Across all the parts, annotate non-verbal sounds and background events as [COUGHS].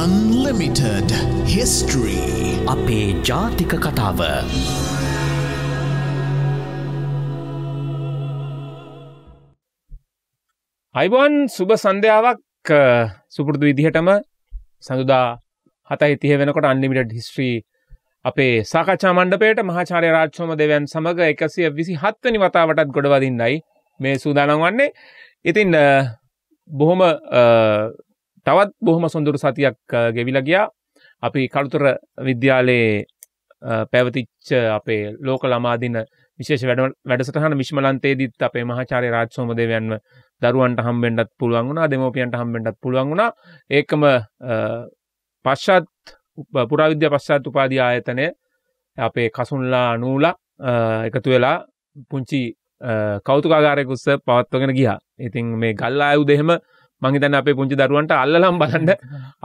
Unlimited History අපේ ජාතික කතාව අයිබොන් සුබ සන්ධ්‍යාවක් සුපුරුදු විදිහටම සඳුදා හතයි තිය වෙනකොට අන්ලිමිට හිස්ත්‍රී අපේ සාකච්ඡා මණ්ඩපේට මහාචාරය රාච්චෝම දෙවන් සමඟ එකසිය විසි හත්වනි වතාවටත් ගොඩවදින්නයි මේ සූදානම් වන්නේ ඉතින් බොහොම තවත් බොහොම සොඳුරු සතියක් ගෙවිලගියා අපි කළුතුර විද්‍යාලයේ පැවතිච්ච අපේ ලෝක ළමාදින විශේෂ වැඩ වැඩසටහන විශ්මලන්තේදීත් අපේ මහාචාර්ය රාජ් සෝමදේවයන්ව දරුවන්ට හම්බෙන්නත් පුළුවන් වුණා දෙමෝපියන්ට හම්බෙන්නත් පුළුවන් වුණා ඒකම පශ්චාත් පුරාවිද්‍යා පශ්චාත් උපාධි ආයතනය අපේ කසුන්ලා නූලා එකතු වෙලා පුංචි කෞතුකාගාරයකුස්ස පවත්වගෙන ගියා ඉතින් මේ ගල්ලා අයුද එහෙම මංහිතන්න අපේ පුංචි දරුවන්ට අල්ලම් බලන්ඩ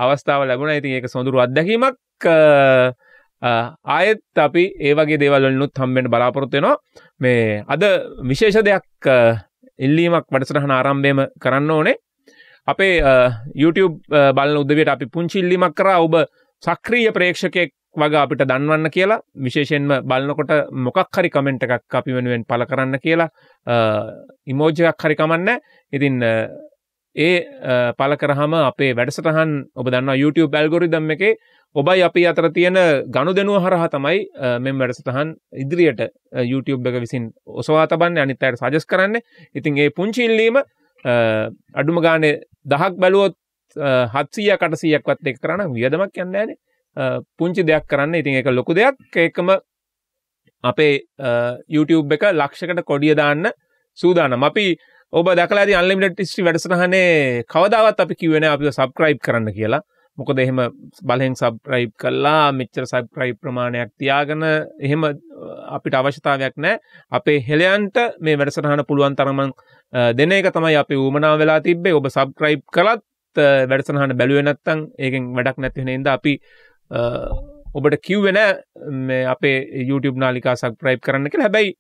අවස්ථාව ලැබුණ ඉතින් ඒක සොඳුරු අත්දැකීමක් ආයෙත් අපි ඒවගේ දේවල්ලනුත් හම්බෙන්ට බලාපොරොත්වෙනවා මේ අද විශේෂ දෙයක් ඉල්ලීමක් වැඩසටහන ආරම්භයම කරන්න ඕනේ අපේ YouTube බලන්න උදවියට අපි පුංචි ඉල්ලීමක් කරා ඔබ සක්‍රීය ප්‍රේක්ෂකයෙක් වග අපිට දන්වන්න කියලා විශේෂෙන්ම බලන්නකොට මොකක් හරි කමෙන්ට් එකක් අපි වෙනුවෙන් පල කරන්න කියලා ඉමෝජයක් හරිකමන්න ඉතින් ඒ පල කරහම අපේ වැඩසටහන් ඔබ දන්න YouTube ඇල්ගොරිදම් එකේ ඔබයි අපි අතර තියෙන ගණු දෙනුව හරහ තමයි මෙම වැඩසටහන් ඉදිරියට YouTube එක විසින් ඔසවා තබන්න අනිත් අයට සජස් කරන්න ඉතින් ඒ පුංචිල්ලීම අඩුම ගානේ දහක් බැලුවොත් හත්සීය කටසීයක්වත් එක් කරන්න වියදමක් යන්න ෑන පුංචි දෙයක් කරන්න ඉතින් එක ලොකු දෙයක් එකම අපේ YouTube එක ලක්ෂකට කොඩිය දාන්න සූදානම් අපි ඔබ දකලා ඇති අන්ලිමිටඩ් හිස්ටරි වැඩසටහනේ කවදාවත් අපි කිව්වේ නැහැ අපිව සබ්ස්ක්‍රයිබ් කරන්න කියලා. මොකද එහෙම බලෙන් සබ්ස්ක්‍රයිබ් කළා මෙච්චර සබ්ස්ක්‍රයිබ් ප්‍රමාණයක් තියාගෙන එහෙම අපිට අවශ්‍යතාවයක් නැහැ. අපේ හෙලයන්ට මේ වැඩසටහන පුළුවන් තරමන් දෙන එක තමයි අපි ඌමනාව වෙලා තිබ්බේ. ඔබ සබ්ස්ක්‍රයිබ් කළත් වැඩසටහන බැලුවේ නැත්නම් ඒකෙන් වැඩක් නැති වෙන ඉඳ අපි ඔබට කිව්වේ නැහැ මේ අපේ YouTube නාලිකා සබ්ස්ක්‍රයිබ් කරන්න කියලා. හැබැයි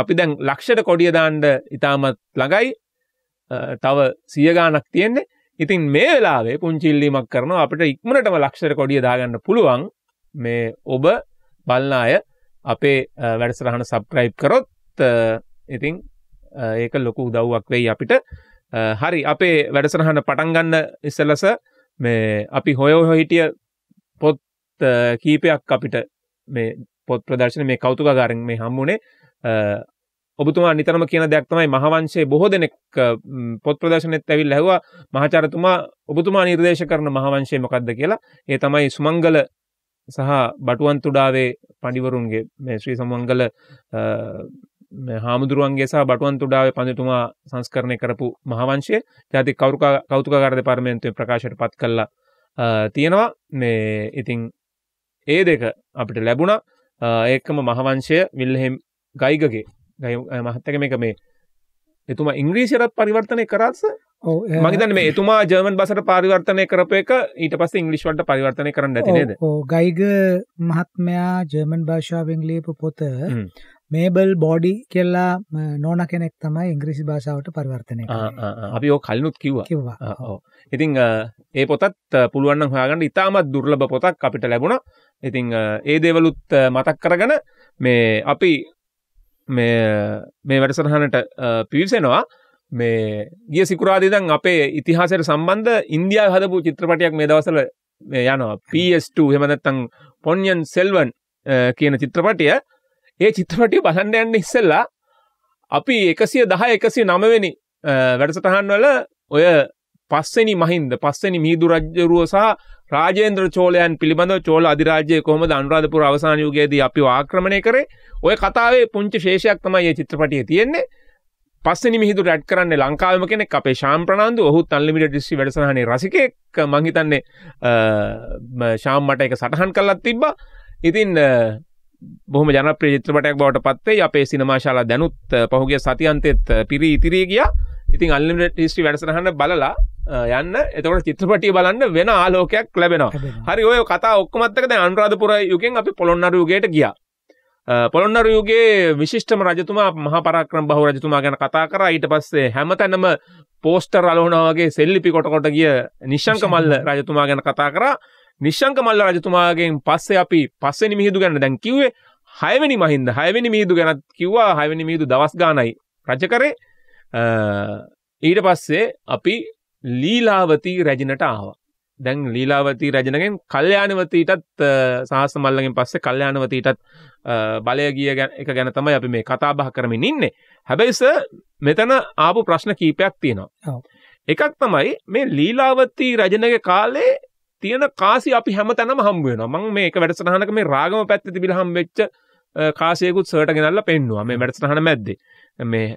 අපි දැන් ලක්ෂයට කොඩිය දාන්න ඉතාමත් ළඟයි තව සිය ගාණක් තියෙන්නේ. ඉතින් මේ වෙලාවේ පුංචි ඉල්ලීමක් කරනවා අපිට ඉක්මනටම ලක්ෂයට කොඩිය දාගන්න පුළුවන්. මේ ඔබ බලන අය අපේ වැඩසටහන සබ්ස්ක්‍රයිබ් කරොත් ඉතින් ඒක ලොකු උදව්වක් වෙයි අපිට. හරි අපේ වැඩසටහන පටන් ගන්න ඉස්සෙල්ලස මේ අපි හොය හොය හිටිය පොත් කීපයක් අපිට මේ පොත් ප්‍රදර්ශන මේ කෞතුකාගාරෙන් මේ හම්බුනේ ඔබතුමා නිතරම කියන දෙයක් තමයි මහවංශයේ බොහෝ දෙනෙක් පොත් ප්‍රදර්ශනෙත් ඇවිල්ලා ඇහුවා මහාචාර්යතුමා ඔබතුමා නිර්දේශ කරන මහවංශය මොකක්ද කියලා. ඒ තමයි සුමංගල සහ බටුවන් තුඩාවේ පඬිවරුන්ගේ මේ ශ්‍රී සුමංගල හාමුදුරුවන්ගේ සහ බටුවන් තුඩාවේ පඬිතුමා සංස්කරණය කරපු මහවංශය ජාතික කෞතුකාගාර දෙපාර්තමේන්තුවේ ප්‍රකාශයට පත් කළා තියෙනවා මේ ඉතින් ඒ දෙක අපිට ලැබුණා ඒකම මහවංශය විල්හෙම් ගයිගගේ ගය මහත්තක මේක මේ එතුමා ඉංග්‍රීසිරත් පරිවර්තනය කරත්ස මගතන මේ එතුමා ජර්මන් බසට පරිවර්තනය කරප එක ඊට පස් ඉංගලිශ්වට පරිවර්තනය කරන්න ඇතිනේද ගයිග මහත්මයා ජර්මන් භාෂාවෙන් ලියපු පොත මේබල් බෝඩි කෙල්ලා නෝන කෙනෙක් තමයි ඉංග්‍රීසි භාෂාවට පරිවර්තනය අපි ෝ කල්නුත් කිව්වා කිව්වා ඉතිං ඒ පොතත් පුළුවන් හොයාගන්න ඉතාමත් දුර්ලභ පොතක් අපිට ලැබුණ ඉතිං ඒ දේවලුත් මතක් කරගන මේ අපි මේ මේ වැඩසටහනට පිවිසෙනවා මේ ගිය සිකුරාදීදන් අපේ ඉතිහාසයට සම්බන්ධ ඉන්දයා හදපු චිත්‍රපටයක් මේ දවසල යනවා PS2 හෙමනත්තං පොන්යන් සෙල්වන් කියන චිත්‍රපටය ඒ චිත්‍රපටිය බලන්න යන්න ඉස්සෙල්ලා අපි එකසිය දහ එකසිය නමවෙනි වැඩසටහන් වල ඔය පස්වෙනි මහින්ද පස්වෙනි මිහිඳු රජුරුව සහ රාජේන්ද්‍ර චෝලයන් පිළිබඳව චෝල අධිරාජ්‍යය කොහොමද අනුරාධපුර අවසාන යුගයේදී අපිව ආක්‍රමණය කරේ ඔය කතාවේ පුංචි ශේෂයක් තමයි මේ චිත්‍රපටියේ තියෙන්නේ පස්සෙනි මිහිඳු රැඩ් කරන්නේ ලංකාවේම කෙනෙක් අපේ ශාම් ප්‍රනාන්දු ඔහුත් අන්ලිමිටඩ් දිස්වි වැඩසටහනේ රසිකෙක් මං හිතන්නේ ශාම් මට ඒක සටහන් කරලා තිබ්බා. ඉතින් බොහොම ජනප්‍රිය චිත්‍රපටයක් බවට පත් වෙයි. අපේ සිනමා ශාලා දැනුත් පහුගිය සතියන්තෙත් පිරි ඉතිරී ගියා. ඉතින් අන්ලිමිටඩ් දිස්වි වැඩසටහන බලලා යන්න එතකොට චිත්‍රපටිය බලන්න වෙන ආලෝකයක් ලැබෙනවා. හරි ඔය කතා ඔක්කොමත් එක්ක දැන් අනුරාධපුර යුගයෙන් අපි පොළොන්නරු යුගයට ගියා. පොළොන්නරු යුගයේ විශිෂ්ටම රජතුමා මහා පරාක්‍රම බහු රජතුමා ගැන කතා කරා. ඊට පස්සේ හැමතැනම පෝස්ටර් අලවනවා වගේ සෙල්ලිපි කොට කොට ගිය නිශ්ශංක මල්ල රජතුමා ගැන කතා කරා. නිශ්ශංක මල්ල රජතුමාගෙන් පස්සේ අපි පස්වෙනි මිහිඳු ගැන දැන් කිව්වේ හයවෙනි මහින්ද හයවෙනි මිහිඳු ගැනත් කිව්වා හයවෙනි මිහිඳු දවස් ගානයි රජ කරේ ඊට පස්සේ අපි ලීලාවතී රැජිනට ආවා. දැන් ලීලාවතී රජනගෙන් කල්යාණවතීටත් සාහස මල්ලගෙන් පස්සේ කල්යාණවතීටත් බලය ගිය එක ගැන තමයි අපි මේ කතා බහ කරමින් ඉන්නේ. හැබැයි සර් මෙතන ආපු ප්‍රශ්න කීපයක් තියෙනවා. එකක් තමයි මේ ලීලාවතී රජනගේ කාලේ තියෙන කාසි අපි හැමතැනම හම්බ වෙනවා. මම මේක වැඩසටහනක මේ රාගම පැත්තේ තිබිලා හම්බෙච්ච කාසියකුත් සර්ට ගෙනල්ලා පෙන්නවා මේ වැඩසටහන මැද්දේ. මේ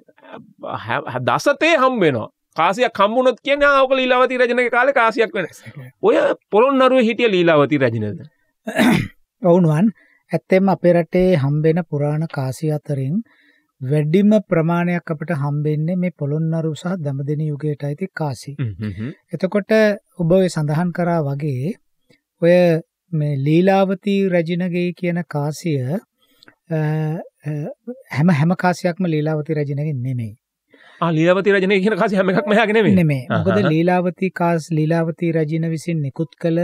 දසතේ හම්බ වෙනවා. කාසියක් හම්බුනොත් කියන්නේ ආ ඔක ලීලාවති රජනගේ කාලේ කාසියක් වෙනස්. ඔය පොළොන්නරුවේ හිටිය ලීලාවති රජනද? [COUGHS] වුණාන් ඇත්තෙන්ම අපේ රටේ හම්බෙන පුරාණ කාසිය අතරින් වැඩිම ප්‍රමාණයක් අපිට හම්බෙන්නේ මේ පොළොන්නරුව සහ දඹදෙණි යුගයට අයිති කාසි. එතකොට ඔබ ඔය සඳහන් කරා වගේ ඔය මේ ලීලාවති රජිනගේ කියන කාසිය හැම හැම කාසියක්ම ලීලාවති රජිනගේ නෙමෙයි. ආ ලීලාවතී රජිනේ කියන කාසිය හැම එකක්ම එයාගේ නෙමෙයි. නෙමෙයි. මොකද ලීලාවතී කාස් ලීලාවතී රජින විසින් නිකුත් කළ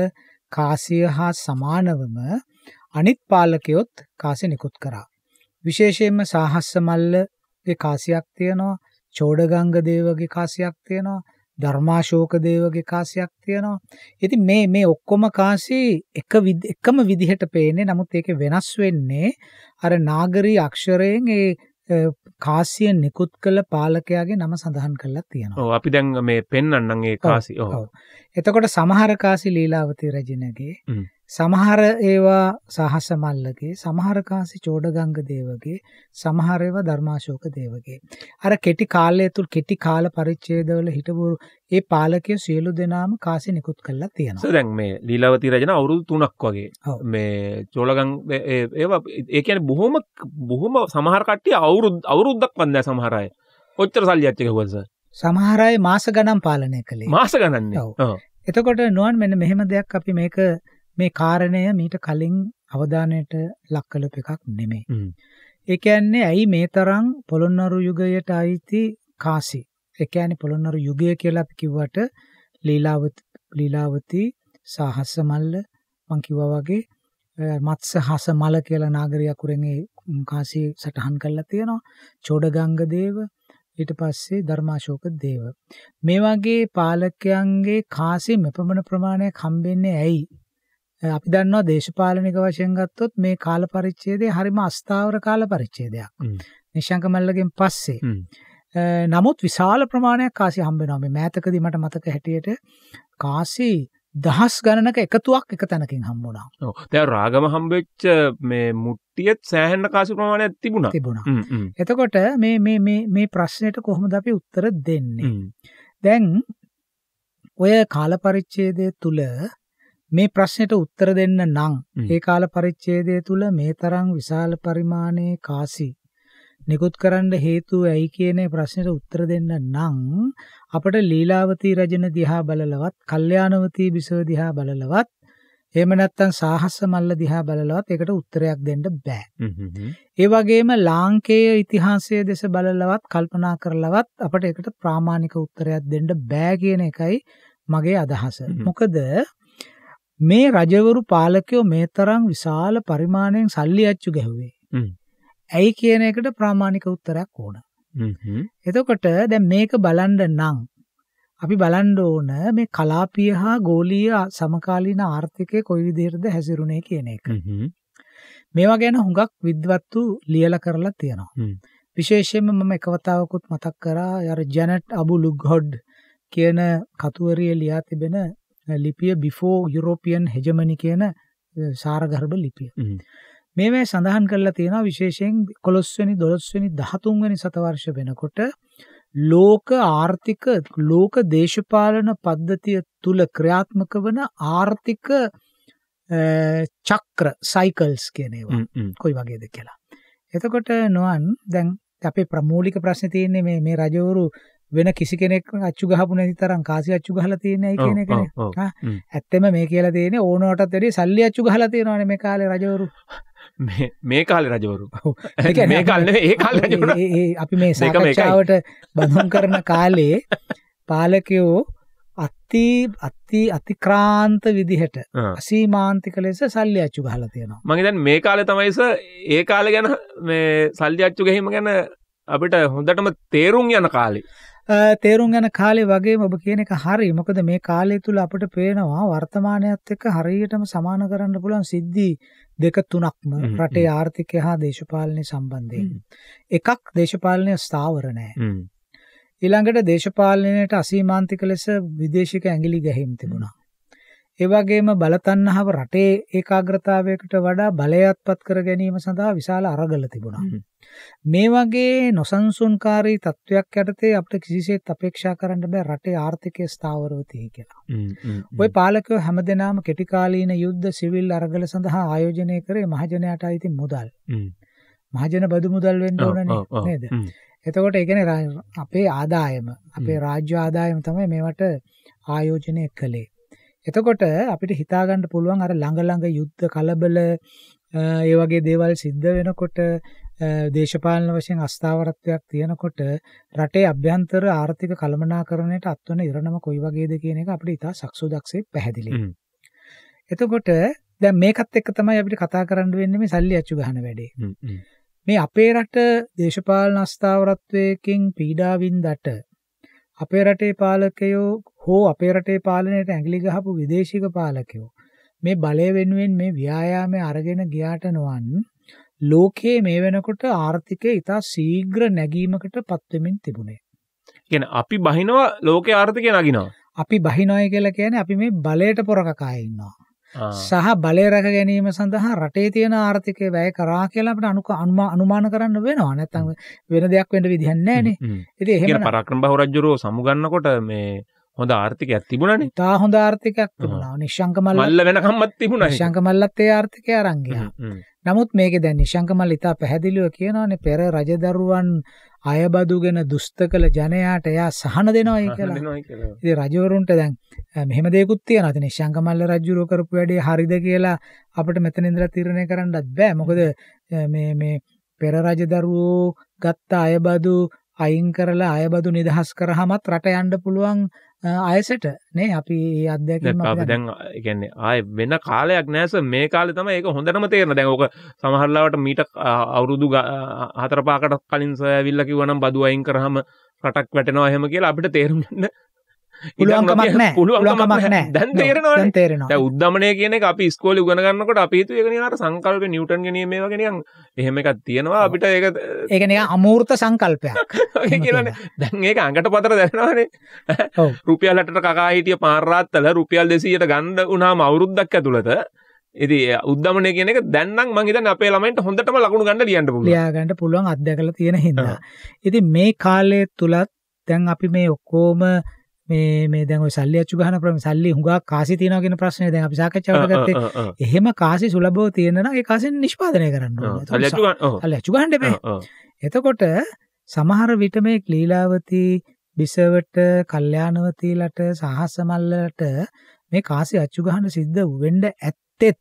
කාසිය හා සමානවම අනිත් පාලකයොත් කාසිය නිකුත් කරා. විශේෂයෙන්ම සාහස්ස මල්ලගේ කාසියක් තියෙනවා, චෝඩගංග දේවගේ කාසියක් තියෙනවා, ධර්මාශෝක දේවගේ කාසියක් තියෙනවා. ඉතින් මේ මේ ඔක්කොම කාසි එක එකම විදිහට පේන්නේ. නමුත් ඒකේ වෙනස් වෙන්නේ අර නාගරී අක්ෂරයෙන් ඒ කාසිය නිකුත් කළ පාලකයාගේ නම සඳහන් කරලා තියෙනවා. ඔව් අපි දැන් මේ පෙන්වන්නම් ඒ කාසි. ඔව්. එතකොට සමහර කාසි ලීලාවති රජිනගේ සමහර ඒවා සහස මල්ලගේ සමහර කාසි චෝඩගංග දේවගේ සමහර ඒවා ධර්මාශෝක දේවගේ අර කෙටි කාලය තුල කෙටි කාල පරිච්ඡේදවල හිටපු ඒ පාලකයෝ සියලු දෙනාම කාසි නිකුත් කරලා තියෙනවා. දැන් මේ ලීලාවති රජන අවුරුදු 3ක් වගේ මේ චෝලගංග ඒවා ඒ කියන්නේ බොහොම බොහොම සමහර කට්ටිය අවුරුදු අවුරුද්දක් වන්දෑ සමහර අය. කොච්චර සල්ලි අච්චක හුවද සර්? සමහර අය මාස ගණන් පාලනය කළේ. මාස ගණන් නේ. එතකොට නෝන් මෙන්න මෙහෙම දෙයක් අපි මේක මේ කාරණය මීට කලින් අවධානයට ලක් කළප එකක් නෙමෙයි. ඒ කියන්නේ ඇයි මේ තරම් පොළොන්නරු යුගයට අයිති කාසි. ඒ කියන්නේ පොළොන්නරු යුගය කියලා අපි කිව්වට ලීලාවති ලීලාවති සාහස මල්ල මං කිව්වා වගේ මත්ස හස මල කියලා නාගරිය අකුරෙන් කාසි සටහන් කරලා තියෙනවා. චෝඩගංග දේව ඊට පස්සේ ධර්මාශෝක දේව මේ වගේ පාලකයන්ගේ කාසි මෙපමණ ප්‍රමාණයක් හම්බෙන්නේ ඇයි අපි දන්නවා දේශපාලනික වශයෙන් ගත්තොත් මේ කාල පරිච්ඡේදය හරිම අස්ථාවර කාල පරිච්ඡේදයක්. නිශංක මල්ලගෙන් පස්සේ. නමුත් විශාල ප්‍රමාණයක් කාසි හම්බ වෙනවා. මේ මෑතකදී මට මතක හැටියට කාසි දහස් ගණනක එකතුවක් එක තැනකින් හම්බ වුණා. ඔව්. දැන් රාගම හම්බෙච්ච මේ මුට්ටියෙත් සෑහෙන කාසි ප්‍රමාණයක් තිබුණා. තිබුණා. එතකොට මේ මේ මේ මේ ප්‍රශ්නෙට කොහොමද අපි උත්තර දෙන්නේ? දැන් ඔය කාල පරිච්ඡේදය තුල මේ ප්‍රශ්නෙට උත්තර දෙන්න නම් ඒ කාල පරිච්ඡේදය තුල මේ තරම් විශාල පරිමාණයේ කාසි නිකුත් කරන්න හේතුව ඇයි කියන ප්‍රශ්නෙට උත්තර දෙන්න නම් අපට ලීලාවතී රජන දිහා බලලවත්, කල්යාණවතී බිසව දිහා බලලවත්, එහෙම නැත්නම් සාහස මල්ල දිහා බලලවත් ඒකට උත්තරයක් දෙන්න බෑ. ඒ වගේම ලාංකේය ඉතිහාසය දෙස බලලවත් කල්පනා කරලවත් අපට ඒකට ප්‍රාමාණික උත්තරයක් දෙන්න බෑ කියන එකයි මගේ අදහස. මොකද මේ රජවරු පාලකයෝ මේ තරම් විශාල පරිමාණයෙන් සල්ලි අච්චු ගැහුවේ. ඇයි කියන එකට ප්‍රාමාණික උත්තරයක් ඕන. එතකොට දැන් මේක බලන්න නම් අපි බලන්න ඕන මේ කලාපීය හා ගෝලීය සමකාලීන ආර්ථිකය කොයි විදිහටද හැසිරුණේ කියන එක. මේවා ගැන හුඟක් විද්වත්තු ලියලා කරලා තියෙනවා. විශේෂයෙන්ම මම එකවතාවකුත් මතක් කරා අර ජැනට් අබු ලුග්හොඩ් කියන කතුවරිය ලියා තිබෙන ලිපිය බිෆෝ යුරෝපියන් හෙජමනි කියන සාරගර්භ ලිපිය. මේවැ සඳහන් කරලා තියෙනවා විශේෂයෙන් 11 වෙනි 12 වෙනි 13 වෙනි සතවර්ෂ වෙනකොට ලෝක ආර්ථික ලෝක දේශපාලන පද්ධතිය තුල ක්‍රියාත්මක වන ආර්ථික චක්‍ර සයිකල්ස් කියන ඒවා කොයි වගේද කියලා. එතකොට නොවන් දැන් අපේ ප්‍රමූලික ප්‍රශ්නේ තියෙන්නේ මේ මේ රජවරු වෙන කිසි කෙනෙක් අච්චු ගහපු නැති තරම් කාසි අච්චු ගහලා තියෙන අය කියන එකනේ. හා ඇත්තම මේ කියලා තියෙන්නේ ඕනවටත් වැඩිය සල්ලි අච්චු ගහලා තියෙනවානේ මේ කාලේ රජවරු. මේ මේ කාලේ රජවරු. [LAUGHS] මේ කාලේ නෙවෙයි ඒ කාලේ රජවරු. අපි මේ සාකච්ඡාවට බඳුන් කරන කාලේ පාලකයෝ අති අති අතික්‍රාන්ත විදිහට අසීමාන්තික ලෙස සල්ලි අච්චු ගහලා තියෙනවා. මගේ දැන් මේ කාලේ තමයි සර් ඒ කාලේ ගැන මේ සල්ලි අච්චු ගහීම ගැන අපිට හොඳටම තේරුම් යන කාලේ. තේරුම් ගන්න කාලේ වගේම ඔබ කියන එක හරි. මොකද මේ කාලය තුල අපිට පේනවා වර්තමානයත් එක්ක හරියටම සමාන කරන්න පුළුවන් සිද්ධි දෙක තුනක්ම රටේ ආර්ථිකය හා දේශපාලනය සම්බන්ධයෙන්. එකක් දේශපාලනය ස්ථාවර නැහැ. ඊළඟට දේශපාලනයට අසීමාන්තික ලෙස විදේශික ඇඟිලි ගැහිම් තිබුණා. ඒ වගේම බලතණ්හාව රටේ ඒකාග්‍රතාවයකට වඩා බලයත්පත් කර ගැනීම සඳහා විශාල අරගල තිබුණා. මේ වගේ නොසන්සුන්කාරී තත්වයක් යටතේ අපිට කිසිසේත් අපේක්ෂා කරන්න බෑ රටේ ආර්ථිකය ස්ථාවරව තියෙයි කියලා. ওই පාලකයෝ හැමදෙනාම කෙටි කාලීන යුද්ධ සිවිල් අරගල සඳහා ආයෝජනය කරේ මහජනයාට අයිති මුදල්. මහජන බදු මුදල් වෙන්න ඕනනේ නේද? එතකොට ඒ කියන්නේ අපේ ආදායම අපේ රාජ්‍ය ආදායම තමයි මේවට ආයෝජනය කළේ. එතකොට අපිට හිතා ගන්න පුළුවන් අර ළඟ ළඟ යුද්ධ කලබල ඒ වගේ දේවල් සිද්ධ වෙනකොට දේශපාලන වශයෙන් අස්ථාවරත්වයක් තියෙනකොට රටේ අභ්‍යන්තර ආර්ථික කළමනාකරණයට අත්වන ඉරණම කොයි වගේද කියන එක අපිට ඉතා සක්සුදක්සේ පැහැදිලි. එතකොට දැන් මේකත් එක්ක තමයි අපිට කතා කරන්න වෙන්නේ මේ සල්ලි අච්චු ගහන වැඩේ. මේ අපේ රට දේශපාලන අස්ථාවරත්වයකින් පීඩාවින්දට අපේ රටේ පාලකයෝ හෝ අපේ රටේ පාලනයට ඇඟිලි ගහපු විදේශික පාලකයෝ මේ බලය වෙනුවෙන් මේ ව්‍යායාමය අරගෙන ගියාට නොවන් ලෝකයේ මේ වෙනකොට ආර්ථිකය ඉතා ශීඝ්‍ර නැගීමකට පත්වෙමින් තිබුණේ. කියන අපි බහිනවා ලෝක ආර්ථිකය නගිනවා. අපි බහිනොයි කියලා කියන්නේ අපි මේ බලයට පොරකකා ඉන්නවා. සහ බලය රැක ගැනීම සඳහා රටේ තියෙන ආර්ථිකය වැය කරා කියලා අපිට අනුක අනුමාන කරන්න වෙනවා නැත්නම් වෙන දෙයක් වෙන්න විදිහක් නැහැ නේ. ඉතින් එහෙම පරක්‍රම බහු රජුරෝ සමුගන්නකොට මේ හොඳ ආර්ථිකයක් තිබුණනේ. තා හොඳ ආර්ථිකයක් තිබුණා. නිශ්ශංක මල්ල මල්ල වෙනකම්මත් තිබුණා. නිශ්ශංක මල්ලත් ඒ ආර්ථිකය අරන් ගියා. නමුත් මේකේ දැන් නිශ්ශංක මල්ල ඉතා පැහැදිලිව කියනවානේ පෙර රජදරුවන් අයබදු ගැන දුෂ්ත කළ ජනයාට එයා සහන දෙනවයි කියලා. ඉතින් රජවරුන්ට දැන් මෙහෙම දෙයක්ත් තියෙනවා. ඉතින් ශංගමල්ල රජුරෝ කරපු වැඩේ හරිද කියලා අපිට මෙතන ඉඳලා තීරණය කරන්නවත් බෑ. මොකද මේ මේ පෙර රජදරුවෝ ගත්ත අයබදු අයින් කරලා අයබදු නිදහස් කරාමත් රට යන්න පුළුවන් ආයසට නේ අපි අත්දැකීම අපි දැන් කියන්නේ ආය වෙන කාලයක් නැස මේ කාලේ තමයි ඒක හොඳටම තේරෙන දැන් ඕක සමහරලාවට මීට අවුරුදු හතර පහකට කලින් සොයවිල්ලා කිව්වනම් බදු අයින් කරාම රටක් වැටෙනවා එහෙම කියලා අපිට තේරුම් ගන්න [LAUGHS] දැන් තේරෙනවා උද්දමනය කියන එක අපි ස්කෝල උගනගන්නකොට අපිතු එකනට සංකල්ප නිියටන් ගැනීම වගෙනියන් එහෙම එකක් තියෙනවා oh. අපිට ඒක ඒකන අමූර්ත සංකල්පයක් [LAUGHS] දැන් ඒක අඟට පතර දැනවානේ oh. [LAUGHS] රුපියල්ලට කකා හිටිය පාරාත්තල රුපියල් දෙසීට ගණ්ඩ උනාම අවුරුද්දක් ඇතුළත ඉති උද්දමන කියෙනෙ දැන්නම් මහිතන් අපේ ළමයිට හොඳටම ලකුණු ගන්න ලියන්න ලියාගන්නට පුළුවන් අධ්‍යකල තියෙන හිදා. Oh. ඉති මේ කාලය තුළත් දැන් අපි මේ ඔක්කෝම මේ මේ දැන් ඔය සල්ලි අච්චු ගන්න ප්‍රම සල්ලි හුඟා කාසි තියනවා කියන ප්‍රශ්නේ දැන් අපි සාකච්ඡාවට ගත්තේ එහෙම කාසි සුලභව තියෙන නම් ඒ කාසෙන් නිෂ්පාදනය කරන්න ඕනේ. සල්ලි අච්චු ගන්න. සල්ලි අච්චු ගන්න බෑ. එතකොට සමහර විට මේ ක්ලීලාවති බිසවට කල්යාණවතිලට සහසමල්ලට මේ කාසි අච්චු ගන්න සිද්ධ වෙන්න ඇත්තෙත්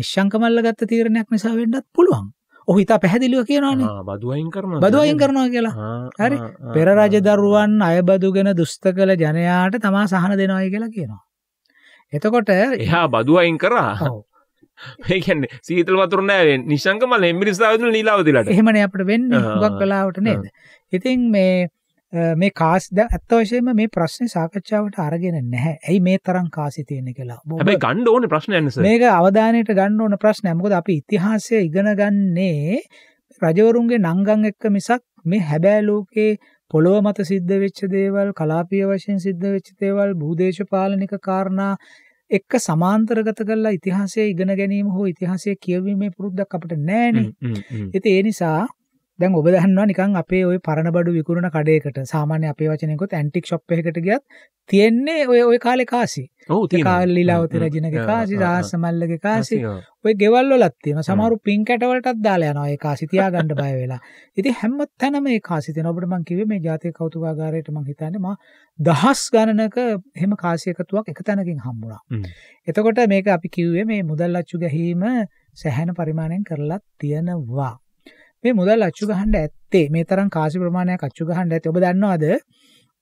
නිශ්ශංකමල්ල ගත්ත තීරණයක් නිසා වෙන්නත් පුළුවන්. ඔහු ඉතා පැහැදිලිව කියනවානේ බදුවයින් කරනවා බදුවයින් කරනවා කියලා හරි පෙර රජ දරුවන් අයබදුගෙන දුෂ්ට කළ ජනයාට තමා සහන දෙනවායි කියලා කියනවා එතකොට එහා බදුවයින් කරා ඒ කියන්නේ සීතල වතුර නෑ නිශංක මල එම්බිරිස්සාවතුල නීලාවතිලට එහෙමනේ අපිට වෙන්නේ හුඟක් වෙලාවට නේද ඉතින් මේ මේ කාස් දැන් අත්ත වශයෙන්ම මේ ප්‍රශ්නේ සාකච්ඡාවට අරගෙන නැහැ. ඇයි මේ තරම් කාසි තියෙන්නේ කියලා. හැබැයි ගන්න ඕනේ ප්‍රශ්නයක් නේද? මේක අවධානයට ගන්න ඕන ප්‍රශ්නයක්. මොකද අපි ඉතිහාසය ඉගෙන ගන්නේ රජවරුන්ගේ නංගන් එක්ක මිසක් මේ හැබෑ ලෝකේ පොළොව මත සිද්ධ වෙච්ච දේවල්, කලාපීය වශයෙන් සිද්ධ වෙච්ච දේවල්, භූදේශපාලනික කාරණා එක්ක සමාන්තරගත කරලා ඉතිහාසය ඉගෙන ගැනීම හෝ ඉතිහාසය කියවීමේ පුරුද්දක් අපිට නැහැ නේ. ඒ නිසා දැන් ඔබ දන්නවා නිකන් අපේ ওই පරණ බඩු විකුණන කඩේකට සාමාන්‍ය අපේ වචනෙකොත් ඇන්ටික් ෂොප් එකකට ගියත් තියෙන්නේ ඔය ඔය කාලේ කාසි. ඔව් තියෙනවා. කාල් ලීලාවති රජිනගේ කාසි, රාහසමල්ලගේ කාසි. ඔය ගෙවල් වලත් තියෙනවා. සමහරු පින් කැටවලටත් දාලා යනවා ඒ කාසි තියාගන්න බය වෙලා. ඉතින් හැම තැනම ඒ කාසි තියෙනවා. ඔබට මම කිව්වේ මේ ජාතික කෞතුකාගාරයට මම හිතන්නේ මා දහස් ගණනක එහෙම කාසි එකතුවක් එක තැනකින් හම්බුණා. එතකොට මේක අපි කිව්වේ මේ මුදල් අච්චු ගැහිම සැහැණ පරිමාණයෙන් කරලා තියෙනවා. මේ මුදල් අච්චු ගහන්න ඇත්තේ මේ තරම් කාසි ප්‍රමාණයක් අච්චු ගහන්න ඇති ඔබ දන්නවාද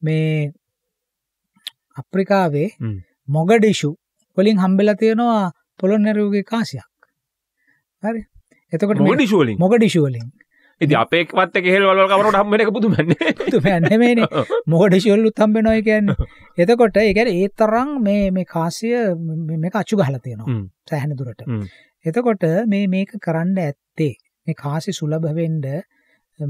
මේ අප්‍රිකාවේ මොගඩිෂු වලින් හම්බෙලා තියෙනවා පොළොන්නරුවගේ කාසියක් හරි එතකොට මොගඩිෂු වලින් මොගඩිෂු වලින් ඉතින් අපේ වත් එක හේල් වලවල් කවරකට හම්බ වෙන එක පුදුමන්නේ පුදුමන්නේ නෙමෙයිනේ [LAUGHS] මොගඩිෂු වලුත් හම්බෙනවා කියන්නේ එතකොට ඒ කියන්නේ ඒ තරම් මේ මේ කාසිය මේක අච්චු ගහලා තියෙනවා සෑහෙන දුරට එතකොට මේ මේක කරන්න ඇත්තේ මේ කාසි සුලභ වෙන්න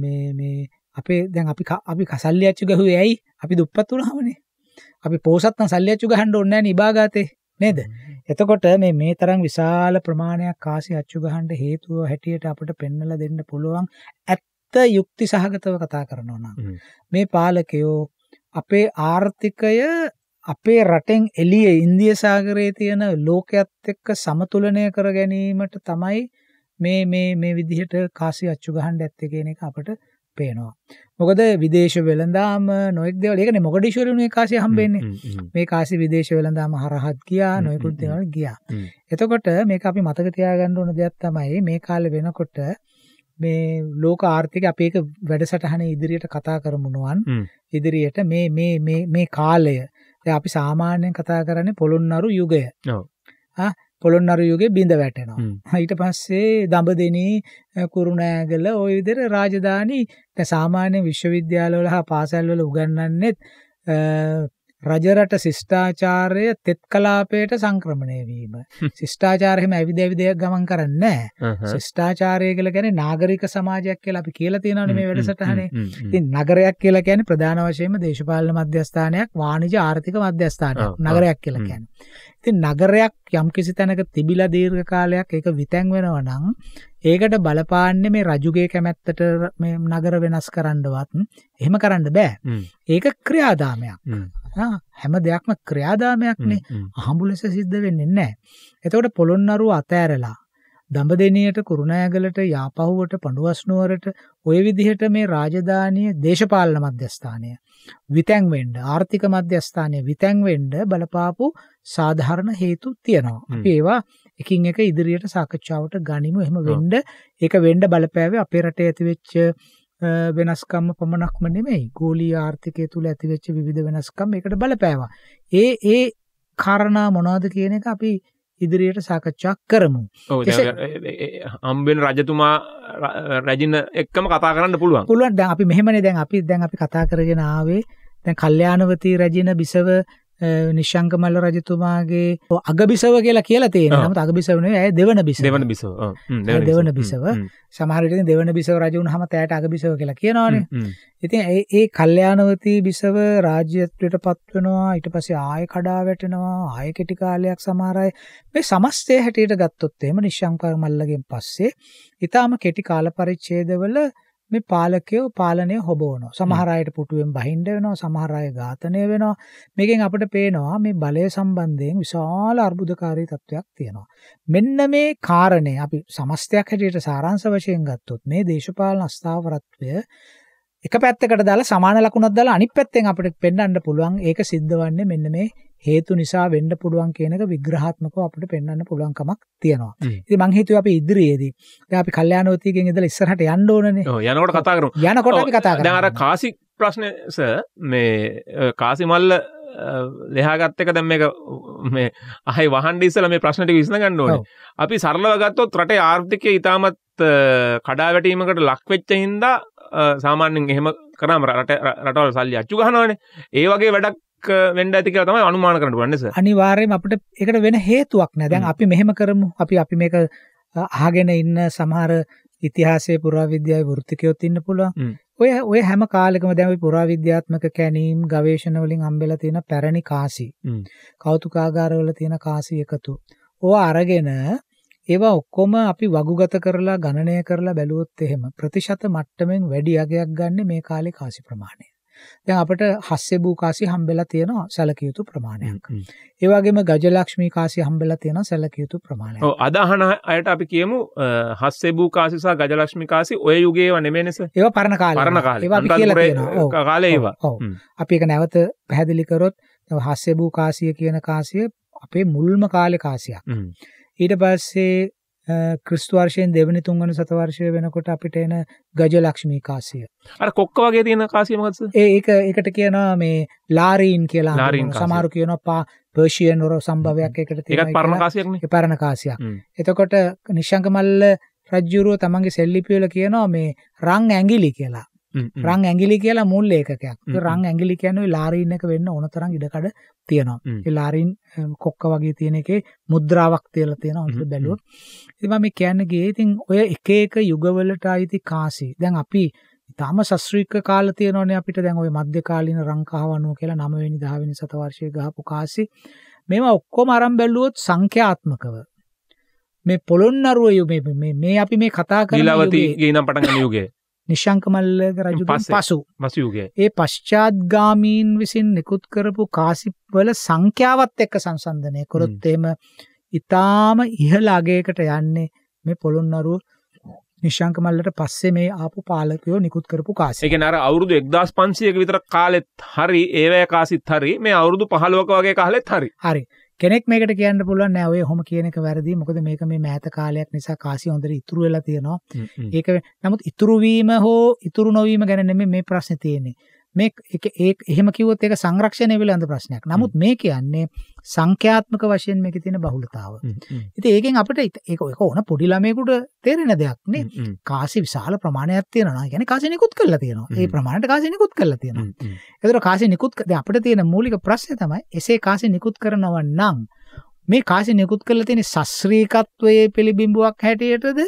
මේ මේ අපේ දැන් අපි අපි කසල්ලි අච්චු ගහුවේ ඇයි? අපි දුප්පත් වුණාමනේ. අපි පෝසත් නම් සල්ලි අච්චු ගහන්න ඕනේ නැහැ නිබාගතේ නේද? එතකොට මේ මේ තරම් විශාල ප්‍රමාණයක් කාසි අච්චු ගහන්න හේතුව හැටියට අපිට පෙන්වලා දෙන්න පුළුවන් ඇත්ත යුක්ති සහගතව කතා කරනවා නම් මේ පාලකයෝ අපේ ආර්ථිකය අපේ රටෙන් එළියේ ඉන්දිය සාගරයේ තියෙන ලෝකයේත් එක්ක සමතුලනය කර ගැනීමට තමයි මේ මේ මේ විදිහට කාසි අච්චු ගහන්න ඇත්තේ කියන එක අපට පේනවා. මොකද විදේශ වෙළඳාම නොයෙක් දේවල් ඒකනේ මොගඩිෂුවරුනේ කාසිය හම්බෙන්නේ. මේ කාසිය විදේශ වෙළඳාම හරහත් ගියා නොයෙකුත් දේවල් ගියා. එතකොට මේක අපි මතක තියාගන්න ඕන දෙයක් තමයි මේ කාලේ වෙනකොට මේ ලෝක ආර්ථික අපි ඒක වැඩසටහන ඉදිරියට කතා කරමු නොවන් ඉදිරියට මේ මේ මේ මේ කාලය දැන් අපි සාමාන්‍යයෙන් කතා කරන්නේ පොළොන්නරු යුගය. ඔව්. පොළොන්නරු යුගයේ බිඳ වැටෙනවා. ඊට පස්සේ දඹදෙණි කුරුණෑගල ওই විදිහට රාජධානි දැන් සාමාන්‍ය විශ්වවිද්‍යාලවල හා පාසල්වල උගන්වන්නේත් රජරට ශිෂ්ටාචාරය තෙත් කලාපයට සංක්‍රමණය වීම. ශිෂ්ටාචාරයම ඇවිද ඇවිද ගමන් කරන්නේ නැහැ. ශිෂ්ටාචාරය කියලා කියන්නේ නාගරික සමාජයක් කියලා අපි කියලා තියෙනවනේ මේ වැඩසටහනේ. ඉතින් නගරයක් කියලා කියන්නේ ප්‍රධාන වශයෙන්ම දේශපාලන මධ්‍යස්ථානයක්, වාණිජ ආර්ථික මධ්‍යස්ථානයක්. නගරයක් කියලා කියන්නේ. ඉතින් නගරයක් යම්කිසි තැනක තිබිලා දීර්ඝ කාලයක් ඒක විතැන් වෙනවා නම් ඒකට බලපාන්නේ මේ රජුගේ කැමැත්තට මේ නගර වෙනස් කරන්නවත් එහෙම කරන්න බෑ. ඒක ක්‍රියාදාමයක්. හැම දෙයක්ම ක්‍රියාදාමයක්නේ. අහඹු ලෙස සිද්ධ වෙන්නේ නැහැ. එතකොට පොළොන්නරුව අතෑරලා දඹදෙනියට කුරුණෑගලට යාපහුවට පඬුවස් නුවරට ওই විදිහට මේ රාජධානිය දේශපාලන මධ්‍යස්ථානය විතැන් වෙන්න ආර්ථික මධ්‍යස්ථානයේ විතැන් වෙන්න බලපාපු සාධාරණ හේතු තියෙනවා. අපි ඒවා එකින් එක ඉදිරියට සාකච්ඡාවට ගනිමු. එහෙම වෙන්න ඒක වෙන්න බලපෑවේ අපේ රටේ ඇතිවෙච්ච වෙනස්කම් පමණක්ම නෙමෙයි ගෝලීය ආර්ථිකය තුල ඇතිවෙච්ච විවිධ වෙනස්කම් ඒකට බලපෑවා. ඒ ඒ කාරණා මොනවද කියන එක අපි ඉදිරියට සාකච්ඡා කරමු. අම්බෙන් රජතුමා රැජින එක්කම කතා කරන්න පුළුවන්. පුළුවන්. දැන් අපි මෙහෙමනේ දැන් අපි දැන් අපි කතා කරගෙන ආවේ දැන් කල්යාණවති රජින බිසව නිශ්ංකමල්ල රජතුමාගේ අගබිසව කියලා කියලා තියෙන නමුත් අගබිසවනේ ඇය දෙවන බිසව දෙවන බිසව දෙවන බිසව සමහර විට දෙවන බිසව රජ වුණාම තෑට අගබිසව කියලා කියනවනේ ඉතින් ඒ ඒ කල්යාණවතී බිසව රාජ්‍යත්වයට පත් වෙනවා ඊට පස්සේ ආයෙ කඩා වැටෙනවා ආයෙ කෙටි කාලයක් සමහර අය මේ සමස්තය හැටියට ගත්තොත් එහෙම නිශ්ංකමල්ලගෙන් පස්සේ ඊටාම කෙටි කාල පරිච්ඡේදවල මේ පාලකයෝ පාලනය හොබවනවා. සමහර අයට පුටුවෙන් බහින්න වෙනවා, සමහර අය ඝාතනය වෙනවා. මේකෙන් අපිට පේනවා මේ බලය සම්බන්ධයෙන් විශාල අර්බුදකාරී තත්වයක් තියෙනවා. මෙන්න මේ කාරණේ අපි සමස්තයක් හැටියට සාරාංශ වශයෙන් ගත්තොත් මේ දේශපාලන අස්ථාවරත්වය එක පැත්තකට දාලා සමාන ලකුණක් දාලා අනිත් පැත්තෙන් අපිට පෙන්වන්න පුළුවන් ඒක සිද්ධ වන්නේ මෙන්න මේ හේතු නිසා වෙන්න පුළුවන් කියන එක විග්‍රහාත්මකව අපිට පෙන්වන්න පුළුවන් කමක් තියෙනවා. ඉතින් මං හිතුවේ අපි ඉදිරියේදී දැන් අපි කල්යාණවතිගෙන් ඉඳලා ඉස්සරහට යන්න ඕනනේ. ඔව් යනකොට කතා කරමු. යනකොට අපි කතා කරමු. දැන් අර කාසි ප්‍රශ්නේ සර් මේ කාසි මල්ල ලෙහාගත් එක දැන් මේක මේ අහයි වහන්න ඉස්සලා මේ ප්‍රශ්න ටික විසඳ ගන්න ඕනේ. අපි සරලව ගත්තොත් රටේ ආර්ථිකය ඊටමත් කඩාවැටීමකට ලක් වෙච්ච හින්දා සාමාන්‍යයෙන් එහෙම කරාම රට රටවල් සල්ලි අච්චු ගහනවානේ. ඒ වගේ වැඩක් වෙන්ඩ ඇති කියලා තමයි අනුමාන කරන්න වන්නස අනිවාර්යයෙන් අපිට ඒකට වෙන හේතුවක් නෑ දැන් අපි මෙහෙම කරමු අපි අපි මේක අහගෙන ඉන්න සමහර ඉතිහාසයේ පුරාවිද්‍යාවේ වෘත්තිකයොත් ඉන්න පුළුවන් ඔය ඔය හැම කාලෙකම දැන් ওই පුරාවිද්‍යාත්මක කැණීම් ගවේෂණ වලින් හම්බෙලා තියෙන පැරණි කාසි කෞතුකාගාරවල තියෙන කාසි එකතු ඕවා අරගෙන ඒවා ඔක්කොම අපි වගුගත කරලා ගණනය කරලා බැලුවොත් එහෙම ප්‍රතිශත මට්ටමින් වැඩි අගයක් ගන්න මේ කාලේ කාසි ප්‍රමාණය. දැන් අපිට හස්සේ බූ කාසි හම්බෙලා තියෙනවා සැලකිය යුතු ප්‍රමාණයක්. ඒ වගේම ගජලක්ෂ්මී කාසි හම්බෙලා තියෙනවා සැලකිය යුතු ප්‍රමාණයක්. ඔව් අද අහන අයට අපි කියමු හස්සේ බූ කාසි සහ ගජලක්ෂ්මී කාසි ඔය යුගයේ ඒවා නෙමෙයි නේද? ඒවා පරණ කාලේ. පරණ කාලේ. ඒවා අපි කියලා තියෙනවා. කාලේ ඒවා. ඔව්. අපි ඒක නැවත පැහැදිලි කරොත් හස්සේ බූ කාසිය කියන කාසිය අපේ මුල්ම කාලේ කාසියක්. ඊට පස්සේ ක්‍රිස්තු වර්ෂයෙන් දෙවෙනි තුන්වෙනි සතවර්ෂය වෙනකොට අපිට එන ගජලක්ෂ්මී කාසිය. අර කොක්ක වගේ තියෙන කාසිය මොකද්ද? ඒ ඒක ඒකට කියනවා මේ ලාරීන් කියලා සමහර කියනවා පර්ෂියන් වර සම්භවයක් ඒකට තියෙනවා. ඒකත් පරණ කාසියක්නේ. ඒ පරණ කාසියක්. එතකොට නිශ්ශංක මල්ල රජ්ජුරුව තමන්ගේ සෙල්ලිපිය වල කියනවා මේ රන් ඇඟිලි කියලා. රං ඇඟිලි කියලා මුල් ඒකකයක්. රං ඇඟිලි කියන්නේ ලාරින් එක වෙන්න ඕන තරම් ඉඩකඩ තියෙනවා. ඒ ලාරින් කොක්ක වගේ තියෙන එකේ මුද්‍රාවක් තියලා තියෙනවා හොඳට බැලුවොත්. ඉතින් මම කියන්නේ ගියේ ඉතින් ඔය එක එක යුගවලට ආйти කාසි. දැන් අපි තාම ශස්ත්‍රීක කාල තියෙනවනේ අපිට දැන් ওই මධ්‍ය කාලීන රංකහවණුව කියලා 9 වෙනි 10 වෙනි සතවර්ෂයේ ගහපු කාසි. මේවා ඔක්කොම අරන් බැලුවොත් සංඛ්‍යාත්මකව මේ පොළොන්නරුව යුගයේ මේ මේ අපි මේ කතා කරන යුගයේ ඊළවතීගේ නම් පටන් ගන්න යුගයේ නිශංකමල්ලක රජුගෙන් පසු වසයුගේ ඒ පශ්චාත්ගාමීන් විසින් නිකුත් කරපු කාසිප්වල සංඛ්‍යාවත් එක්ක සංසන්ධනය කරොත් එහෙම ඊටාම ඉහළ අගයකට යන්නේ මේ පොළොන්නරුව නිශංකමල්ලට පස්සේ මේ ආපු පාලකයෝ නිකුත් කරපු කාසි. ඒ කියන්නේ අර අවුරුදු 1500ක විතර කාලෙත් හරි ඒවැය කාසිත් හරි මේ අවුරුදු 15ක වගේ කාලෙත් හරි. හරි. කෙනෙක් මේකට කියන්න පුළුවන් නෑ ඔය ඔහොම කියන එක වැරදි. මොකද මේක මේ මෑත කාලයක් නිසා කාසි හොඳට ඉතුරු වෙලා තියෙනවා. ඒක නමුත් ඉතුරු වීම හෝ ඉතුරු නොවීම ගැන නෙමෙයි මේ ප්‍රශ්නේ තියෙන්නේ. මේ ඒ එහෙම කිව්වොත් ඒක සංරක්ෂණය වෙලාඳ ප්‍රශ්නයක්. නමුත් මේ කියන්නේ සංඛ්‍යාත්මක වශයෙන් මේකේ තියෙන බහුලතාව. ඉතින් ඒකෙන් අපිට ඒක ඒක ඕන පොඩි ළමයෙකුට තේරෙන දෙයක් නේ. කාසි විශාල ප්‍රමාණයක් තියෙනවා. ඒ කියන්නේ කාසි නිකුත් කරලා තියෙනවා. ඒ ප්‍රමාණයට කාසි නිකුත් කරලා තියෙනවා. ඒතර කාසි නිකුත් දැන් අපිට තියෙන මූලික ප්‍රශ්නේ තමයි එසේ කාසි නිකුත් කරනවා නම් මේ කාසි නිකුත් කරලා තියෙන ශස්ත්‍රීකත්වයේ පිළිබිඹුවක් හැටියටද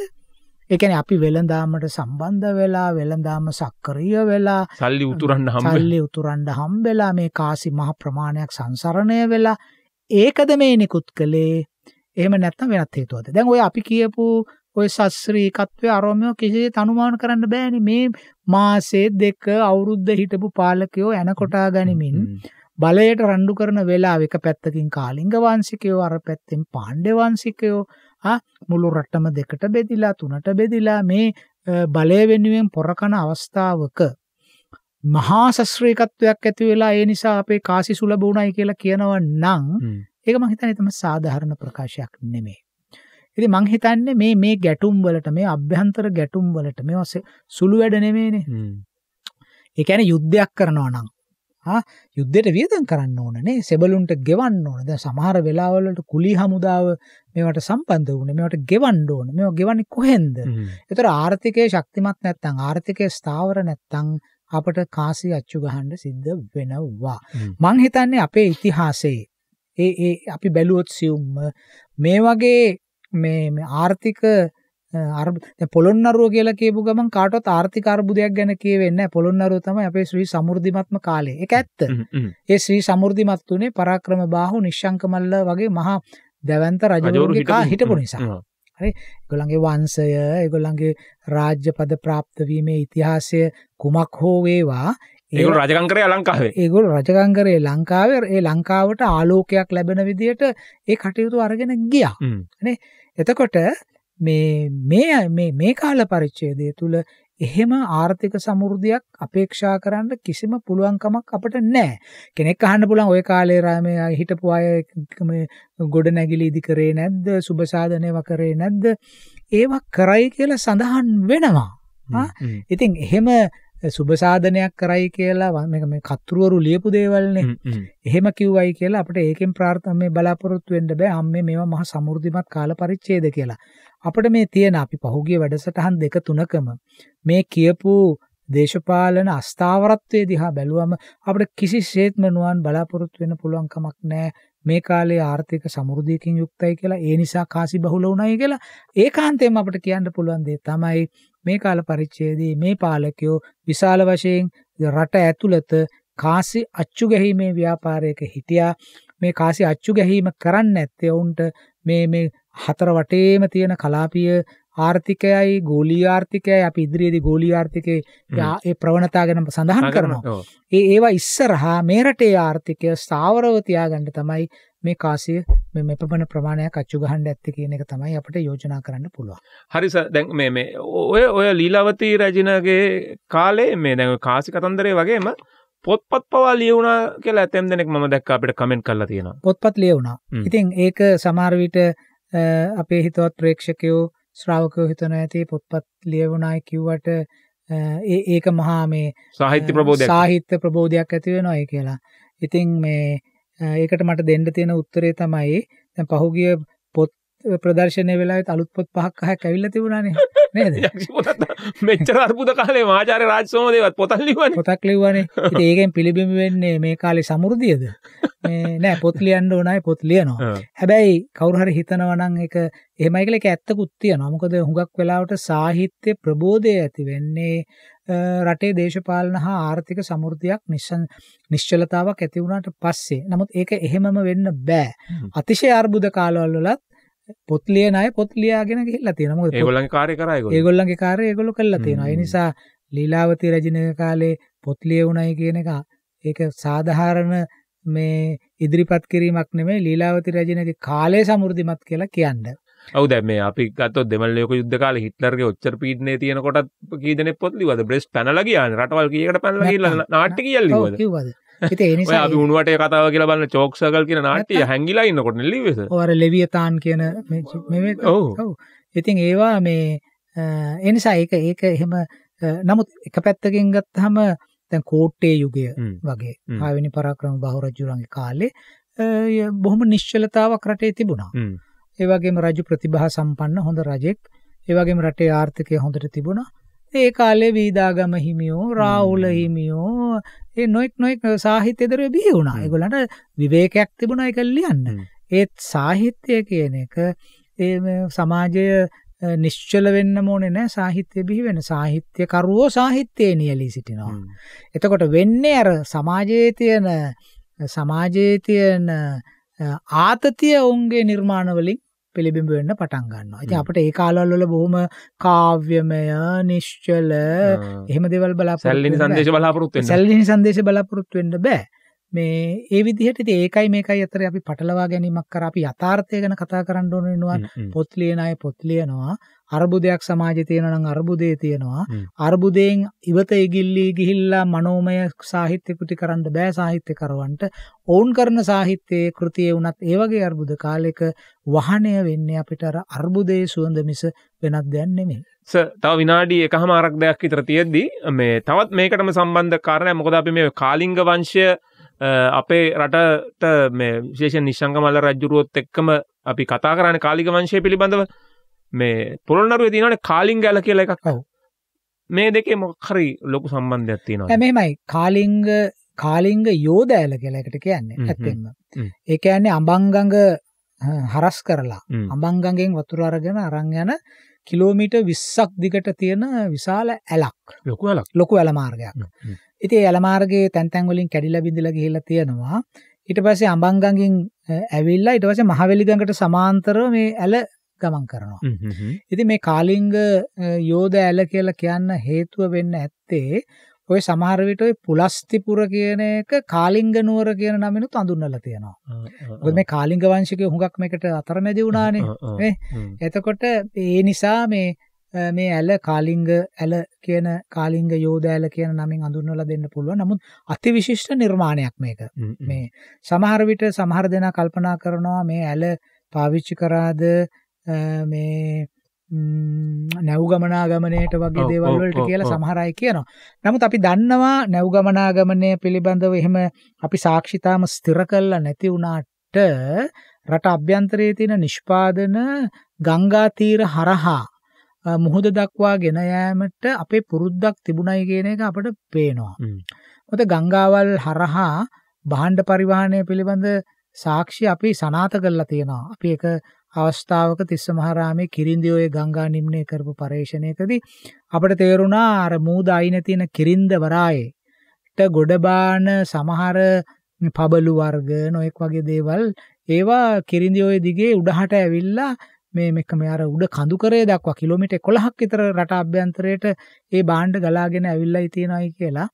ඒ කියන්නේ අපි වෙළඳාමට සම්බන්ධ වෙලා වෙළඳාම සක්‍රීය වෙලා සල්ලි උතුරන්න හම්බ සල්ලි උතුරන්න හම්බෙලා මේ කාසි මහ ප්‍රමාණයක් සංසරණය වෙලා ඒකද මේ නිකුත් කළේ එහෙම නැත්නම් වෙනත් හේතුවක්ද දැන් ඔය අපි කියපු ඔය ශස්ත්‍රීකත්වයේ අරෝමය කිසි තනුමාන කරන්න බෑනේ මේ මාසේ දෙක අවුරුද්ද හිටපු පාලකයෝ එනකොටා ගනිමින් බලයට රණ්ඩු කරන වෙලාව එක පැත්තකින් කාලිංග වංශිකයෝ අර පැත්තෙන් පාණ්ඩ වංශිකයෝ මුළු රටම දෙකට බෙදිලා තුනට බෙදිලා මේ බලය වෙනුවෙන් පොරකන අවස්ථාවක මහා ශස්ත්‍රීකත්වයක් ඇති වෙලා ඒ නිසා අපේ කාසි සුලබ වුණයි කියලා කියනවා නම් ඒක මං හිතන්නේ තමයි සාධාරණ ප්‍රකාශයක් නෙමෙයි. ඉතින් මං හිතන්නේ මේ මේ ගැටුම් වලට මේ අභ්‍යන්තර ගැටුම් වලට මේවා සුළු වැඩ නෙමෙයිනේ. ඒ කියන්නේ යුද්ධයක් කරනවා නම් යුද්ධයට වියදම් කරන්න ඕනනේ සෙබලුන්ට ගෙවන්න ඕන දැන් සමහර වෙලාවලට කුලි හමුදාව මේවට සම්බන්ධ වුණේ මේවට ගෙවන්න ඕන මේව ගෙවන්නේ කොහෙන්ද? ඒතර ආර්ථිකයේ ශක්තිමත් නැත්නම් ආර්ථිකයේ ස්ථාවර නැත්නම් අපට කාසි අච්චු ගහන්න සිද්ධ වෙනවා. මං හිතන්නේ අපේ ඉතිහාසයේ ඒ ඒ අපි බැලුවොත් සියුම්ම මේ වගේ මේ ආර්ථික අර පොළොන්නරුව කියලා කියපු ගමන් කාටවත් ආර්ථික අර්බුදයක් ගැන කියවෙන්නේ නැහැ. පොළොන්නරුව තමයි අපේ ශ්‍රී සමෘද්ධිමත්ම කාලය. ඒක ඇත්ත. ඒ ශ්‍රී සමෘද්ධිමත් උනේ පරාක්‍රම බාහු නිශ්ශංක මල්ල වගේ මහා දැවැන්ත රජවරුන්ගේ කා හිටපු නිසා. හරි ඒගොල්ලන්ගේ වංශය ඒගොල්ලන්ගේ රාජ්‍ය පද પ્રાપ્ત වීමේ ඉතිහාසය කුමක් හෝ වේවා ඒගොල්ලෝ රජකම් කරේ ලංකාවේ. ඒගොල්ලෝ රජකම් කරේ ලංකාවේ ඒ ලංකාවට ආලෝකයක් ලැබෙන විදිහට ඒ කටයුතු අරගෙන ගියා. නේ එතකොට මේ මේ මේ මේ කාල පරිච්ඡේදය තුල එහෙම ආර්ථික සමෘද්ධියක් අපේක්ෂා කරන්න කිසිම පුළුවන්කමක් අපට නැහැ. කෙනෙක් අහන්න පුළුවන් ওই කාලේ රාමේ හිටපු අය මේ ගොඩ නැගිලි ඉදි කරේ නැද්ද? සුබ සාධනේව කරේ නැද්ද? ඒවා කරයි කියලා සඳහන් වෙනවා. හා ඉතින් එහෙම සුබ සාධනයක් කරයි කියලා මේක මේ කතුරුවරු ලියපු දේවල්නේ. එහෙම කිව්වයි කියලා අපිට ඒකෙන් ප්‍රාර්ථනා මේ බලාපොරොත්තු වෙන්න බෑ. අම්මේ මේවා මහා සමෘද්ධිමත් කාල පරිච්ඡේද කියලා. අපිට මේ තියෙන අපි පහුගිය වැඩසටහන් දෙක තුනකම මේ කියපු දේශපාලන අස්ථාවරත්වයේ දිහා බැලුවම අපිට කිසිසේත්ම නුවන් බලාපොරොත්තු වෙන්න පුළුවන් කමක් නැහැ මේ කාලේ ආර්ථික සමෘද්ධියකින් යුක්තයි කියලා ඒ නිසා කාසි බහුල වුණයි කියලා ඒකාන්තයෙන්ම අපිට කියන්න පුළුවන් දේ තමයි මේ කාල පරිච්ඡේදයේ මේ පාලකයෝ විශාල වශයෙන් රට ඇතුළත කාසි අච්චු ගැහිීමේ ව්‍යාපාරයක හිටියා මේ කාසි අච්චු ගැහිීම කරන්නේ නැත්තේ ඔවුන්ට මේ මේ හතර වටේම තියෙන කලාපීය ආර්ථිකයයි ගෝලී ආර්ථිකයයි අපි ඉදිරියේදී ගෝලී ආර්ථිකයේ ඒ ප්‍රවණතා ගැන සඳහන් කරනවා. ඒ ඒවා ඉස්සරහා මේ රටේ ආර්ථිකය ස්ථාවරව තියාගන්න තමයි මේ කාසිය මේ මෙපමණ ප්‍රමාණයක් අච්චු ගහන්න ඇත්තේ කියන එක තමයි අපිට යෝජනා කරන්න පුළුවන්. හරි සර් දැන් මේ මේ ඔය ඔය ලීලාවතී රජිනගේ කාලේ මේ දැන් කාසි කතන්දරේ වගේම පොත්පත් පවා ලියවුණා කියලා ඇතැම් දෙනෙක් මම දැක්ක අපිට කමෙන්ට් කරලා තියෙනවා. පොත්පත් ලියවුණා. ඉතින් ඒක සමහර විට අපේ හිතවත් ප්‍රේක්ෂකයෝ ශ්‍රාවකයෝ හිතන ඇති පොත්පත් ලියවුණායි කිව්වට ඒ ඒක මහා මේ සාහිත්‍ය ප්‍රබෝධයක් සාහිත්‍ය ප්‍රබෝධයක් ඇති වෙනවායි කියලා. ඉතින් මේ ඒකට මට දෙන්න තියෙන උත්තරේ තමයි දැන් පහුගිය පොත් ප්‍රදර්ශනය වෙලාවෙත් අලුත් පොත් පහක් හයක් ඇවිල්ලා තිබුණානේ නේද [LAUGHS] මෙච්චර අර්බුද කාලේ මාචාර්ය රාජසෝම දේවත් පොතක් ලිව්වනේ පොතක් ලිව්වනේ ඉතින් ඒකෙන් පිළිබිඹ වෙන්නේ මේ කාලේ සමෘද්ධියද මේ නෑ පොත් ලියන්න ඕන අය පොත් ලියනවා හැබැයි කවුරු හරි හිතනවා නම් ඒක එහෙමයි කියලා ඒක ඇත්තකුත් තියෙනවා මොකද හුඟක් වෙලාවට සාහිත්‍ය ප්‍රබෝධය ඇති වෙන්නේ රටේ දේශපාලන හා ආර්ථික සමෘද්ධියක් නිශ්චලතාවක් ඇති වුණාට පස්සේ. නමුත් ඒක එහෙමම වෙන්න බෑ. අතිශය අර්බුද කාලවල වලත් පොත් ලියන අය පොත් ලියාගෙන ගිහිල්ලා තියෙනවා. මොකද ඒගොල්ලන්ගේ කාර්යය කරා ඒගොල්ලෝ. ඒගොල්ලන්ගේ කාර්යය ඒගොල්ලෝ කළා තියෙනවා. ඒ නිසා ලීලාවති රජිනගේ කාලේ පොත් ලියුණයි කියන එක ඒක සාධාරණ මේ ඉදිරිපත් කිරීමක් නෙමෙයි ලීලාවති රජිනගේ කාලය සමෘද්ධිමත් කියලා කියන්නේ. ඔව් දැන් මේ අපි ගත්තොත් දෙමළ ලෝක යුද්ධ කාලේ හිට්ලර්ගේ ඔච්චර පීඩනය තියෙනකොටත් කී දෙනෙක් පොත් ලිව්වද? බ්‍රෙස් පැනලා ගියානේ. රටවල් කීයකට පැනලා ගිහිල්ලා නාට්‍ය කීයක් ලිව්වද? ඇති උුවට කතාව කියලා බලන්න චෝක්ෂකල් කියන නාටය හැඟිලා ඉන්නකොට ලිවෙස ඔර ලෙවියතාන් කියන ඉතින් ඒවා මේ එනිසා ඒක ඒක එහෙම නමුත් එක පැත්තකින් ගත්තහම තැන් කෝට්ටේ යුගය වගේ ආවිනි පරාක්‍රම බහුරජුරන්ගේ කාලේ බොහොම නිශ්චලතාවක් රටේ තිබුණා ඒවගේම රජු ප්‍රතිභා සම්පන්න හොඳ රජෙක් ඒවගේම රටේ ආර්ථිකය හොඳට තිබුණා ඒ කාලේ වීදාගම හිමියෝ රාවුල හිමියෝ ඒ නොඑක් නොඑක් සාහිත්‍ය දරුවේ බිහි වුණා. ඒගොල්ලන්ට විවේකයක් තිබුණා ඒක ලියන්න. ඒත් සාහිත්‍ය කියන එක ඒ සමාජය නිශ්චල වෙන්න ඕනේ නෑ සාහිත්‍ය බිහි වෙන සාහිත්‍ය කරුවෝ සාහිත්‍යයේ නියලී සිටිනවා. එතකොට වෙන්නේ අර සමාජයේ තියෙන සමාජයේ තියෙන ආතතිය ඔවුන්ගේ නිර්මාණ වලින් පිළිබිඹු වෙන්න පටන් ගන්නවා. ඉතින් අපිට ඒ කාලවල බොහොම කාව්‍යමය, නිශ්චල එහෙම දේවල් බලාපොරොත්තු වෙන්න සැලලිනි සංදේශ බලාපොරොත්තු වෙන්න සැලලිනි සංදේශ බලාපොරොත්තු වෙන්න බෑ. මේ ඒ විදිහට ඉතින් ඒකයි මේකයි අතරේ අපි පටලවා ගැනීමක් කර අපි යථාර්ථය ගැන කතා කරන්න ඕන වෙනවා පොත් ලියන අය පොත් ලියනවා අර්බුදයක් සමාජයේ තියෙනවා නම් අර්බුදේ තියෙනවා අර්බුදයෙන් ඉවත ඉගිල්ලි ගිහිල්ලා මනෝමය සාහිත්‍ය කෘති කරන්න බෑ සාහිත්‍ය කරවන්නට ඔවුන් කරන සාහිත්‍යයේ කෘතියේ වුණත් ඒ වගේ අර්බුද කාලයක වහණය වෙන්නේ අපිට අර අර්බුදයේ සුවඳ මිස වෙනත් දෙයක් නෙමෙයි ස තව විනාඩි එකහමාරක් දෙයක් විතර තියෙද්දි මේ තවත් මේකටම සම්බන්ධ කාරණා මොකද අපි මේ කාලිංග වංශය අපේ රටට මේ විශේෂ නිශ්ංග මල්ල රජ්ජුරුවොත් එක්කම අපි කතා කරන්න කාලික වංශය පිළිබඳව මේ පොළොන්නරුව තිනට කාලින් ගැල කියල එකක් මේ දෙකේ මොක්හරි ලොකු සම්බන්ධයක් තියෙනවා ඇමමයි කාලිංග කාලිංග යෝධ ඇල කියලකට කියන්නේ ඇත්තෙන්ම ඒක ඇන්නේ අඹංගඟ හරස් කරලා අඹංගගෙන් වතුරාරගෙන අරං යන කිලෝමීටර් 20ක් දිගට තියෙන විශාල ඇලක් ලොකු ඇලක් ලොකු ඇල මාර්ගයක්. ඉතින් ඒ ඇල මාර්ගයේ තැන් තැන් වලින් කැඩිලා බිඳිලා ගිහිල්ලා තියෙනවා. ඊට පස්සේ අඹංගඟින් ඇවිල්ලා ඊට පස්සේ මහවැලි ගඟට සමාන්තරව මේ ඇල ගමන් කරනවා. ඉතින් මේ කාලිංග යෝධ ඇල කියලා කියන්න හේතුව වෙන්න ඇත්තේ ඔය සමහර විට ඔය පුලස්තිපුර කියන එක කාලිංග නුවර කියන නමිනුත් අඳුන්වලා තියෙනවා. මොකද මේ කාලිංග වංශිකයෝ හුඟක් මේකට අතරමැදි වුණානේ. නේ? එතකොට ඒ නිසා මේ මේ ඇල කාලිංග ඇල කියන කාලිංග යෝධ ඇල කියන නමින් අඳුන්වලා දෙන්න පුළුවන්. නමුත් අතිවිශිෂ්ට නිර්මාණයක් මේක. මේ සමහර විට සමහර දෙනා කල්පනා කරනවා මේ ඇල පාවිච්චි කරාද මේ නැව්ගමනාගමනයට වගේ දේවල් වලට කියලා සමහර අය කියනවා. නමුත් අපි දන්නවා නැව්ගමනාගමනය පිළිබඳව එහෙම අපි සාක්ෂිතාම ස්ථිර කළා නැති වුණාට රට අභ්‍යන්තරයේ තියෙන නිෂ්පාදන ගංගා තීර හරහා මුහුද දක්වා ගෙන යාමට අපේ පුරුද්දක් තිබුණයි කියන එක අපිට පේනවා. මොකද ගංගාවල් හරහා භාණ්ඩ පරිවහනය පිළිබඳ සාක්ෂි අපි සනාත කරලා තියෙනවා. අපි ඒක අවස්ථාවක තිස්සමහාරාමේ කිරින්දිඔය ගංගා නිම්නය කරපු පර්යේෂණයකදී අපට තේරුණා අර මූද අයින තියෙන කිරින්ද වරායේට ගොඩබාන සමහර පබළු වර්ග නොඑක් වගේ දේවල් ඒවා කිරින්දිඔය දිගේ උඩහට ඇවිල්ලා මේ මෙක මේ අර උඩ කඳුකරය දක්වා කිලෝමීටර් 11ක් විතර රට අභ්‍යන්තරයට ඒ භාණ්ඩ ගලාගෙන ඇවිල්ලායි තියෙනවායි කියලා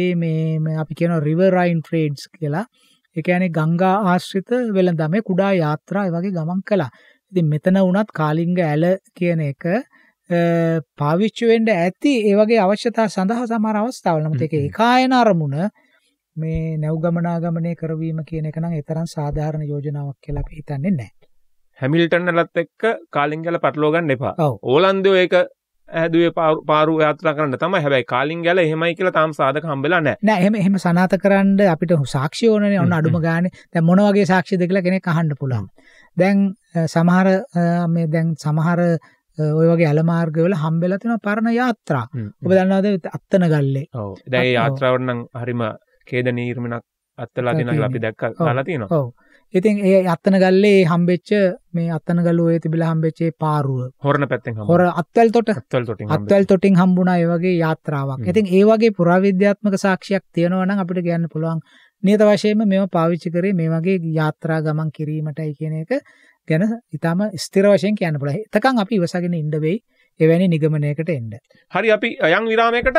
ඒ මේ අපි කියනවා රිවරයින් ට්‍රේඩ්ස් කියලා ඒ කියන්නේ ගංගා ආශ්‍රිත වෙළඳමේ කුඩා යාත්‍රා වගේ ගමන් කළා. ඉතින් මෙතන වුණත් කාලිංග ඇල කියන එක පාවිච්චි වෙන්න ඇති ඒ වගේ අවශ්‍යතා සඳහා සමහර අවස්ථාවල නම් ඒක ඒකායන අරමුණ මේ නැව්ගමනාගමනය කරවීම කියන එක නම් ඒතරම් සාධාරණ යෝජනාවක් කියලා අපි හිතන්නේ නැහැ. හැමිල්ටන් වලත් එක්ක කාලිංගල පටලවා ගන්න එපා. ඕලන්දෝ ඒක හැදුවේ පාරු යාත්‍රා කරන්න තමයි. හැබැයි කාලින් ගැල එහෙමයි කියලා තාම සාධක හම්බෙලා නැහැ. නෑ එහෙම එහෙම සනාත කරන්න අපිට සාක්ෂි ඕනනේ. ඔන්න අඩුම ගානේ. දැන් මොන වගේ සාක්ෂිද කියලා කෙනෙක් අහන්න පුළුවන්. දැන් සමහර මේ දැන් සමහර ඔය වගේ අලමාර්ගවල හම්බෙලා තියෙන පරණ යාත්‍රා. ඔබ දන්නවද අත්තන ගල්ලේ? ඔව්. දැන් ඒ යාත්‍රාවට නම් හරිම ඛේදනීර්මණක් අත්තලා දෙනවා අපි දැක්කා. කාලා තියෙනවා. ඔව්. ඉතින් ඒ අත්තන ගල්ලේ හම්බෙච්ච මේ අත්තන ගල්ල ඔය තිබිලා හම්බෙච්ච ඒ පාරුව හොරණ පැත්තෙන් හොර අත්වැල් තොට අත්වැල් තොටින් අත්වැල් තොටින් හම්බුණා ඒ වගේ යාත්‍රාවක්. ඉතින් ඒ වගේ පුරාවිද්‍යාත්මක සාක්ෂියක් තියෙනවා නම් අපිට කියන්න පුළුවන් නියත වශයෙන්ම මේව පාවිච්චි කරේ මේ වගේ යාත්‍රා ගමන් කිරීමටයි කියන එක ගැන ඊටම ස්ථිර වශයෙන් කියන්න පුළුවන්. එතකන් අපි ඉවසගෙන ඉන්න වෙයි. එවැනි නිගමනයකට එන්න. හරි අපි අයං විරාමයකට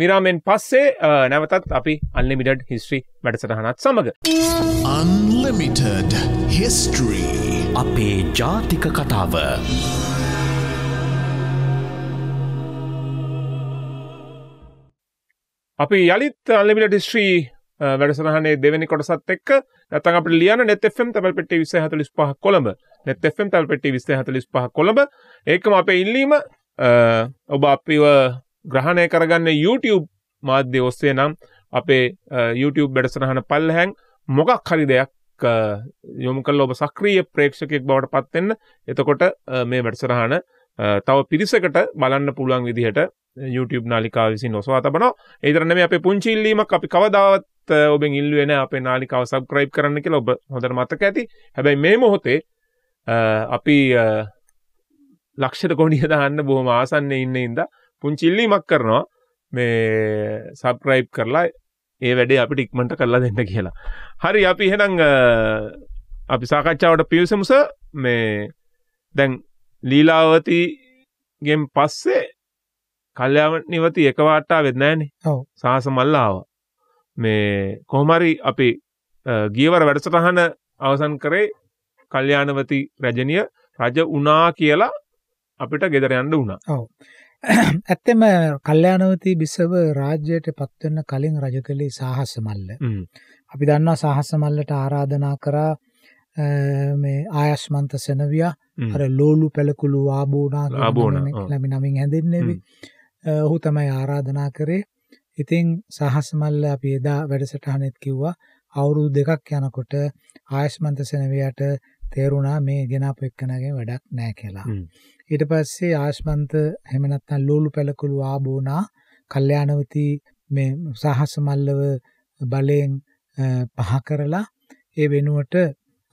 විරාමෙන් පස්සේ නැවතත් අපි අන්ලිමිටඩ් හිස්ට්‍රී වැඩසටහනත් සමඟ. අන්ලිමිටඩ් හිස්ට්‍රී අපේ ජාතික කතාව. අපි යළිත් අල්ලිමිට ඩිස්ට්‍රී වැඩසරහනේ දෙවැනි කොටසත් එක්ක නැත්නම් අපිට ලියන්න netfm තැපල්පෙට්ටිය 2045 කොළඹ netfm තැපල්පෙට්ටිය 2045 කොළඹ ඒකම අපේ ඉල්ලීම ඔබ අපිව ග්‍රහණය කරගන්න YouTube මාධ්‍ය ඔස්සේ නම් අපේ YouTube වැඩසටහන පල්ලහැන් මොකක් හරි දෙයක් යොමු කළ ඔබ සක්‍රීය ප්‍රේක්ෂකයෙක් බවට පත්වෙන්න එතකොට මේ වැඩසටහන තව පිරිසකට බලන්න පුළුවන් විදිහට YouTube නාලිකාව විසින් ඔසවා තබනවා. ඒ විතරක් නෙමෙයි අපේ පුංචි ඉල්ලීමක් අපි කවදාවත් ඔබෙන් ඉල්ලුවේ නැහැ අපේ නාලිකාව subscribe කරන්න කියලා ඔබ හොඳට මතක ඇති. හැබැයි මේ මොහොතේ අපි ලක්ෂයට කොණිය දාන්න බොහොම ආසන්නයේ ඉන්නේ ඉඳා පුංචි ඉල්ලීමක් කරනවා මේ subscribe කරලා ඒ වැඩේ අපිට ඉක්මනට කරලා දෙන්න කියලා. හරි අපි එහෙනම් අපි සාකච්ඡාවට පිවිසමු සර් මේ දැන් ලීලාවති ගෙන් පස්සේ කල්යාවනිවති එක වාටාවෙත් නැහනේ. ඔව්. සාස මල්ලාවා. මේ කොහොමරි අපි ගියවර වැඩසටහන අවසන් කරේ කල්්‍යානවති රැජනිය රජ වනා කියලා අපිට ගෙදර යන්න වුණා. ඔව්. [CLEARS THROAT] ඇත්තෙම කල්්‍යානවති බිසව රාජ්‍යයට පත්වෙන්න කලින් රජ කළේ සාහස මල්ල. අපි දන්නවා සාහස මල්ලට ආරාධනා කරා මේ ආයස්මන්ත සෙනවියා අර ලෝලු පැලකුළු ආබෝනා ලැබි නමින් හැඳින්නේවි. ඔහු තමයි ආරාධනා කරේ ඉතින් සහස්මල්ල අපි එදා වැඩසටහනෙත් කිව්වා අවුරුදු දෙකක් යනකොට ආයස්මන්ත සෙනවියට තේරුණා මේ ගෙනාපු එක්කනගෙන් වැඩක් නැහැ කියලා. ඊට පස්සේ ආයස්මන්ත එහෙම නැත්නම් ලූලු පැලකුළු ආබෝනා කල්යාණවති මේ සහස්මල්ලව බලයෙන් පහ කරලා ඒ වෙනුවට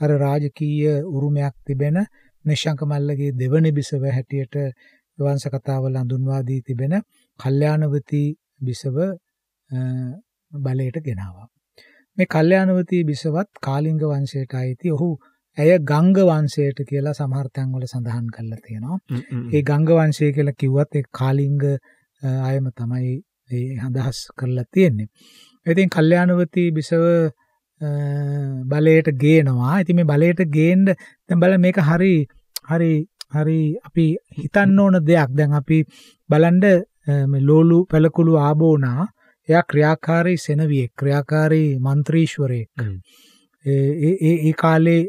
අර රාජකීය උරුමයක් තිබෙන නිශංක මල්ලගේ දෙවනි බිසව හැටියට වංශ කතාවල හඳුන්වා දී තිබෙන කල්යාණවති බිසව බලයට ගෙනාවා. මේ කල්යාණවතී බිසවත් කාලිංග වංශයට අයිති. ඔහු ඇය ගංග වංශයට කියලා සමහර තැන්වල සඳහන් කරලා තියෙනවා. ඒ ගංග වංශය කියලා කිව්වත් ඒ කාලිංග අයම තමයි ඒ අදහස් කරලා තියෙන්නේ. ඉතින් කල්යාණවතී බිසව බලයට ගේනවා. ඉතින් මේ බලයට ගේන්න දැන් බලන්න මේක හරි හරි හරි අපි හිතන්න ඕන දෙයක්. දැන් අපි බලන්න මේ ලෝලු පැලකුළු ආබෝනා එයා ක්‍රියාකාරී සෙනවියෙක් ක්‍රියාකාරී മന്ത്രീശ്വරයෙක් ඒ ඒ ඒ කාලේ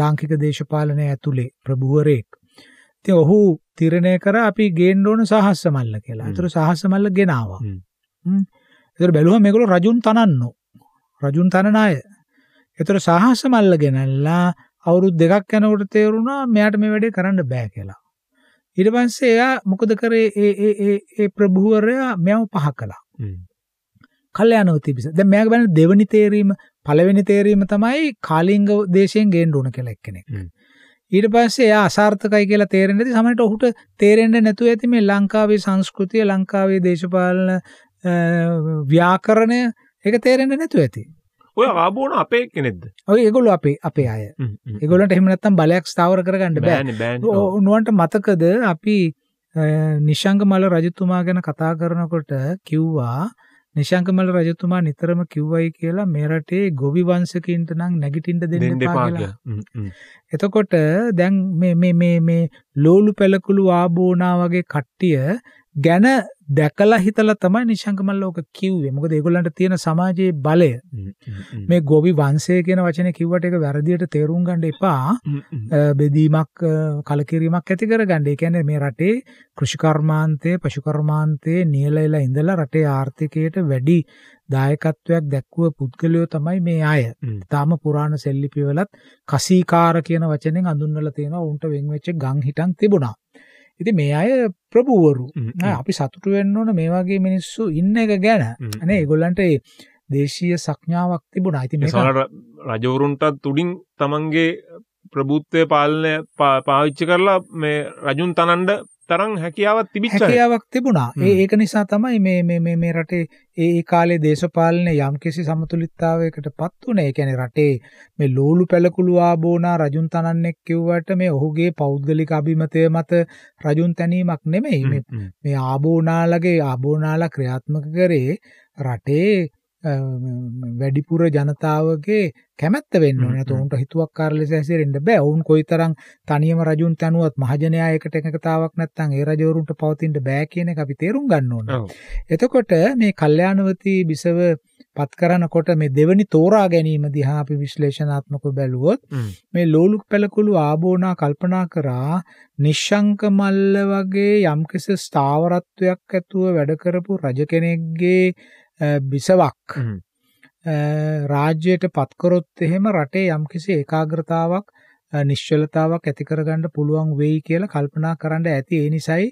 ලාංකික දේශපාලනය ඇතුලේ ප්‍රභූවරයෙක් ඉතින් ඔහු තීරණය කරා අපි ගේන්න ඕන සාහස මල්ල කියලා. ඒතර සාහස මල්ල ගෙනාවා. හ්ම්. ඒතර බැලුවම මේගොල්ලෝ රජුන් තනන්නෝ. රජුන් තනන අය. ඒතර සාහස මල්ල ගෙනල්ලා අවුරුදු දෙකක් යනකොට තේරුණා මෙයාට මේ වැඩේ කරන්න බෑ කියලා. ඊට පස්සේ එයා මොකද කරේ ඒ ඒ ඒ ඒ ප්‍රභූවරයා මෙයව පහ කළා. කල්යාණව තිබිස. දැන් මෙයාගේ බලන දෙවනි තේරීම පළවෙනි තේරීම තමයි කාලිංග දේශයෙන් ගේන්න ඕන කියලා එක්කෙනෙක්. ඊට පස්සේ එයා අසාර්ථකයි කියලා තේරෙන්නේ නැති සමහරට ඔහුට තේරෙන්නේ නැතුව ඇති මේ ලංකාවේ සංස්කෘතිය ලංකාවේ දේශපාලන ව්‍යාකරණය ඒක තේරෙන්නේ නැතුව ඇති. ඔය ආබෝන අපේ කෙනෙක්ද? ඔය ඒගොල්ලෝ අපේ අපේ අය. ඒගොල්ලන්ට එහෙම නැත්තම් බලයක් ස්ථාවර කරගන්න බෑ. උන්වන්ට මතකද අපි නිශංගමල රජතුමා ගැන කතා කරනකොට කිව්වා නිශංගමල රජතුමා නිතරම කිව්වයි කියලා මේ රටේ ගොවි වංශකින්ට නම් නැගිටින්න දෙන්න එපා කියලා. එතකොට දැන් මේ මේ මේ මේ ලෝලු පැලකුළු ආබෝනා වගේ කට්ටිය ගැන දැකලා හිතලා තමයි නිශංකමල් ලෝක කිව්වේ. මොකද ඒගොල්ලන්ට තියෙන සමාජයේ බලය. මේ ගෝවි වංශය කියන වචනේ කිව්වට ඒක වැරදියට තේරුම් ගන්න එපා. බෙදීමක් කලකිරීමක් ඇති කරගන්න. ඒ කියන්නේ මේ රටේ කෘෂිකර්මාන්තයේ, පශුකර්මාන්තයේ නියලෙලා ඉඳලා රටේ ආර්ථිකයට වැඩි දායකත්වයක් දැක්වුව පුද්ගලයෝ තමයි මේ අය. තාම පුරාණ සෙල්ලිපිවලත් කසීකාර කියන වචනෙන් අඳුන්වලා තියෙනවා. උන්ට වෙන් වෙච්ච ගම් හිටන් තිබුණා. ඉතින් මේ අය ප්‍රභූවරු. අපි සතුටු වෙන්න ඕන මේ වගේ මිනිස්සු ඉන්න එක ගැන. අනේ ඒගොල්ලන්ට ඒ දේශීය සඥාවක් තිබුණා. ඉතින් මේක රජවරුන්ටත් උඩින් තමන්ගේ ප්‍රභූත්වය පාලනය පාවිච්චි කරලා මේ රජුන් තනන්න තරම් හැකියාවක් තිබිච්ච හැකියාවක් තිබුණා. ඒ ඒක නිසා තමයි මේ මේ මේ මේ රටේ ඒ ඒ කාලේ දේශපාලන යම්කිසි සමතුලිතතාවයකටපත් උනේ. ඒ කියන්නේ රටේ මේ ලෝලු පැලකුළු ආબોනා රජුන් තනන්නෙක් කිව්වට මේ ඔහුගේ පෞද්ගලික අභිමතය මත රජුන් තැනීමක් නෙමෙයි. මේ මේ ආબોනාලගේ ආબોනාලා ක්‍රියාත්මක කරේ රටේ වැඩිපුර ජනතාවගේ කැමැත්ත වෙන්න ඕනේ. නැත්නම් උන්ට හිතුවක්කාර ලෙස හැසිරෙන්න බෑ. ඔවුන් කොයිතරම් තනියම රජුන් තනුවත් මහජනයා එකට එකඟතාවක් නැත්නම් ඒ රජවරුන්ට පවතින්න බෑ කියන එක අපි තේරුම් ගන්න ඕනේ. එතකොට මේ කල්යාණවති බිසව පත් කරනකොට මේ දෙවනි තෝරා ගැනීම දිහා අපි විශ්ලේෂණාත්මකව බැලුවොත් මේ ලෝලුක් පැලකුළු ආબોනා කල්පනා කරා නිශ්ශංක මල්ල වගේ යම්කිසි ස්ථාවරත්වයක් ඇතුව වැඩ කරපු රජ කෙනෙක්ගේ බිසවක් රාජ්‍යයට පත්කරොත් එහෙම රටේ යම්කිසි ඒකාග්‍රතාවක් නිශ්චලතාවක් ඇති කරගන්න පුළුවන් වෙයි කියලා කල්පනා කරන්න ඇති ඒ නිසයි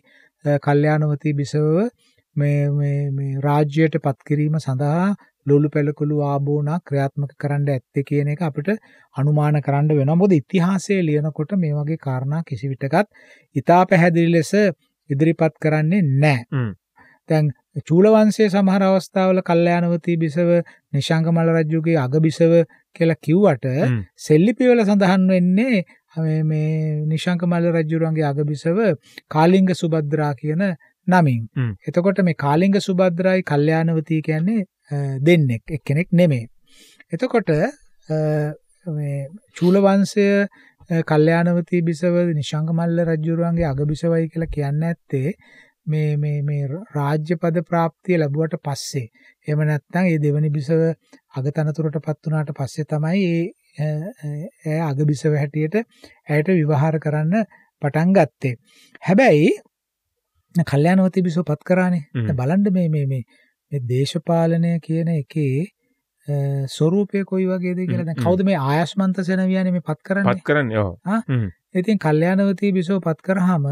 කල්යාණවති බිසවව මේ මේ මේ රාජ්‍යයට පත් කිරීම සඳහා ලුළු පැලකුළු ආභෝණා ක්‍රියාත්මක කරන්න ඇත්තේ කියන එක අපිට අනුමාන කරන්න වෙනවා. මොකද ඉතිහාසයේ ලියනකොට මේ වගේ කාරණා කිසි විටකත් ඉතා පැහැදිලි ලෙස ඉදිරිපත් කරන්නේ නැහැ. දැන් චූල වංශයේ සමහර අවස්ථාවල කල්යාණවති බිසව, නිශාංගමල රජුගේ අග බිසව කියලා කිව්වට සෙල්ලිපිවල සඳහන් වෙන්නේ මේ මේ නිශාංගමල රජුරන්ගේ අග බිසව කාලිංග සුබද්‍රා කියන නමින්. එතකොට මේ කාලිංග සුබද්‍රායි කල්යාණවති කියන්නේ දෙන්නෙක් එක්කෙනෙක් නෙමෙයි. එතකොට මේ චූල වංශය කල්යාණවති බිසව නිශාංගමල්ල රජුරුවන්ගේ අග බිසවයි කියලා කියන්නේ ඇත්තේ මේ මේ මේ රාජ්‍ය පද ප්‍රාප්තිය ලැබුවට පස්සේ එහෙම නැත්නම් ඒ දෙවනි බිසව අගතනතුරටපත් වුණාට පස්සේ තමයි ඒ අගබිසව හැටියට ඇයට විවහාර කරන්න පටන් ගත්තේ. හැබැයි කල්යාණවති බිසවපත් කරානේ. බලන්න මේ මේ මේ මේ දේශපාලනය කියන එකේ ස්වරූපය කොයි වගේද කියලා දැන් කවුද මේ ආයස්මන්ත සෙනවියනේ මේ පත් කරන්නේ? පත් කරන්නේ. ඔව්. ඉතින් කල්යාණවති බිසව පත් කරාම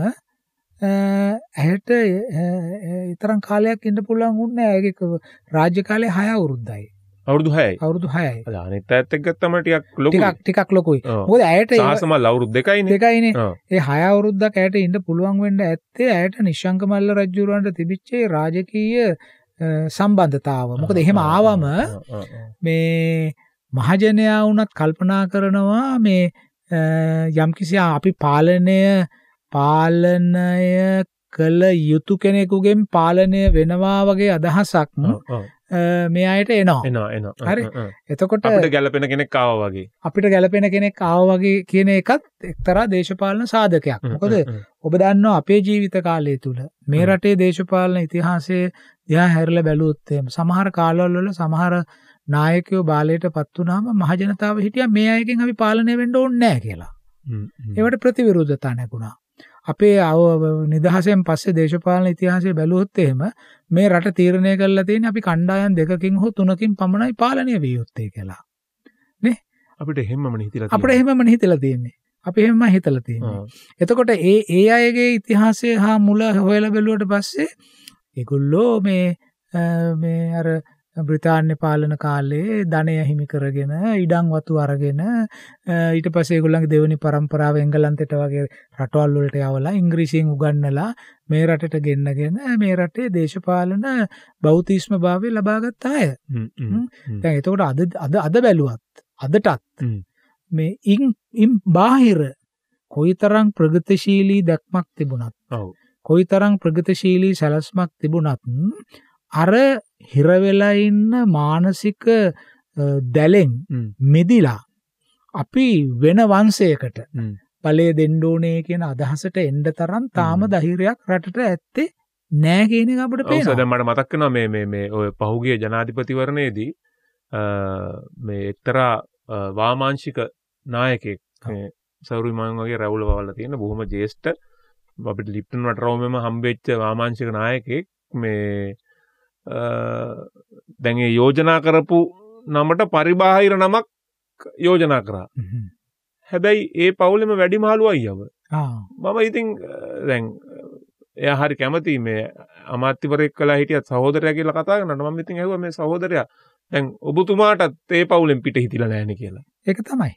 ඇහැට ඊතරම් කාලයක් ඉන්න පුළුවන් වුණේ ඇගේ රාජ්‍ය කාලේ 6 අවුරුද්දයි. අවුරුදු 6යි. අවුරුදු 6යි. අද අනිත් ඇත්ත එක්ක තමයි ටිකක් ලොකුයි. ටිකක් ටිකක් ලොකුයි. මොකද ඇයට සාසමල් අවුරුදු දෙකයිනේ. දෙකයිනේ. ඒ 6 අවුරුද්දක් ඇයට ඉන්න පුළුවන් වෙන්න ඇත්තේ ඇයට නිශ්ශංක මල්ල රජුරවන්ට තිබිච්ච රාජකීය සම්බන්ධතාව. මොකද එහෙම ආවම මේ මහජනයා වුණත් කල්පනා කරනවා මේ යම්කිසි අපි පාලනය පාලනය කළ යුතු කෙනෙකුගෙන් පාලනය වෙනවා වගේ අදහසක් මේ අයට එනවා. එනවා එනවා. හරි. එතකොට අපිට ගැළපෙන කෙනෙක් ආවා වගේ. අපිට ගැළපෙන කෙනෙක් ආවා වගේ කියන එකත් එක්තරා දේශපාලන සාධකයක්. මොකද ඔබ දන්නවා අපේ ජීවිත කාලය තුල මේ රටේ දේශපාලන ඉතිහාසයේ දිහා හැරිලා බැලුවොත් සමහර කාලවල වල සමහර නායකයෝ බාලයටපත් වුණාම මහජනතාව හිටියා මේ අයගෙන් අපි පාලනය වෙන්න ඕනේ නැහැ කියලා. ඒවට ප්‍රතිවිරුද්ධතා නැගුණා. අපේ නිදහසෙන් පස්සේ දේශපාලන ඉතිහාසය බැලුවොත් එහෙම මේ රට තීරණය කරලා තියෙන්නේ අපි කණ්ඩායම් දෙකකින් හෝ තුනකින් පමණයි පාලනය විය යුත්තේ කියලා. නේ? අපිට එහෙමමනේ හිතලා තියෙන්නේ. අපිට එහෙමමනේ හිතලා තියෙන්නේ. අපි එහෙමම හිතලා තියෙන්නේ. එතකොට ඒ ඒ අයගේ ඉතිහාසය හා මුල හොයලා බැලුවට පස්සේ ඒගොල්ලෝ මේ මේ අර බ්‍රතාන්‍ය පාලන කාලේ ධනය හිමි කරගෙන ඉඩම් වතු අරගෙන ඊට පස්සේ ඒගොල්ලන්ගේ දෙවෙනි පරම්පරාව එංගලන්තයට වගේ රටවල් වලට යවලා ඉංග්‍රීසියෙන් උගන්වලා මේ රටට ගෙන්නගෙන මේ රටේ දේශපාලන බෞතිස්ම භාවය ලබාගත් අය. දැන් එතකොට අද අද අද බැලුවත් අදටත් මේ ඉන් ඉන් බාහිර කොයිතරම් ප්‍රගතිශීලී දැක්මක් තිබුණත් කොයිතරම් ප්‍රගතිශීලී සැලැස්මක් තිබුණත් අර හිර වෙලා ඉන්න මානසික දැලෙන් මිදිලා අපි වෙන වංශයකට ඵලයේ දෙන්න ඕනේ කියන අදහසට එන්න තරම් තාම ධෛර්යයක් රටට ඇත්තේ නෑ කියන එක අපිට පේනවා. දැන් මට මතක් වෙනවා මේ මේ මේ ඔය පහුගිය ජනාධිපතිවරණයේදී මේ එක්තරා වාමාංශික නායකයෙක් සෞරි මං වගේ රැවුල වවලා තියෙන බොහොම ජේෂ්ඨ අපිට ලිප්ටන් වටරෝමෙම හම්බෙච්ච වාමාංශික නායකයෙක් මේ දැන් ඒ යෝජනා කරපු නමට පරිබාහිර නමක් යෝජනා කරා. හැබැයි ඒ පවුලෙම වැඩිම හලු අයියව. මම ඉතින් දැන් එයා හරි කැමති මේ අමාත්‍යවරයෙක් කළා හිටියත් සහෝදරයා කියලා කතා කරනකොට මම ඉතින් ඇහුවා මේ සහෝදරයා දැන් ඔබතුමාටත් ඒ පවුලෙන් පිට හිතිලා නැහෙනේ කියලා. ඒක තමයි.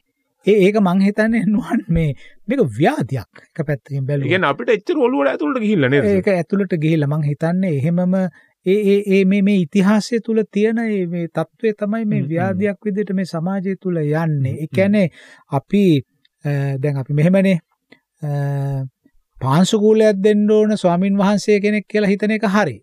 ඒ ඒක මං හිතන්නේ නුවන් මේ මේක ව්‍යාධියක් එක පැත්තකින් බැලුවොත්. කියන්නේ අපිට එච්චර ඔළුවට ඇතුළට ගිහිල්ලා නේද? ඒක ඇතුළට ගිහිල්ලා මං හිතන්නේ එහෙමම ඒ ඒ ඒ මේ මේ ඉතිහාසය තුල තියෙන මේ தત્ත්වය තමයි මේ ව්‍යාධියක් විදිහට මේ සමාජය තුල යන්නේ. ඒ කියන්නේ අපි දැන් අපි මෙහෙමනේ පාංශුකූලයක් දෙන්න ඕන ස්වාමින් වහන්සේ කෙනෙක් කියලා හිතන එක හරි.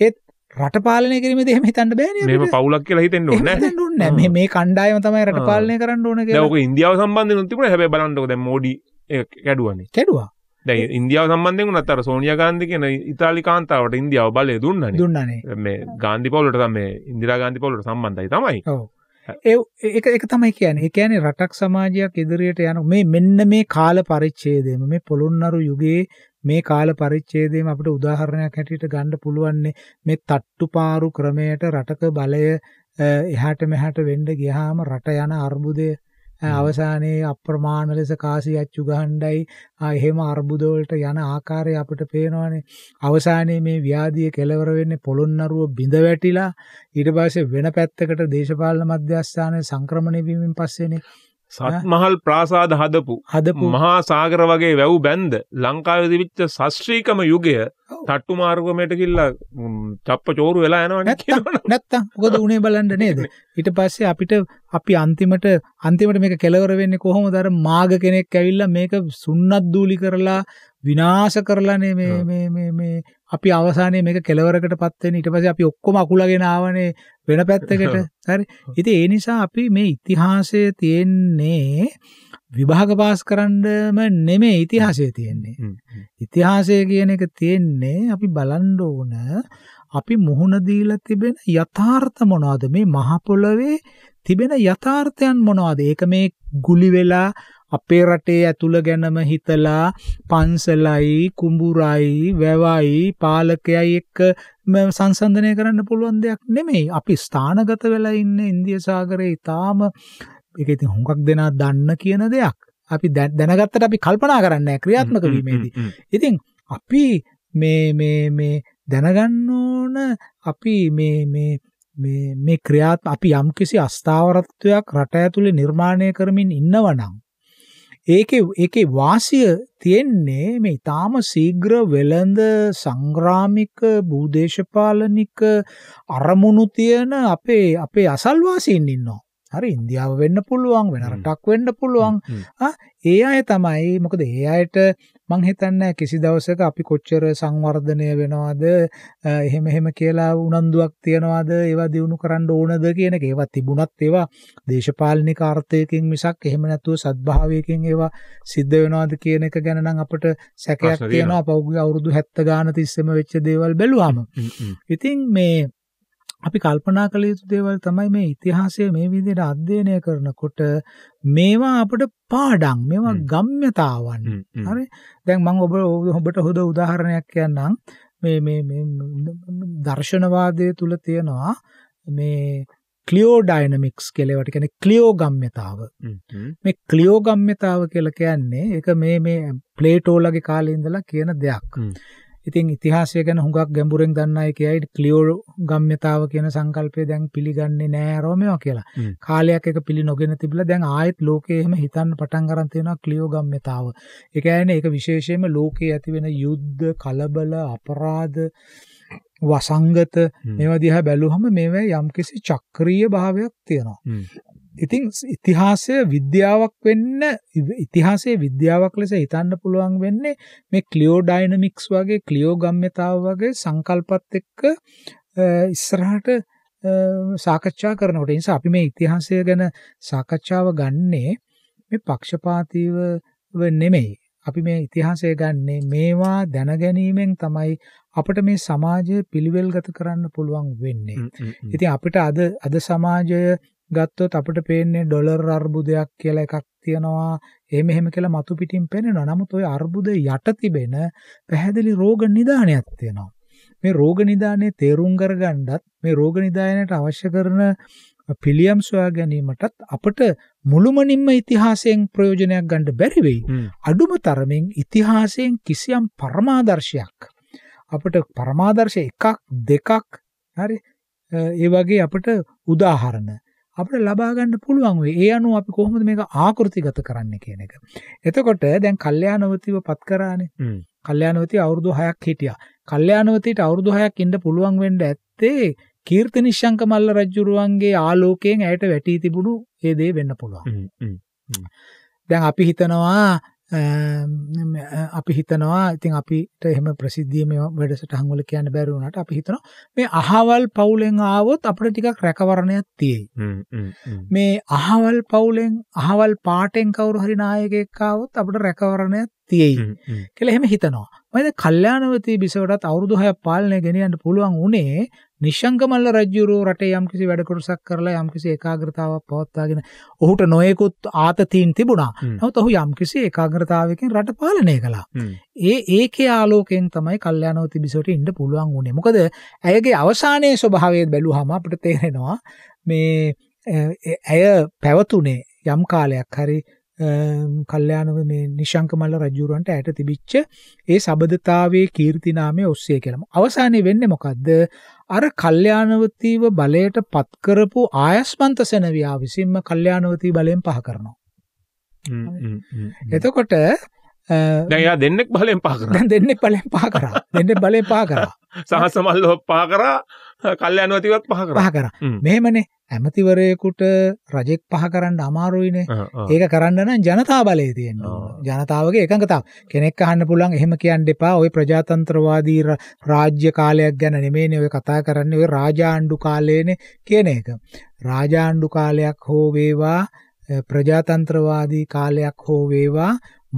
ඒත් රට පාලනය කිරීමේදී එහෙම හිතන්න බෑනේ. මේව පවුලක් කියලා හිතෙන්න ඕනේ නෑ. හිතෙන්න ඕනේ නෑ. මේ මේ කණ්ඩායම තමයි රට පාලනය කරන්න ඕන කියලා. දැන් ඔක ඉන්දියාව සම්බන්ධයෙන් උන් තිබුණා. හැබැයි බලන්නකෝ දැන් මෝඩි කැඩුවානේ. කැඩුවා. දැ ඉන්දියාව සම්බන්ධය වනත්තර සෝනිය ගන්ධ කියන ඉතාලි කාන්තාවට ඉන්දියාව බලය දුන්න දුන්නන මේ ගාන්ධි පවලට තම ඉන්දිරා ගාන්ධි පවලට සම්බන්ධයි තමයි ඒ එක තමයි කියන එකන රටක් සමාජයක් ඉදිරියට යන මේ මෙන්න මේ කාල පරිච්චේදම මේ පොළොන්නරු යුගයේ මේ කාල පරිච්චේදයම අපට උදාහරණයක් හැටියට ගණ්ඩ පුළුවන්නේ මේ තට්ටුපාරු ක්‍රමයට රටක බලය එහාට මෙහාට වෙන්ඩ ගියාම රට යන අර්බුදය අවසානයේ අප්‍රමාණ ලෙස කාසි අච්චු ගහණ්ඩයි එහෙම අර්බුදවලට යන ආකාරය අපිට පේනවනේ අවසානයේ මේ ව්‍යාධිය කෙලවර වෙන්නේ පොළොන්නරුව බිඳ වැටිලා ඊට පස්සේ වෙන පැත්තකට දේශපාලන මධ්‍යස්ථානයේ සංක්‍රමණය වීමෙන් පස්සේනේ සත්මහල් ප්‍රාසාද හදපු හදපු මහා සාගර වගේ වැව් බැන්ද ලංකාවේ තිබිච්ච ශාස්ත්‍රීයකම යුගය තට්ටු මාර්ගමයට ගිහිල්ලා චප්ප චෝරු වෙලා යනවා නැත්තම් මොකද උනේ බලන්න නේද ඊට පස්සේ අපිට අපි අන්තිමට අන්තිමට මේක කෙලවර වෙන්නේ කොහොමද අර මාග කෙනෙක් ඇවිල්ලා මේක සුන්නත් දූලි කරලා විනාශ කරලානේ මේ මේ මේ මේ අපි අවසානයේ මේක කෙලවරකටපත් වෙන්නේ ඊට පස්සේ අපි ඔක්කොම අකුලගෙන ආවනේ වෙන පැත්තකට [LAUGHS] හරි ඉතින් ඒ නිසා අපි මේ ඉතිහාසය තියෙන්නේ විභාග පාස් කරන්නම නෙමෙයි ඉතිහාසය තියෙන්නේ ඉතිහාසය කියන එක තියෙන්නේ අපි බලන්න ඕන අපි මුහුණ දීලා තිබෙන යථාර්ථ මොනවද මේ මහ පොළවේ තිබෙන යථාර්ථයන් මොනවද ඒක මේ ගුලි වෙලා අපේ රටේ ඇතුළ ගැනම හිතලා පන්සලයි කුඹුරයි වැවයි පාලකයයි එක්ක සංසන්දනය කරන්න පුළුවන් දෙයක් නෙමෙයි. අපි ස්ථානගත වෙලා ඉන්න ඉන්දිය සාගරේ ඊටාම ඒක ඉතින් හුඟක් දෙනා දන්න කියන දෙයක්. අපි දැනගත්තට අපි කල්පනා කරන්නේ ක්‍රියාත්මක වීමේදී. ඉතින් අපි මේ මේ මේ දැනගන්න ඕන අපි මේ මේ මේ මේ ක්‍රියාත් අපි යම්කිසි අස්ථාවරත්වයක් රට ඇතුලේ නිර්මාණය කරමින් ඉන්නවනම් ඒකේ ඒකේ වාසිය තියෙන්නේ මේ ඊටාම ශීඝ්‍ර වෙළඳ සංග්‍රාමික භූදේශපාලනික අරමුණු තියෙන අපේ අපේ අසල්වාසීන් ඉන්නවා. හරි ඉන්දියාව වෙන්න පුළුවන් වෙන රටක් වෙන්න පුළුවන්. ඒ අය තමයි මොකද ඒ අයට මං හිතන්නේ කිසි දවසක අපි කොච්චර සංවර්ධනය වෙනවද එහෙම එහෙම කියලා උනන්දුවක් තියනවද ඒවා දිනු කරන්න ඕනද කියන එක ඒවා තිබුණත් ඒවා දේශපාලනික අර්ථයකින් මිසක් එහෙම නැතුව සත්භාවයකින් ඒවා සිද්ධ වෙනවද කියන එක ගැන නම් අපට සැකයක් තියෙනවා පෞද්ගලික අවුරුදු 70 ගාන තිස්සෙම වෙච්ච දේවල් බැලුවාම ඉතින් මේ අපි කල්පනා කළ යුතු දේවල් තමයි මේ ඉතිහාසය මේ විදිහට අධ්‍යයනය කරනකොට මේවා අපට පාඩම් මේවා ගම්්‍යතාවන් හරි දැන් මම ඔබ ඔබට හොඳ උදාහරණයක් කියන්නම් මේ මේ මේ දර්ශනවාදයේ තුල තියෙනවා මේ ක්ලියෝ ඩයිනමික්ස් කියලා ඒවට කියන්නේ ක්ලියෝ ගම්්‍යතාව. මේ ක්ලියෝ ගම්්‍යතාව කියලා කියන්නේ ඒක මේ මේ ප්ලේටෝ ලගේ කාලේ ඉඳලා කියන දෙයක්. ඉතින් ඉතිහාසය ගැන හුඟක් ගැඹුරෙන් දන්න අය කියයි ක්ලියෝ ගම්්‍යතාව කියන සංකල්පය දැන් පිළිගන්නේ නෑ රෝමේවා කියලා. කාලයක් එක පිළි නොගෙන තිබිලා දැන් ආයෙත් ලෝකයේ එහෙම හිතන්න පටන් ගන්න තියෙනවා ක්ලියෝ ගම්්‍යතාව. ඒ කියන්නේ ඒක විශේෂයෙන්ම ලෝකයේ ඇති වෙන යුද්ධ, කලබල, අපරාධ වසංගත මේවා දිහා බැලුවම මේවා යම්කිසි චක්‍රීය භාවයක් තියෙනවා. ඉතින් ඉතිහාසය විද්‍යාවක් වෙන්න ඉතිහාසයේ විද්‍යාවක් ලෙස හිතන්න පුළුවන් වෙන්නේ මේ ක්ලියෝ ඩයිනමික්ස් වගේ ක්ලියෝ ගම්‍යතාව වගේ සංකල්පත් එක්ක ඉස්සරහට සාකච්ඡා කරනකොට ඒ නිසා අපි මේ ඉතිහාසය ගැන සාකච්ඡාව ගන්නේ මේ පක්ෂපාතීව නෙමෙයි අපි මේ ඉතිහාසය ගන්නේ මේවා දැන ගැනීමෙන් තමයි අපිට මේ සමාජය පිළිවෙල්ගත කරන්න පුළුවන් වෙන්නේ. ඉතින් අපිට අද අද සමාජය ගත්තොත් අපිට පේන්නේ ඩොලර් අර්බුදයක් කියලා එකක් තියෙනවා එහෙම එහෙම කියලා මතු පිටින් පේනවා නමුත් ওই අර්බුද යට තිබෙන පැහැදිලි රෝග නිදානයක් තියෙනවා මේ රෝග නිදානේ තේරුම් කරගන්නත් මේ රෝග නිදානයට අවශ්‍ය කරන පිළියම් සොයා ගැනීමටත් අපට මුළුමනින්ම ඉතිහාසයෙන් ප්‍රයෝජනයක් ගන්න බැරි වෙයි අඩුම තරමින් ඉතිහාසයෙන් කිසියම් පරමාදර්ශයක් අපිට පරමාදර්ශ එකක් දෙකක් හරි ඒ වගේ අපිට උදාහරණ අපිට ලබා ගන්න පුළුවන් වෙයි. ඒ අනුව අපි කොහොමද මේක ආකෘතිගත කරන්නේ කියන එක. එතකොට දැන් කල්යාණවතිව පත් කරානේ. කල්යාණවති අවුරුදු 6ක් හිටියා. කල්යාණවතිට අවුරුදු 6ක් ඉන්න පුළුවන් වෙන්න ඇත්තේ කීර්තිනිශ්ශංක මල්ල රජුරුවන්ගේ ආලෝකයෙන් ඇයට වැටී තිබුණු ඒ දේ වෙන්න පුළුවන්. දැන් අපි හිතනවා අපි හිතනවා ඉතින් අපිට එහෙම ප්‍රසිද්ධිය මේ වැඩසටහන් වල කියන්න බැරි වුණාට අපි හිතනවා මේ අහවල් පවුලෙන් ආවොත් අපිට ටිකක් රැකවරණයක් තියෙයි. මේ අහවල් පවුලෙන් අහවල් පාටෙන් කවුරු හරි නායකයෙක් ආවොත් අපිට රැකවරණයක් තියෙයි කියලා එහෙම හිතනවා. මම දැන් කල්යාණවතී බිසවටත් අවුරුදු 6ක් පාලනය ගෙනියන්න පුළුවන් උනේ නිශ්ශංකමල්ල රජුරෝ රටේ යම්කිසි වැඩ කොටසක් කරලා යම්කිසි ඒකාග්‍රතාවක් පවත්වාගෙන ඔහුට නොයෙකුත් ආතතීන් තිබුණා. නමුත් ඔහු යම්කිසි ඒකාග්‍රතාවයකින් රට පාලනය කළා. ඒ ඒකේ ආලෝකයෙන් තමයි කල්යාණෝති බිසෝට ඉන්න පුළුවන් වුණේ. මොකද ඇයගේ අවසානයේ ස්වභාවය බැලුවාම අපිට තේරෙනවා මේ ඇය පැවතුනේ යම් කාලයක් හරි කල්යාණව මේ නිශංක මල්ල රජුරවන්ට ඇයට තිබිච්ච ඒ සබදතාවයේ කීර්ති නාමය ඔස්සේ කියලාම. අවසානයේ වෙන්නේ මොකද්ද? අර කල්යාණවතීව බලයට පත් කරපු ආයස්මන්ත සෙනවියා විසින්ම කල්යාණවතී බලයෙන් පහ කරනවා. එතකොට දැන් යා දෙන්නෙක් බලයෙන් පහ කරා. දැන් දෙන්නෙක් බලයෙන් පහ කරා. දෙන්නෙක් බලයෙන් පහ කරා. [LAUGHS] සහසමල්ලෝ පහ කරා. කල්යාණවතීවත් පහ කරා. පහ කරා. මෙහෙමනේ ඇමතිවරයෙකුට රජෙක් පහ කරන්න අමාරුයිනේ. ඒක කරන්න නම් ජනතා බලය තියෙන්න ජනතාවගේ එකඟතාව. කෙනෙක් අහන්න පුළුවන් එහෙම කියන්න එපා. ওই ප්‍රජාතන්ත්‍රවාදී රාජ්‍ය කාලයක් ගැන නෙමෙයිනේ ඔය කතා කරන්නේ. ඔය රාජාණ්ඩු කාලයනේ කියන එක. රාජාණ්ඩු කාලයක් හෝ වේවා ප්‍රජාතන්ත්‍රවාදී කාලයක් හෝ වේවා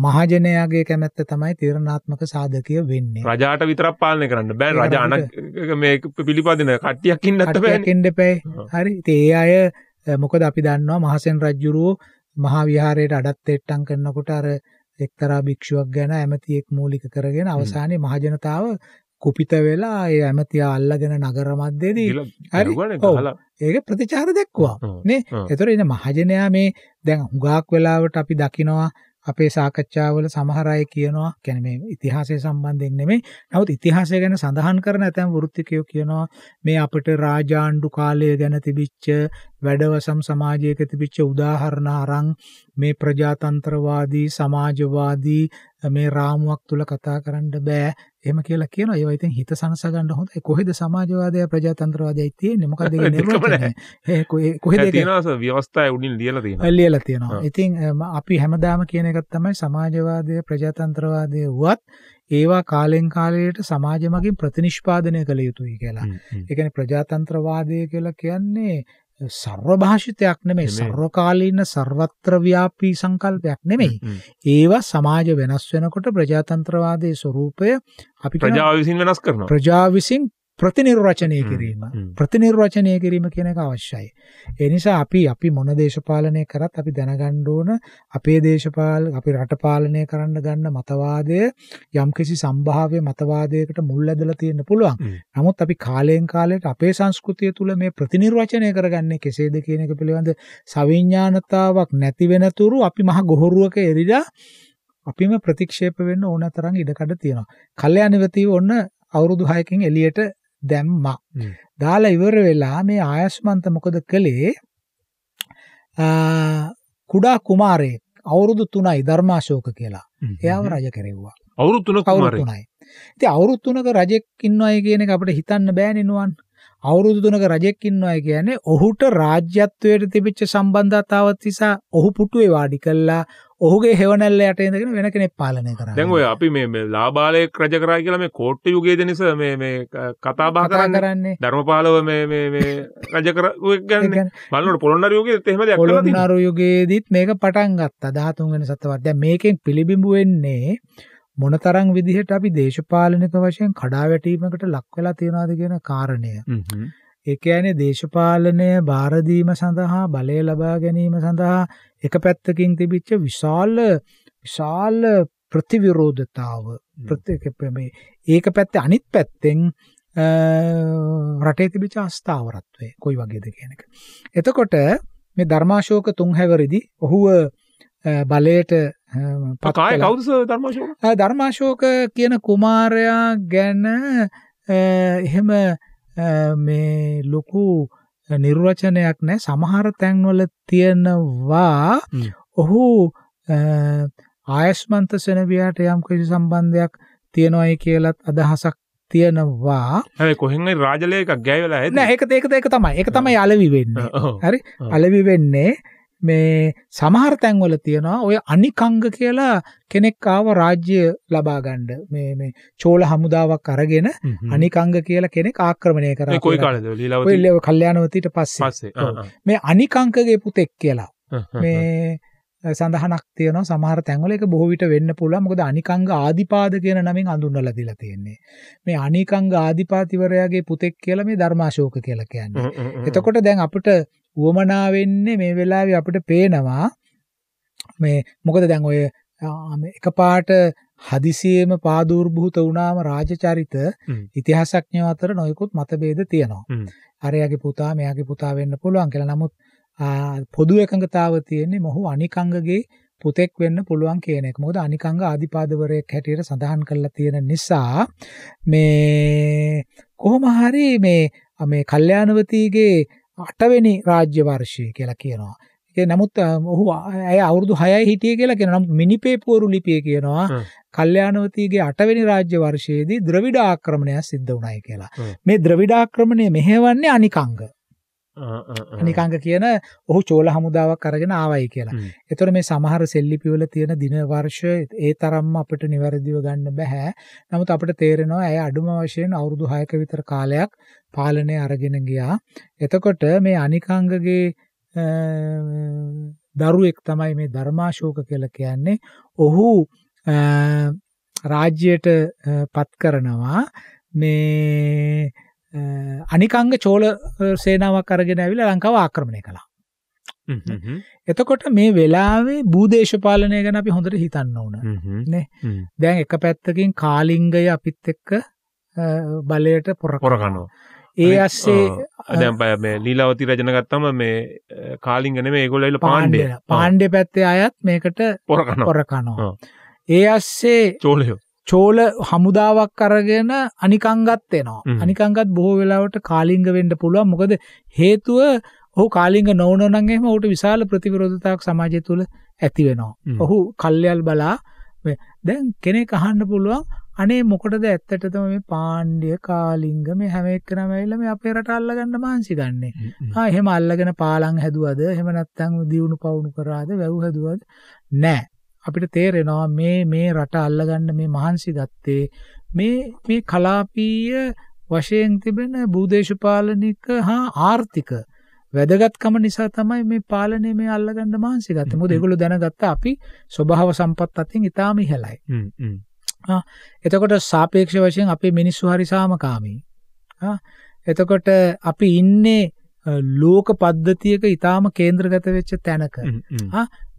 මහජනයාගේ කැමැත්ත තමයි තීරණාත්මක සාධකය වෙන්නේ. රජාට විතරක් පාලනය කරන්න බෑ රජ අනක් මේ පිළිපදින කට්ටියක් ඉන්නත් බෑනේ. ඉන්න බෑ. හරි. ඉතින් ඒ අය මොකද අපි දන්නවා මහසෙන් රජුරෝ මහා විහාරයට අඩත් එට්ටම් කරනකොට අර එක්තරා භික්ෂුවක් ගැන ඇමතියෙක් මූලික කරගෙන අවසානයේ මහජනතාව කුපිත වෙලා ඒ ඇමතියා අල්ලගෙන නගර මැදදී හරි ඒක ප්‍රතිචාර දක්වුවා නේ. ඒතර ඉන්න මහජනයා මේ දැන් හුඟක් වෙලාවට අපි දකිනවා අපේ සාකච්ඡාවල සමහර අය කියනවා يعني මේ ඉතිහාසය සම්බන්ධයෙන් නෙමෙයි නමුත් ඉතිහාසය ගැන සඳහන් කරන ඇතැම් වෘත්තිකයෝ කියනවා මේ අපිට රාජාණ්ඩු කාලය ගැන තිබිච්ච වැඩවසම් සමාජයක තිබිච්ච උදාහරණ අරන් මේ ප්‍රජාතන්ත්‍රවාදී සමාජවාදී මේ රාමුවක් තුල කතා කරන්න බෑ එහෙම කියලා කියනවා ඒවා ඉතින් හිත සනස ගන්න හොඳයි කොහෙද සමාජවාදය ප්‍රජාතන්ත්‍රවාදයයි තියෙන්නේ මොකද [LAUGHS] ඒකේ නිර්වචනය ඒ කොහෙද ඒක තියෙනවා ව්‍යවස්ථාවේ උඩින් ලියලා තියෙනවා ලියලා තියෙනවා ඉතින් අපි හැමදාම කියන එකක් තමයි සමාජවාදය ප්‍රජාතන්ත්‍රවාදය වුවත් ඒවා කාලෙන් කාලයට සමාජ මගින් ප්‍රතිනිෂ්පාදනය කළ යුතුයි කියලා ඒ කියන්නේ ප්‍රජාතන්ත්‍රවාදය කියලා කියන්නේ සර්ව භාෂිතයක් නෙමෙයි සර්වකාලීන ਸਰවත්‍ර ව්‍යාපී සංකල්පයක් නෙමෙයි. ඒවා සමාජ වෙනස් වෙනකොට ප්‍රජාතන්ත්‍රවාදයේ ස්වરૂපය අපි ප්‍රජාව විසින් වෙනස් කරනවා. ප්‍රජාව විසින් ප්‍රතිනිර්වචනය කිරීම ප්‍රතිනිර්වචනය කිරීම කියන එක අවශ්‍යයි. ඒ නිසා අපි අපි මොන දේශපාලනය කරත් අපි දැනගන්න ඕන අපේ දේශපාල අපි රට පාලනය කරන්න ගන්න මතවාදය යම්කිසි සම්භාව්‍ය මතවාදයකට මුල් ඇදලා තියෙන්න පුළුවන්. නමුත් අපි කාලයෙන් කාලයට අපේ සංස්කෘතිය තුළ මේ ප්‍රතිනිර්වචනය කරගන්නේ කෙසේද කියන එක පිළිබඳ සවිඥානතාවක් නැති වෙනතුරු අපි මහ ගොහරුවක එරිලා අපිම ප්‍රතික්ෂේප වෙන්න ඕන තරම් ඉඩකඩ තියෙනවා. කල්යාණ වෙතිව ඔන්න අවුරුදු 6කින් එළියට දැම්මා. දාලා ඉවර වෙලා මේ ආයස්මන්ත මොකද කළේ? කුඩා කුමාරයෙක් අවුරුදු 3යි ධර්මාශෝක කියලා. එයාව රජ කෙරෙව්වා. අවුරුදු 3 කුමාරයෙක්. ඉතින් අවුරුදු 3ක රජෙක් ඉන්නවයි කියන එක අපිට හිතන්න බෑනේ නුවන්. අවුරුදු 3ක රජෙක් ඉන්නවයි කියන්නේ ඔහුට රාජ්‍යත්වයට තිබිච්ච සම්බන්ධතාවත් නිසා ඔහු පුටුවේ වාඩි කළා ඔහුගේ හෙවණැල්ල යට ඉඳගෙන වෙන කෙනෙක් පාලනය කරන්නේ. දැන් ඔය අපි මේ ලාබාලයක් රජ කරා කියලා මේ කෝට්ටේ යුගයේදී නිස මේ මේ කතා බහ කරන්නේ. ධර්මපාලව මේ මේ මේ රජ කරපු එක ගන්නේ. බලනකොට පොළොන්නරු යුගයේත් එහෙම දෙයක් කරලා තියෙනවා. පොළොන්නරු යුගයේදීත් මේක පටන් ගත්තා 13 වෙනි සතවර්ෂය. දැන් මේකෙන් පිළිබිඹු වෙන්නේ මොනතරම් විදිහට අපි දේශපාලනික වශයෙන් කඩාවැටීමකට ලක් වෙලා තියනවාද කියන කාරණය. හ්ම් හ්ම්. ඒ කියන්නේ දේශපාලනය බාර දීම සඳහා බලය ලබා ගැනීම සඳහා එක පැත්තකින් තිබිච්ච විශාල විශාල ප්‍රතිවිරෝධතාව ප්‍රතිකපමේ ඒක පැත්තේ අනිත් පැත්තෙන් රටේ තිබිච්ච අස්ථාවරත්වය කොයි වගේද කියන එක. එතකොට මේ ධර්මාශෝක තුන් හැවරෙදි ඔහුව බලයට පකාය කවුද ධර්මාශෝක? ධර්මාශෝක කියන කුමාරයා ගැන එහෙම මේ ලොකු නිර්වචනයක් නැහැ සමහර තැන්වල තියෙනවා ඔහු ආයස්මන්ත සෙනවියට යම් කිසි සම්බන්ධයක් තියෙනවායි කියලත් අදහසක් තියෙනවා හැබැයි කොහෙන්ද රාජලේකක් ගෑවිලා ඇති නෑ ඒක ඒක ඒක තමයි ඒක තමයි අලවි වෙන්නේ හරි අලවි වෙන්නේ මේ සමහර තැන්වල තියෙනවා ඔය අනිකංග කියලා කෙනෙක් ආව රාජ්‍ය ලබා ගන්න මේ මේ චෝල හමුදාවක් අරගෙන අනිකංග කියලා කෙනෙක් ආක්‍රමණය කරා. ඒ කොයි කාලේද? ලීලාවතී. ඔය කල්යාණවතීට පස්සේ. මේ අනිකංගගේ පුතෙක් කියලා. මේ සඳහනක් තියෙනවා සමහර තැන්වල ඒක බොහෝ විට වෙන්න පුළුවන් මොකද අනිකංග ආදිපාද කියන නමින් හඳුන්වලා දීලා තියෙන්නේ මේ අනිකංග ආදිපාතිවරයාගේ පුතෙක් කියලා මේ ධර්මාශෝක කියලා කියන්නේ එතකොට දැන් අපිට වමනා වෙන්නේ මේ වෙලාවේ අපිට පේනවා මේ මොකද දැන් ඔය එකපාරට හදිසියෙම පාදූර්භූත වුණාම රාජචරිත ඉතිහාසඥයෝ අතර නොයෙකුත් මතභේද තියෙනවා. අරයාගේ පුතා මෙයාගේ පුතා වෙන්න පුළුවන් කියලා. නමුත් පොදු එකඟතාව තියෙන්නේ මොහු අනිකංගගේ පුතෙක් වෙන්න පුළුවන් කියන එක. මොකද අනිකංග ආදිපාදවරයෙක් හැටියට සඳහන් කරලා තියෙන නිසා මේ කොහොම හරි මේ මේ කල්යාණවතිගේ අටවෙනි රාජ්‍ය වර්ෂය කියලා කියනවා. ඒ නමුත් ඔහු ඇය අවුරුදු 6යි හිටියේ කියලා කියනවා. නමුත් මිනිපේපුවරු ලිපිය කියනවා කල්යාණවතිගේ අටවෙනි රාජ්‍ය වර්ෂයේදී ද්‍රවිඩ ආක්‍රමණයක් සිද්ධ වුණායි කියලා. මේ ද්‍රවිඩ ආක්‍රමණය මෙහෙවන්නේ අනිකංග. අනිකාංග කියන ඔහු චෝල හමුදාවක් අරගෙන ආවයි කියලා. එතකොට මේ සමහර සෙල්ලිපිවල තියෙන දින වර්ෂ ඒ තරම්ම අපිට නිවැරදිව ගන්න බෑ. නමුත් අපිට තේරෙනවා ඇය අඩුම වශයෙන් අවුරුදු 6ක විතර කාලයක් පාලනය අරගෙන ගියා. එතකොට මේ අනිකාංගගේ දරුවෙක් තමයි මේ ධර්මාශෝක කියලා කියන්නේ. ඔහු රාජ්‍යයට පත් කරනවා මේ අනිකංග චෝල සේනාවක් අරගෙන ඇවිල්ලා ලංකාව ආක්‍රමණය කළා. එතකොට මේ වෙලාවේ භූදේශපාලනය ගැන අපි හොඳට හිතන්න ඕන. නේ. දැන් එක පැත්තකින් කාලිංගය අපිත් එක්ක බලයට පොරකනවා. ඒ අස්සේ දැන් මේ ලීලාවති රජන ගත්තම මේ කාලිංග නෙමෙයි ඒගොල්ලෝ ඇවිල්ලා පාණ්ඩේ පාණ්ඩේ පැත්තේ අයත් මේකට පොරකනවා. පොරකනවා. ඒ අස්සේ චෝලයෝ චෝල හමුදාවක් අරගෙන අනිකංගත් වෙනවා. අනිකංගත් බොහෝ වෙලාවට කාලිංග වෙන්න පුළුවන්. මොකද හේතුව ඔහු කාලිංග නොවුන නම් එහෙම ඔහුට විශාල ප්‍රතිවිරෝධතාවක් සමාජය තුළ ඇති වෙනවා. ඔහු කල්යල් බලා දැන් කෙනෙක් අහන්න පුළුවන් අනේ මොකටද ඇත්තටම මේ පාණ්ඩ්‍ය කාලිංග මේ හැම එක්කනම ඇවිල්ලා මේ අපේ රට අල්ලගන්න මහන්සි ගන්නෙ. ආ එහෙම අල්ලගෙන පාලං හැදුවද? එහෙම නැත්නම් දියුණු පවුණු කරාද? වැව් හැදුවද? නෑ. අපිට තේරෙනවා මේ මේ රට අල්ලගන්න මේ මහන්සි ගත්තේ මේ මේ කලාපීය වශයෙන් තිබෙන භූදේශපාලනික හා ආර්ථික වැදගත්කම නිසා තමයි මේ පාලනය මේ අල්ලගන්න මහන්සි ගත්තේ. මොකද ඒගොල්ලෝ දැනගත්ත අපි ස්වභාව සම්පත් අතින් ඊටාම ඉහළයි. එතකොට සාපේක්ෂ වශයෙන් අපේ මිනිස්සු හරි සාමකාමී. එතකොට අපි ඉන්නේ ලෝක පද්ධතියක ඊටාම කේන්ද්‍රගත වෙච්ච තැනක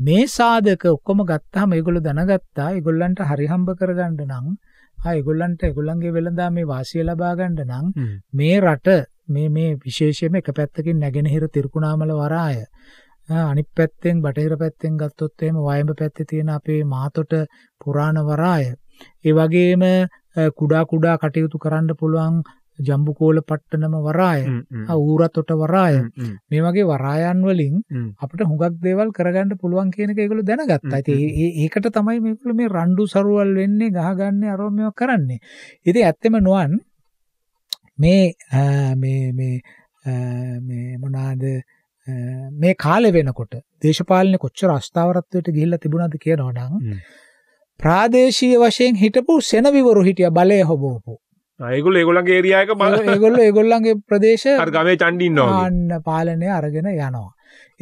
මේ සාධක ඔක්කොම ගත්තාම ඒගොල්ලෝ දැනගත්තා ඒගොල්ලන්ට හරි හම්බ කරගන්න නම් ආ ඒගොල්ලන්ට ඒගොල්ලන්ගේ වෙළඳාමේ වාසිය ලබා ගන්න නම් මේ රට මේ මේ විශේෂයෙන්ම එක පැත්තකින් නැගෙනහිර තිරිකුණාමල වරාය අනිත් පැත්තෙන් බටහිර පැත්තෙන් ගත්තොත් එහෙම වයඹ පැත්තේ තියෙන අපේ මාතොට පුරාණ වරාය ඒ වගේම කුඩා කුඩා කටයුතු කරන්න පුළුවන් ජම්බුකෝල පට්ටනම වරාය ඌරතොට වරාය මේ වගේ වරායන් වලින් අපිට හුඟක් දේවල් කරගන්න පුළුවන් කියන එක ඒගොල්ලෝ දැනගත්තා. ඉතින් ඒකට තමයි මේගොල්ලෝ මේ රණ්ඩු සරුවල් වෙන්නේ ගහගන්නේ අරෝ මේවා කරන්නේ. ඉතින් ඇත්තම නොවන් මේ මේ මේ මේ මොනවාද මේ කාලේ වෙනකොට දේශපාලන කොච්චර අස්ථාවරත්වයට ගිහිල්ලා තිබුණාද කියනවනම් ප්‍රාදේශීය වශයෙන් හිටපු සෙනවිවරු හිටිය බලය හොබෝපු ඒගොල්ල ඒගොල්ලන්ගේ ඒරියා එක ඒගොල්ල ඒගොල්ලන්ගේ ප්‍රදේශ අර ගමේ චණ්ඩින්නවා අන්න පාලනය අරගෙන යනවා.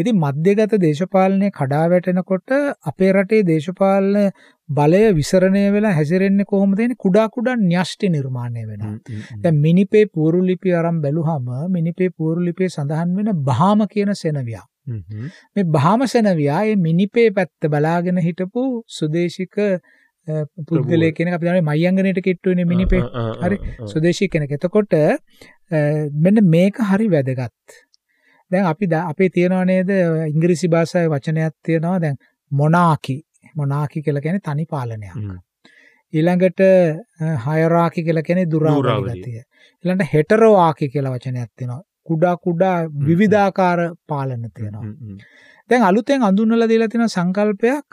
ඉතින් මධ්‍යගත දේශපාලනය කඩා වැටෙනකොට අපේ රටේ දේශපාලන බලය විසරණය වෙලා හැසිරෙන්නේ කොහොමද කියන්නේ කුඩා කුඩා න්‍යෂ්ටි නිර්මාණය වෙනවා. දැන් මිනිපේ පූර්වලිපි අරන් බැලුවහම මිනිපේ පූර්වලිපියේ සඳහන් වෙන බහාම කියන සෙනවියා. මේ බහාම සෙනවියා මේ මිනිපේ පැත්ත බලාගෙන හිටපු සුදේශික පුද්ගලයෙක් කෙනෙක් අපි දන්නේ මයංගනේට කිට්ටු වෙන මිනිපේ. හරි ස්වදේශී කෙනෙක්. එතකොට මෙන්න මේක හරි වැදගත්. දැන් අපි අපේ තියනවා නේද ඉංග්‍රීසි භාෂාවේ වචනයක් තියනවා දැන් මොනාකි. මොනාකි කියලා කියන්නේ තනි පාලනයක්. ඊළඟට හයරාකි කියලා කියන්නේ දුරාවරි ගතිය. ඊළඟට හෙටරෝආකි කියලා වචනයක් තියෙනවා. කුඩා කුඩා විවිධාකාර පාලන තියෙනවා. දැන් අලුතෙන් අඳුන්වලා දීලා තියෙන සංකල්පයක්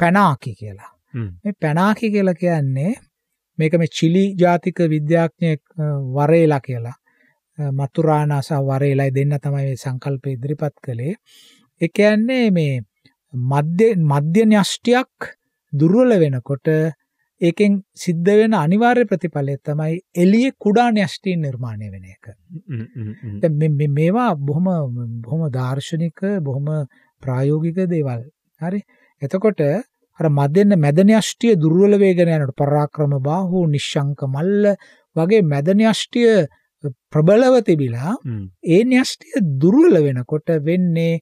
පැනාකි කියලා. මේ පැනාකි කියලා කියන්නේ මේක මේ චිලි ජාතික විද්‍යාඥයෙක් වරේලා කියලා මතුරානාස වරේලායි දෙන්න තමයි මේ සංකල්ප ඉදිරිපත් කළේ. ඒ කියන්නේ මේ මධ්‍ය මධ්‍ය න්‍යෂ්ටියක් දුර්වල වෙනකොට ඒකෙන් සිද්ධ වෙන අනිවාර්ය ප්‍රතිඵලය තමයි එළියේ කුඩා න්‍යෂ්ටීන් නිර්මාණය වෙන එක. දැන් මේවා බොහොම බොහොම දාර්ශනික බොහොම ප්‍රායෝගික දේවල්. හරි. එතකොට අර මදෙන්න මැදන්‍යෂ්ටිය දුර්වල වේගන යනකොට පරාක්‍රම බාහෝ නිශ්ශංක මල්ල වගේ මැදන්‍යෂ්ටිය ප්‍රබලව තිබිලා ඒ න්‍යෂ්ටිය දුර්වල වෙනකොට වෙන්නේ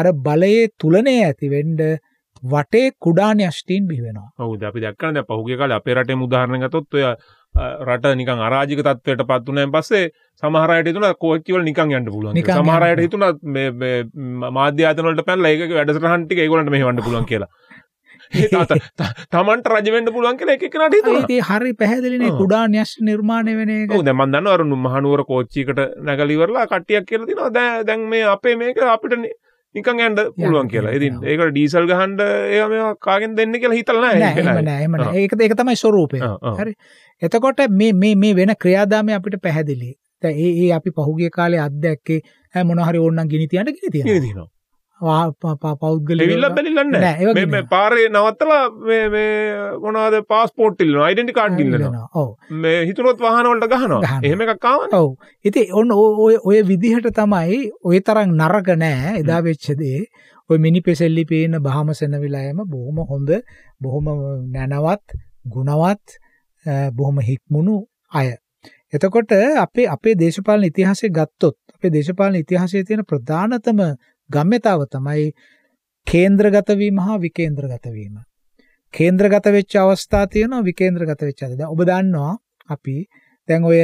අර බලයේ තුලනේ ඇති වෙන්න වටේ කුඩා න්‍යෂ්ටීන් බිහි වෙනවා. ඔව්ද අපි දැක්කනේ දැන් පහුගිය කාලේ අපේ රටේම උදාහරණ ගත්තොත් ඔය රට නිකන් අරාජික තත්වයට පත් වුණාන් පස්සේ සමහර අයට හිතුණා කෝච්චි වල නිකන් යන්න පුළුවන් කියලා. සමහර අයට හිතුණා මේ මේ මාධ්‍ය ආයතන වලට පැනලා ඒක වැඩසටහන් ටික ඒගොල්ලන්ට මෙහෙවන්න පුළුවන් කියලා. තමන්ට රජවෙන්ඩ පුළුවන් කෙන එකක් නට ඒ හරි පැහැදිලින කුඩා න්‍යශ් නිර්මාණය වෙන ද මන්දන්න අරුණු මහනුවර කෝච්චිකට නැගලිවරලා කට්ටියක් කියලතිනවා දෑ දැන් මේ අපේ මේක අපිට නිකන් ඇන්ඩ පුළුවන් කියලා ඉතින් ඒක ඩීසල් ගහන්ඩ ඒ මේ කාගෙන් දෙන්න කියලා හිතල්න ඒක ඒක තමයි ස්වරූපය හරි එතකොට මේ මේ වෙන ක්‍රියාදාමය අපිට පැහැදිලි ඒ ඒ අපි පහුගේ කාලේ අත්දැක්කේ මොනහරි ඕන්නම් ගිනි තියන්න ගිනි තියෙනවා පෞද්ගල විල්ල බැලිලන්න පාරය නවත්තලා මේ මොනද පස්පෝට්ටිල් අයිඩටි කාඩ්ඩිල්ලනවා මේ හිතුරොත් වහනවලට ගහනවා එහෙම එකක් කාවන ඔව ඉති ඔන්න ඔය ඔය විදිහට තමයි ඔය තරම් නරක නෑ එදා වෙච්චදේ ඔය මිනි පෙසෙල්ලි පේන බහම සෙනවිලායම බොහොම හොඳ බොහොම නැනවත් ගුණවත් බොහොම හික්මුණු අය එතකොට අපේ අපේ දේශපාලන ඉතිහාසය ගත්තොත් අපේ දේශපාලන ඉතිහාසයේ තියෙන ප්‍රධානතම ගම්‍යතාව තමයි කේන්ද්‍රගත වීම හා විකේන්ද්‍රගත වීම. කේන්ද්‍රගත වෙච්ච අවස්ථා තියෙනවා විකේන්ද්‍රගත වෙච්ච අවස්ථා. දැන් ඔබ දන්නවා අපි දැන් ඔය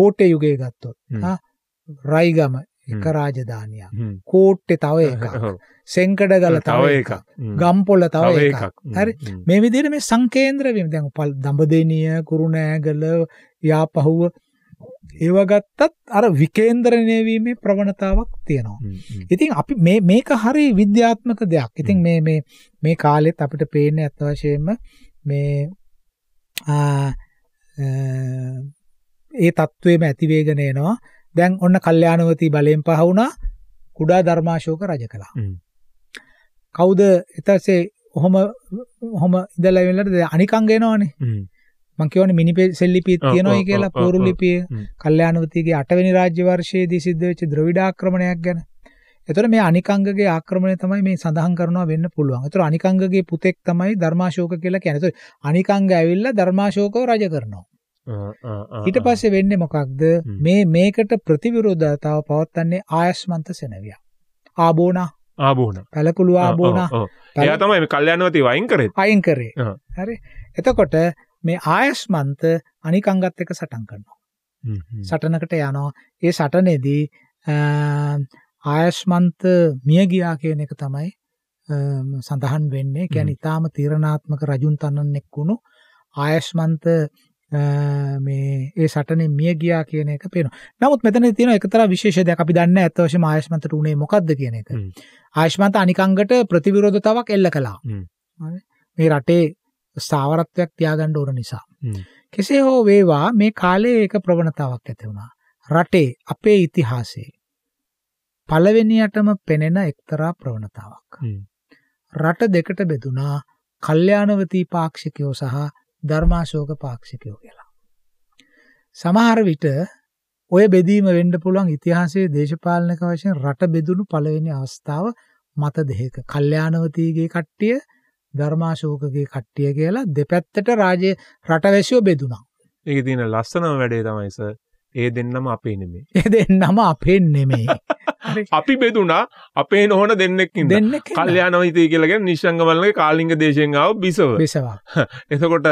කෝට්ටේ යුගය ගත්තොත් හා රයිගම එක රාජධානියක්. කෝට්ටේ තව එකක්. සෙංකඩගල තව එකක්. ගම්පොළ තව එකක්. හරි. මේ විදිහට මේ සංකේන්ද්‍ර වීම දැන් දඹදෙණිය, කුරුණෑගල, යාපහුව ඒව ගත්තත් අර විකේන්ද්‍රණය වීමේ ප්‍රවණතාවක් තියෙනවා. ඉතින් අපි මේ මේක හරි විද්‍යාත්මක දෙයක්. ඉතින් මේ මේ මේ කාලෙත් අපිට පේන්නේ අත් වශයෙන්ම මේ ඒ தത്വෙම ඇතිවේගෙන එනවා. දැන් ඔන්න කල්යාණවති බලයෙන් පහ වුණා. කුඩා ධර්මාශෝක රජ කළා. කවුද ඊටසේ ඔහොම ඔහොම ඉඳලා ඉවරලා අනිකංග එනවනේ. මං කියවනේ මිනි සෙල්ලිපිය තියෙනවායි කියලා පෝරු ලිපිය කල්යාණවතිගේ 8 වෙනි රාජ්‍ය වර්ෂයේදී සිද්ධ වෙච්ච ද්‍රවිඩාක්‍රමණයක් ගැන. එතකොට මේ අනිකංගගේ ආක්‍රමණය තමයි මේ සඳහන් කරනවා වෙන්න පුළුවන්. එතකොට අනිකංගගේ පුතෙක් තමයි ධර්මාශෝක කියලා කියන්නේ. එතකොට අනිකංග ඇවිල්ලා ධර්මාශෝකව රජ කරනවා. ඊට පස්සේ වෙන්නේ මොකක්ද මේ මේකට ප්‍රතිවිරෝධතාව පවත්න්නේ ආයස්මන්ත සෙනවියා ආබෝන ආබෝන පැලකුළු ආබෝන එයා තමයි මේ කල්යනවති වයින් කරේ වයින් කරේ හරි එතකොට මේ ආයස්මන්ත අනිකංගත් එක සටන් කරනවා. සටනකට යනවා. ඒ සටනේදී ආයස්මන්ත මිය ගියා කියන එක තමයි සඳහන් වෙන්නේ. කියන්නේ ඊටාම තීරණාත්මක රජුන් තනන්නෙක් වුණු ආයස්මන්ත මේ ඒ සටනේ මිය ගියා කියන එක පේනවා. නමුත් මෙතන තියෙන එකතරා විශේෂ දෙයක් අපි දන්නේ නැහැ. අත්වශයෙන්ම ආයෂ්මන්තට උනේ මොකද්ද කියන එක. ආයෂ්මන්ත අනිකංගට ප්‍රතිවිරෝධතාවක් එල්ල කළා. මේ රටේ ස්ථාවරත්වයක් තියාගන්න ඕන නිසා. කෙසේ හෝ වේවා මේ කාලයේ එක ප්‍රවණතාවක් ඇති වුණා. රටේ අපේ ඉතිහාසයේ පළවෙනියටම පෙනෙන එක්තරා ප්‍රවණතාවක්. රට දෙකට බෙදුනා කල්යාණවතී පාක්ෂිකයෝ සහ ධර්මාශෝක පාක්ෂිකයෝ කියලා. සමහර විට ඔය බෙදීම වෙන්න පුළුවන් ඉතිහාසයේ දේශපාලනික වශයෙන් රට බෙදුණු පළවෙනි අවස්ථාව මත දෙහික. කල්යාණවතීගේ කට්ටිය ධර්මාශෝකගේ කට්ටිය කියලා දෙපැත්තට රාජ්‍ය රටවැසියෝ බෙදුණා. ඒකේ තියෙන ලස්සනම වැඩේ තමයි සර් ඒ දෙන්නම අපේ නෙමෙයි. [LAUGHS] ඒ දෙන්නම අපේ නෙමෙයි. [LAUGHS] අපි බෙදුනා අපේ නොවන දෙන්නෙක් ඉඳලා. දෙන්නෙක්. කල්යාණවිතී කියලා කියන්නේ නිශ්ංගමල්ගේ කාලිංග දේශයෙන් ආව බිසව. බිසව. [LAUGHS] එතකොට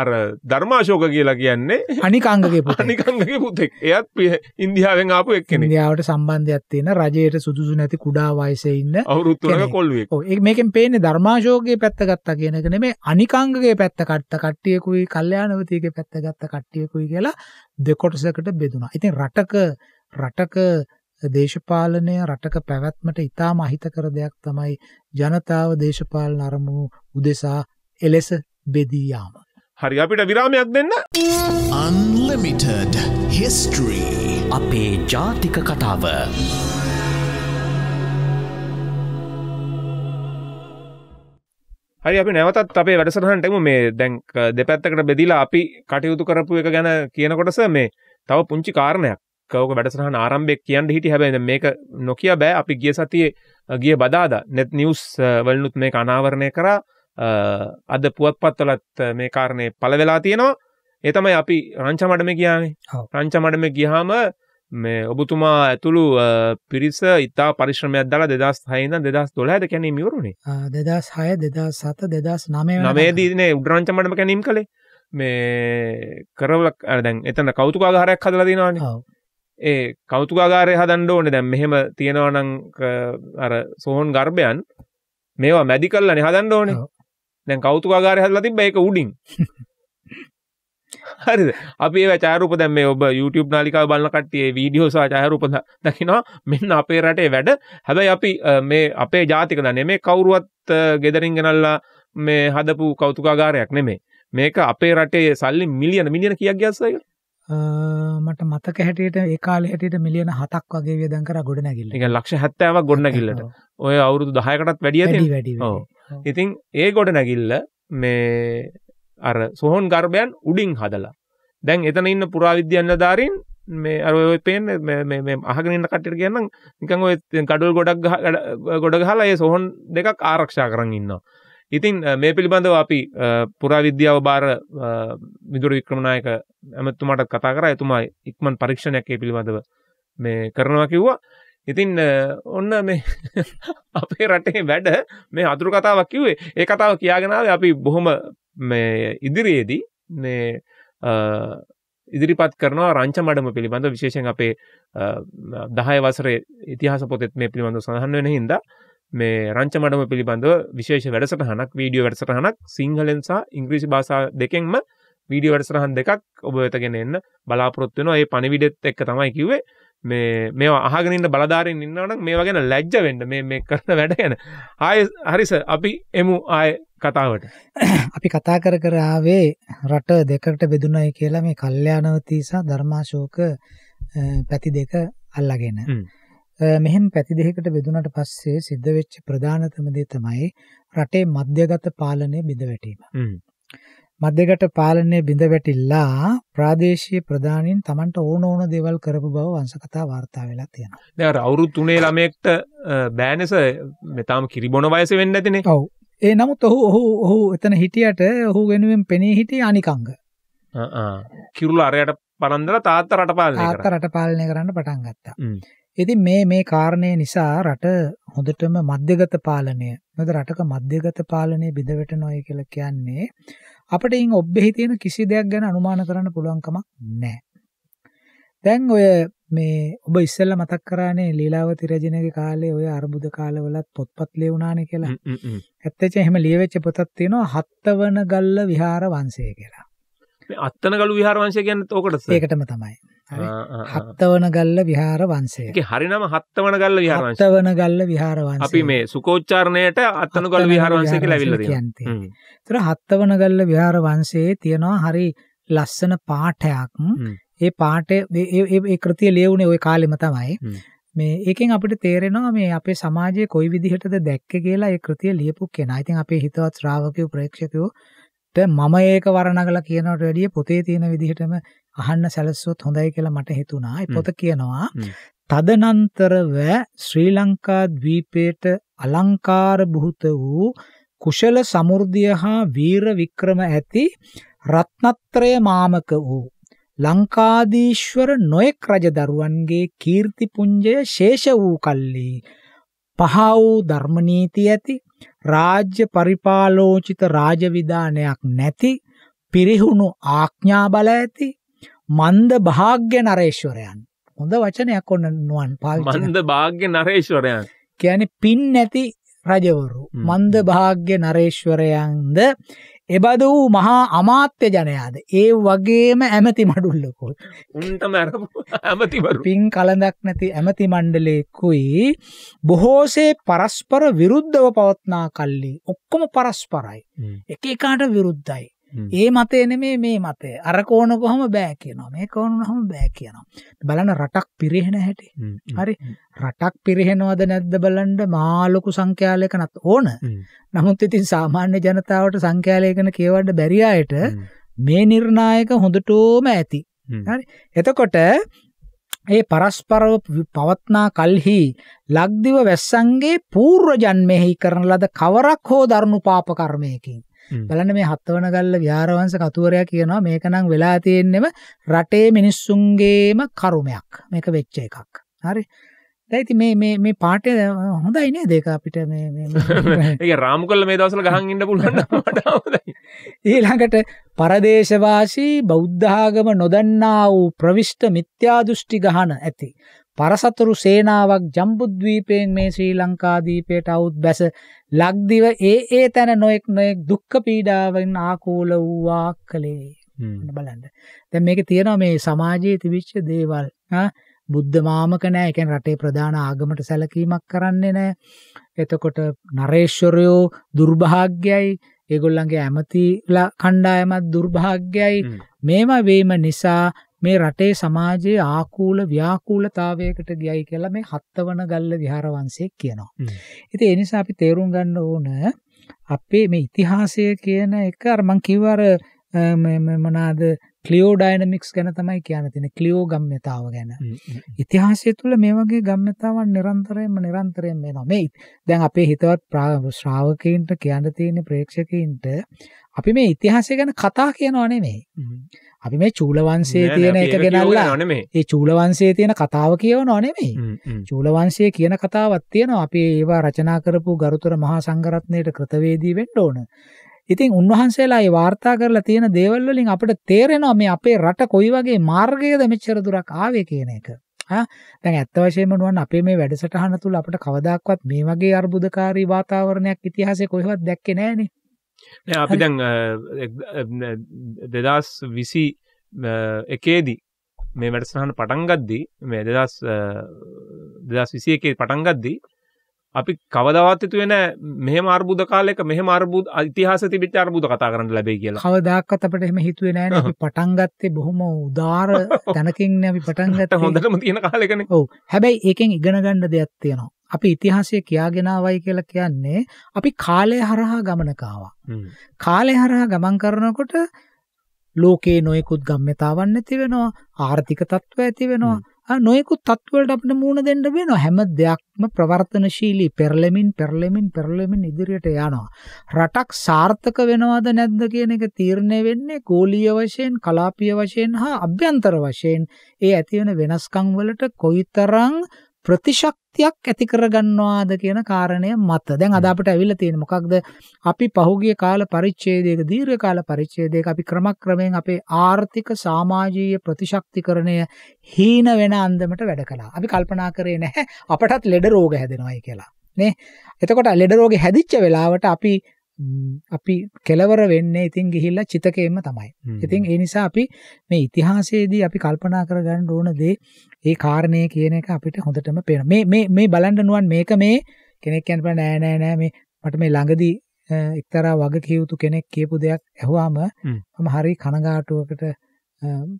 අර ධර්මාශෝක කියලා කියන්නේ අනිකංගගේ පුතෙක්. අනිකංගගේ පුතෙක්. එයත් ඉන්දියාවෙන් ආපු එක්කෙනෙක්. ඉන්දියාවට සම්බන්ධයක් තියෙන රජයට සුදුසු නැති කුඩා වයසේ ඉන්න අවුරුදු 3ක කොල්ලුවෙක්. ඔව් මේකෙන් පේන්නේ ධර්මාශෝකගේ පැත්ත ගත්තා කියන එක නෙමෙයි අනිකංගගේ පැත්ත කට්ට කට්ටියකුයි කල්යාණවිතීගේ පැත්ත ගත්ත කට්ටියකුයි කියලා දෙකොටසකට බෙදුණා. ඉතින් රටක රටක දේශපාලනය රටක පැවැත්මට ඉතාම අහිතකර දෙයක් තමයි ජනතාව දේශපාලන අරමුණු උදෙසා එලෙස බෙදී යාම. හරි අපිට විරාමයක් දෙන්න. Unlimited history අපේ ජාතික කතාව. හරි අපි නැවතත් අපේ වැඩසටහන්ටම මේ දැන් දෙපැත්තකට බෙදිලා අපි කටයුතු කරපු එක ගැන කියනකොටස මේ තව පුංචි කාරණයක් කවක වැඩසටහන ආරම්භයක් කියන්න හිටි හැබැයි දැන් මේක නොකිය බෑ අපි ගිය සතියේ ගිය බදාදා net news වලනුත් මේක අනාවරණය කරා අද පුවත්පත්වලත් මේ කාරණේ පළ වෙලා තියෙනවා ඒ තමයි අපි රංචා මඩමේ ගියානේ රංචා මඩමේ ගියාම මේ ඔබතුමා ඇතුළු පිරිස ඉතා පරිශ්‍රමයක් දාලා දෙදස් හයින දෙදස් දොලහද කැනීම වරුණේ දෙදස් හය දෙදස් සත දෙදස් නමේ නමේදීනේ උඩ්‍රංචමටම කැනීම් කළේ මේ කරවලක් අරදැන් එතන කෞතුකාගාරයක් හදලා දෙනවානේ ඒ කෞතුකාගාරය හදන්න ඕනේ දැන් මෙහෙම තියෙනවා නම් අර සෝහන් ගර්භයන් මේවා මැඩිකල් ලානේ හදන්න ඕනේ දැන් කෞතුකාගාරය හදලා තිබ්බා ඒක උඩින් [LAUGHS] හරිද අපි ඒ චාරූප දැන් මේ ඔබ YouTube නාලිකාව බලන කට්ටිය වීඩියෝ සහ චාරූප දකිනවා මෙන්න අපේ රටේ වැඩ හැබැයි අපි මේ අපේ ජාතික දන්නේ මේ කවුරුවත් ගෙදරින් ගෙනල්ලා මේ හදපු කෞතුකාගාරයක් නෙමෙයි මේක අපේ රටේ සල්ලි මිලියන මිලියන කීයක් ගියද සයිකල් මට මතක හැටියට ඒ කාලේ හැටියට මිලියන 7ක් වගේ වියදම් කරා ගොඩනැගිල්ල. ඒක ලක්ෂ 70ක් ගොඩනැගිල්ලට. ඔය අවුරුදු 10කටත් වැඩිය තියෙනවා. ඔව්. ඉතින් ඒ ගොඩනැගිල්ල මේ අර සොහොන් ගර්භයන් උඩින් හදලා. දැන් එතන ඉන්න පුරාවිද්‍යාඥධාරීන් මේ අර ඔය පේන්නේ මේ මේ අහගෙන ඉන්න කට්ටියට කියන්නම් නිකන් ඔය කඩොල් ගොඩක් ගොඩ ගහලා ඒ සොහොන් දෙකක් ආරක්ෂා කරන් ඉන්නවා. ඉතින් මේ පිළිබඳව අපි පුරාවිද්‍යාව බාර විදුර වික්‍රමනායක ඇමතුමාටත් කතා කරා. එතුමා ඉක්මන් පරීක්ෂණයක් ඒ පිළිබඳව මේ කරනවා කිව්වා. ඉතින් ඔන්න මේ [LAUGHS] අපේ රටේ වැඩ මේ අතුරු කතාවක් කිව්වේ. ඒ කතාව කියාගෙන ආවේ අපි බොහොම මේ ඉදිරියේදී මේ ඉදිරිපත් කරනවා රංච මඩම පිළිබඳ විශේෂයෙන් අපේ දහය වසරේ ඉතිහාස පොතෙත් මේ පිළිබඳව සඳහන් වෙන හින්දා මේ රංච මඩම පිළිබඳව විශේෂ වැඩසටහනක් වීඩියෝ වැඩසටහනක් සිංහලෙන් සහ ඉංග්‍රීසි භාෂා දෙකෙන්ම වීඩියෝ වැඩසටහන් දෙකක් ඔබ වෙතගෙන එන්න බලාපොරොත්තු වෙනවා. ඒ පණිවිඩෙත් එක්ක තමයි කිව්වේ මේ මේවා අහගෙන ඉන්න බලධාරීන් ඉන්නවනම් මේවා ගැන ලැජ්ජ වෙන්න මේ මේ කරන වැඩ ගැන. ආයෙ හරිස අපි එමු ආයෙ කතාවට [CLEARS THROAT] අපි කතා කර කර ආවේ රට දෙකකට බෙදුණයි කියලා මේ කල්යාණවති සහ ධර්මාශෝක පැති දෙක අල්ලගෙන මෙහෙම පැති දෙකකට බෙදුනට පස්සේ සිද්ධ වෙච්ච ප්‍රධානතම දේ තමයි රටේ මධ්‍යගත පාලනය බිඳ වැටීම. මධ්‍යගත පාලනය බිඳ වැටිලා ප්‍රාදේශීය ප්‍රධානීන් Tamanට ඕන ඕන දේවල් කරපු බව වංශකතා වාර්තා වෙලා තියෙනවා. දැන් අර අවුරුදු 3 ළමයෙක්ට බෑනස මෙතාම කිරිබොන වයස වෙන්නේ නැතිනේ. ඔව්. ඒ නමුත් ඔහු ඔහු ඔහු එතන හිටියට ඔහු වෙනුවෙන් පෙනී හිටියේ අනිකංග. කිරුල අරයට පරන්දලා තාත්තා රට පාලනය කරා. තාත්තා රට පාලනය කරන්න පටන් ගත්තා. ඉතින් මේ මේ කාරණය නිසා රට හොඳටම මධ්‍යගත පාලනය මොකද රටක මධ්‍යගත පාලනය බිඳවැටෙනොයි කියලා කියන්නේ අපිට ඉන් ඔබ්බෙහි තියෙන කිසි දෙයක් ගැන අනුමාන කරන්න පුළුවන් කමක් නැහැ. දැන් ඔය මේ ඔබ ඉස්සෙල්ලා මතක් කරානේ ලීලාවති රජිනගේ කාලේ ওই අරුබුද කාලවලත් පොත්පත් ලියුණානේ කියලා. ඇත්තට එහෙම ලියවෙච්ච පොතක් තියෙනවා හත්වන ගල්ල විහාර වංශය කියලා. මේ අත්තනගලු විහාර වංශය කියන්නේ ඕකටද? ඒකටම තමයි. හරි. හත්වන ගල්ල විහාර වංශය. ඒකේ හරි නම හත්වන ගල්ල විහාර වංශය. හත්වන ගල්ල විහාර වංශය. අපි මේ සුකෝච්චාරණයට අත්තනගල්ල විහාර වංශය කියලා අවිල්ල තියෙනවා. හ්ම්. ඒතර හත්වන ගල්ල විහාර වංශයේ තියෙනවා හරි ලස්සන පාඨයක්. ඒ පාඩේ ඒ කෘතිය ලියුනේ ওই කාලෙම තමයි. මේ ඒකෙන් අපිට තේරෙනවා මේ අපේ සමාජයේ කොයි විදිහටද දැක්කේ කියලා ඒ කෘතිය ලියපු කෙනා. ඉතින් අපේ හිතවත් ශ්‍රාවකයෝ ප්‍රේක්ෂකයෝට මම ඒක වර්ණනගලා කියනවට වැඩිය පොතේ තියෙන විදිහටම අහන්න සැලසුවොත් හොඳයි කියලා මට හිතුණා. ඒ පොත කියනවා තදනන්තරව ශ්‍රී ලංකා ද්වීපයට අලංකාර බුත වූ කුශල සමෘද්ධිය හා වීර වික්‍රම ඇති රත්නත්‍රය මාමක වූ ලංකාදීශ්වර නොයෙක් රජදරුවන්ගේ කීර්ති පුංජය ශේෂ වූ කල්ලි පහා වූ ධර්ම නීති ඇති රාජ්‍ය පරිපාලෝචිත රාජවිධානයක් නැති පිරිහුණු ආඥා බල ඇති මන්ද භාග්‍ය නරේශ්වරයන් හොඳ වචනයක් ඔන්න නුවන් පාවිච්චි මන්ද භාග්‍ය නරේශ්වරයන් කියන්නේ පින් නැති රජවරු මන්ද භාග්‍ය නරේශ්වරයන්ද එබඳු වූ මහා අමාත්‍ය ජනයාද ඒ වගේම ඇමති මඩුල්ලකෝ උන්ටම ඇමතිවරු පින් කලඳක් නැති ඇමති මණ්ඩලයකුයි බොහෝසේ පරස්පර විරුද්ධව පවත්නා කල්ලි ඔක්කොම පරස්පරයි එක එකාට විරුද්ධයි ඒ මතය නෙමේ මේ මතය. අර කෝණ කොහොම බෑ කියනවා. මේ කෝණ කොහොම බෑ කියනවා. බලන්න රටක් පිරෙහෙන හැටි. හරි. රටක් පිරෙහෙනවද නැද්ද බලන්න මා ලොකු සංඛ්‍යාලයකනත් ඕන. නමුත් ඉතින් සාමාන්‍ය ජනතාවට සංඛ්‍යාලයකන කියවන්න බැරි අයට මේ නිර්ණායක හොඳටම ඇති. හරි. එතකොට ඒ පරස්පරව පවත්නා කල්හි ලක්දිව වැස්සන්ගේ පූර්ව ජන්මෙහි කරන ලද කවරක් හෝ දරුණු පාප කර්මයකින් බලන්න මේ හත්වනගල්ල විහාරවංශ කතුවරයා කියනවා මේක නම් වෙලා තියෙන්නේම රටේ මිනිස්සුන්ගේම කර්මයක්. මේක වෙච්ච එකක්. හරි. දැන් ඉතින් මේ මේ මේ පාටේ හොඳයි නේද ඒක අපිට මේ මේ [LAUGHS] ඒක රාමුකල්ල මේ දවස්වල ගහන් ඉන්න පුළුවන් නම් වඩා හොඳයි. ඊළඟට පරදේශවාසී බෞද්ධ ආගම නොදන්නා වූ ප්‍රවිෂ්ඨ මිත්‍යා දෘෂ්ටි ගහන ඇති. පරසතුරු සේනාවක් ජම්බුද්වීපයෙන් මේ ශ්‍රී ලංකාදීපයට අවුත් බැස ලක්දිව ඒ ඒ තැන නොයෙක් නොයෙක් දුක්ඛ පීඩාවෙන් ආකූල වූවා කලේ බලන්න දැන් මේක තියෙනවා මේ සමාජයේ තිබිච්ච දේවල් බුද්ධ මාමක නෑ ඒ කියන්නේ රටේ ප්‍රධාන ආගමට සැලකීමක් කරන්නේ නෑ එතකොට නරේශ්වරයෝ දුර්භාග්‍යයි ඒගොල්ලන්ගේ ඇමතිලා කණ්ඩායමත් දුර්භාග්‍යයි මේවා වීම නිසා මේ රටේ සමාජයේ ආකූල ව්‍යාකූලතාවයකට ගියයි කියලා මේ හත්වන ගල්ල විහාරවංශය කියනවා. ඉතින් ඒ නිසා අපි තේරුම් ගන්න ඕන අපේ මේ ඉතිහාසය කියන එක අර මං කිව්වර මොනවාද ක්ලියෝ ඩයිනමික්ස් ගැන තමයි කියන්න තියෙන්නේ ක්ලියෝ ගම්‍යතාව ගැන. ඉතිහාසය තුළ මේ වගේ ගම්‍යතාවන් නිරන්තරයෙන්ම නිරන්තරයෙන් වෙනවා. මේ දැන් අපේ හිතවත් ශ්‍රාවකයින්ට කියන්න තියෙන ප්‍රේක්ෂකයින්ට අපි මේ ඉතිහාසය ගැන කතා කියනවා නෙමෙයි. අපි මේ චූලවන්සේ තියෙන එක ගෙනල්ලා ඒ චූලවන්සේ තියෙන කතාව කියවන අනෙමේ චූලවන්සේ කියන කතාවත් තියෙනවා අපි ඒවා රචනා කරපු ගරුතර මහා සංගරත්නයට ක්‍රතවේදී වෙන්න ඕන ඉතින් උන්වහන්සේලා ඒ වාර්තා කරලා තියෙන දේවල් වලින් අපිට තේරෙනවා මේ අපේ රට කොයි වගේ මාර්ගයකද මෙච්චර දුරක් ආවේ කියන එක. ආ දැන් ඇත්ත වශයෙන්ම නුවන් අපේ මේ වැඩසටහන තුල අපිට කවදාක්වත් මේ වගේ අර්බුදකාරී වාතාවරණයක් ඉතිහාසයේ කොහෙවත් දැක්කේ නැහනේ. අපි දැන් දෙදස් විසි එකේදී මේ වැඩසහන පටන්ගද්දී මේ දෙදස් දෙදස් විසි එකේ පටන්ගද්දී අපි කවදවත්තු වෙන මෙහම අර්බුද කාලෙක මෙහම අර්බුද ඉතිහාස තිබිට අර්බුද කතා කරන්න ලැබේ කියලා කවදක්කත් අපට එම හිතුවේ නෑ [LAUGHS] පටන්ගත්තේ බොහොම උදාර දැනකින් [LAUGHS] අපි පටන්ගත හොඳටම තියෙන කාලෙකන ඔව හැබැයි ඒකෙන් ඉගෙනගන්න දෙයක් තියෙනවා අපි ඉතිහාසය කියාගෙන ආවයි කියලා කියන්නේ අපි කාලය හරහා ගමනක ආවා. කාලය හරහා ගමන් කරනකොට ලෝකේ නොයෙකුත් ගම්මිතාවන් නැති වෙනවා, ආර්ථික තත්ත්ව ඇති වෙනවා. නොයෙකුත් තත්ත්වවලට අපිට මුහුණ දෙන්න වෙනවා. හැම දෙයක්ම ප්‍රවර්තනශීලී පෙරලෙමින් පෙරලෙමින් පෙරලෙමින් ඉදිරියට යනවා. රටක් සාර්ථක වෙනවද නැද්ද කියන එක තීරණය වෙන්නේ ගෝලීය වශයෙන්, කලාපීය වශයෙන් හා අභ්‍යන්තර වශයෙන් ඒ ඇති වෙන වෙනස්කම් වලට කොයිතරම් ප්‍රතිශක්තියක් ඇති කරගන්නවාද කියන කාරණය මත දැන් අද අපිට ඇවිල්ලා තියෙන මොකක්ද අපි පහුගිය කාල පරිච්ඡේදයක දීර්ඝ කාල පරිච්ඡේදයක අපි ක්‍රමක්‍රමයෙන් අපේ ආර්ථික සමාජීය ප්‍රතිශක්තිකරණය හීන වෙන අන්දමට වැඩ කළා. අපි කල්පනා කරේ නැහැ අපටත් ලෙඩ රෝග හැදෙනවායි කියලා. නේ? එතකොට ලෙඩ රෝග හැදිච්ච වෙලාවට අපි අපි කෙලවර වෙන්නේ ඉතින් ගිහිල්ලා චිතකයෙන්ම තමයි. ඉතින් ඒ නිසා අපි මේ ඉතිහාසයේදී අපි කල්පනා කරගන්න ඕන දේ ඒ කාරණේ කියන එක අපිට හොඳටම පේනවා. මේ මේ මේ බලන්න නුවන් මේක මේ කෙනෙක් කියන්න බෑ නෑ නෑ නෑ මේ මට මේ ළඟදී එක්තරා වග කිය යුතු කෙනෙක් කියපු දෙයක් ඇහුවාම මම හරි කනගාටුවකට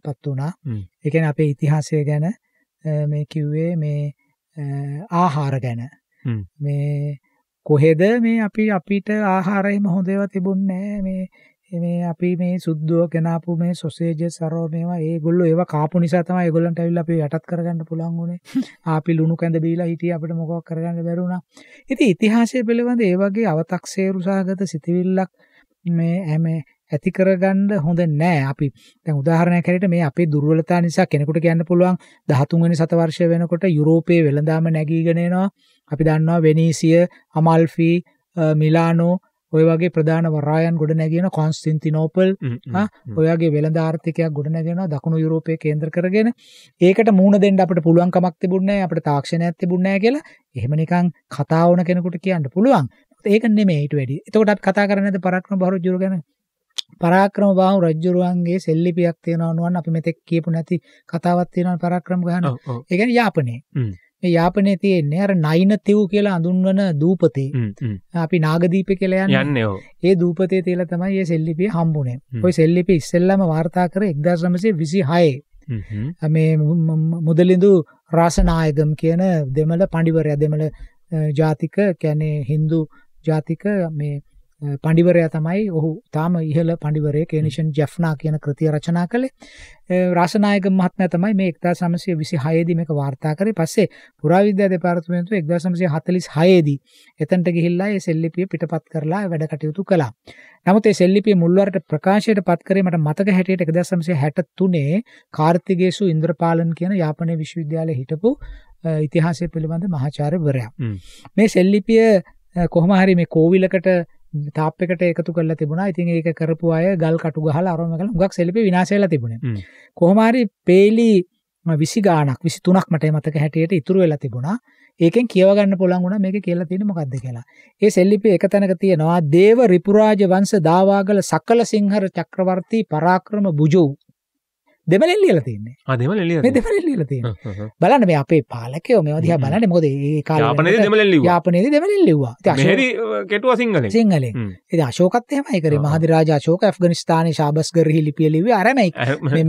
පත් වුණා. ඒ කියන්නේ අපේ ඉතිහාසය ගැන මේ කිව්වේ මේ ආහාර ගැන. මේ කොහෙද මේ අපි අපිට ආහාර එහෙම හොඳ ඒවා තිබුණේ නැහැ මේ මේ අපි මේ සුද්ධෝ කෙනාපු මේ සොසේජස් සරෝ මේවා ඒගොල්ලෝ ඒවා කාපු නිසා තමයි ඒගොල්ලන්ට ඇවිල්ලා අපි යටත් කරගන්න පුළුවන් වුණේ. අපි ලුණු කැඳ බීලා හිටියේ අපිට මොකක් කරගන්න බැරි වුණා. ඉතින් ඉතිහාසය පිළිබඳ ඒ වගේ අව탁සේරු සහගත සිතිවිල්ලක් මේ හැම ඇති කරගන්න හොඳ නෑ අපි දැන් උදාහරණයක් හැටියට මේ අපේ දුර්වලතා නිසා කෙනෙකුට කියන්න පුළුවන් 13 වෙනි සතවර්ෂය වෙනකොට යුරෝපයේ වෙළඳාම නැගීගෙන එනවා අපි දන්නවා වෙනීසිය අමල්ෆි මිලානෝ ඔය වගේ ප්‍රධාන වරායන් ගොඩනැගෙන කොන්ස්ටින්තිනෝපල් ඔයගේ වෙළඳ ආර්ථිකයක් ගොඩනැගෙන දකුණු යුරෝපය කේන්ද්‍ර කරගෙන ඒකට මූුණ දෙන්න අපට පුළුවන්කමක් තිබුණෑ අපට තාක්ෂණයක් තිබුණෑ කියලා එහෙම නිකං කතා ඕන කෙනෙකුට කියන්න පුළුවන් ඒක නෙමේ ඊට වැඩි. එතකොටත් කතා කරන්නේද පරාක්‍රම බහු රජුර ගැන? පරාක්‍රම බහු රජුරවන්ගේ සෙල්ලිපියක් තියෙනවා නුවන් අපි මෙතෙක් කියපු නැති කතාවක් තියෙනවා පරාක්‍රම ගහන. ඒ කියන්නේ යාපනයේ. මේ යාපනයේ තියෙන්නේ අර නයින තිව් කියලා හඳුන්වන දූපතේ. අපි නාගදීපේ කියලා යන්නේ. ඒ දූපතේ තියලා තමයි මේ සෙල්ලිපිය හම්බුනේ. ওই සෙල්ලිපිය ඉස්සෙල්ලාම වාර්තා කරේ 1926 මේ මුදලිඳු රාසනායගම් කියන දෙමළ පඬිවරයා දෙමළ ජාතික කියන්නේ Hindu ජාතික මේ පඬිවරයා තමයි ඔහු තාම ඉහළ පඬිවරේ කේනිෂන් ජැෆ්නා කියන කෘතිය රචනා කළේ රාසනායක මහත්මයා තමයි මේ 1926 දී මේක වාර්තා කරේ පස්සේ පුරාවිද්‍යා දෙපාර්තමේන්තුව 1946 දී එතනට ගිහිල්ලා ඒ සෙල්ලිපිය පිටපත් කරලා වැඩ කටයුතු කළා. නමුත් ඒ සෙල්ලිපිය මුල්වරට ප්‍රකාශයට පත් කරේ මට මතක හැටියට 1963 කාර්තිගේසු ඉන්ද්‍රපාලන් කියන යාපනයේ විශ්වවිද්‍යාලයේ හිටපු ඉතිහාසය පිළිබඳ මහාචාර්යවරයා. මේ සෙල්ලිපිය කොහොම හරි මේ කෝවිලකට තාප් එකට එකතු කරලා තිබුණා. ඉතින් ඒක කරපු අය ගල් කටු ගහලා අරම ගල හුඟක් සෙල්පි විනාශ වෙලා තිබුණේ. කොහොම හරි පේලි 20 ගාණක් 23ක් මට මතක හැටියට ඉතුරු වෙලා තිබුණා. ඒකෙන් කියව ගන්න පුළුවන් වුණා මේක කියලා තියෙන්නේ මොකද්ද කියලා. ඒ සෙල්ලිපි එක තැනක තියෙනවා දේව රිපුරාජ වංශ දාවාගල සකල සිංහර චක්‍රවර්ති පරාක්‍රම බුජෝ දෙමළෙන් ලියලා තියෙන්නේ. ආ දෙමළෙන් ලියලා. මේ දෙමළෙන් ලියලා තියෙන්නේ. බලන්න මේ අපේ පාලකයෝ මේවා දිහා බලන්නේ මොකද ඒ කාලේ යාපනයේදී දෙමළෙන් ලිව්වා. යාපනයේදී දෙමළෙන් ලිව්වා. ඉතින් අශෝක මෙහෙරි කෙටුවා සිංහලෙන්. සිංහලෙන්. ඉතින් අශෝකත් එහෙමයි කරේ. මහදිරාජ අශෝක අෆ්ගනිස්තානයේ ශාබස්ගර්හි ලිපිය ලිව්වේ අරමයි.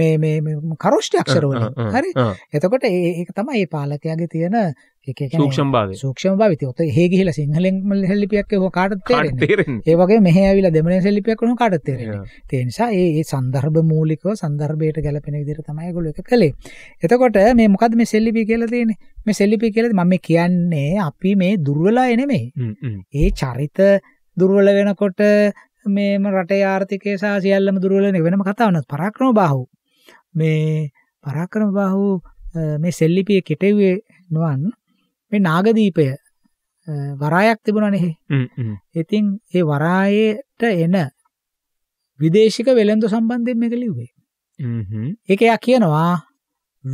මේ මේ මේ කරොෂ්ටි අක්ෂර වලින්. හරි. එතකොට ඒක තමයි මේ පාලකයාගේ තියෙන සූක්ෂම්භාව සූක්ෂම්භාව ඉතින් ඔතේ හේ ගිහිලා සිංහලෙන් සෙල්ලිපියක් ඒක කාටද තේරෙන්නේ ඒ වගේ මෙහෙ ඇවිල්ලා දෙමළ සෙල්ලිපියක් වුණා කාටද තේරෙන්නේ ඒ නිසා ඒ ඒ සංදර්භ මූලිකව සංදර්භයට ගැලපෙන විදිහට තමයි ඒගොල්ලෝ ඒක කළේ එතකොට මේ මොකද්ද මේ සෙල්ලිපිය කියලා තියෙන්නේ මේ සෙල්ලිපිය කියලා මම කියන්නේ අපි මේ දුර්වලය නෙමෙයි ඒ චරිත දුර්වල වෙනකොට මේම රටේ ආර්ථිකය සහ සියල්ලම දුර්වල වෙන වෙනම කතාවක් නත් පරාක්‍රම බාහුව මේ පරාක්‍රම බාහුව මේ සෙල්ලිපිය කෙටෙව්වේ නොවන් මේ නාගදීපය වරායක් තිබුණනේ. ඉතින් ඒ වරායට එන විදේශික වෙළෙන්දු සම්බන්ධයෙන් මේක ලිව්වේ. ඒක එයා කියනවා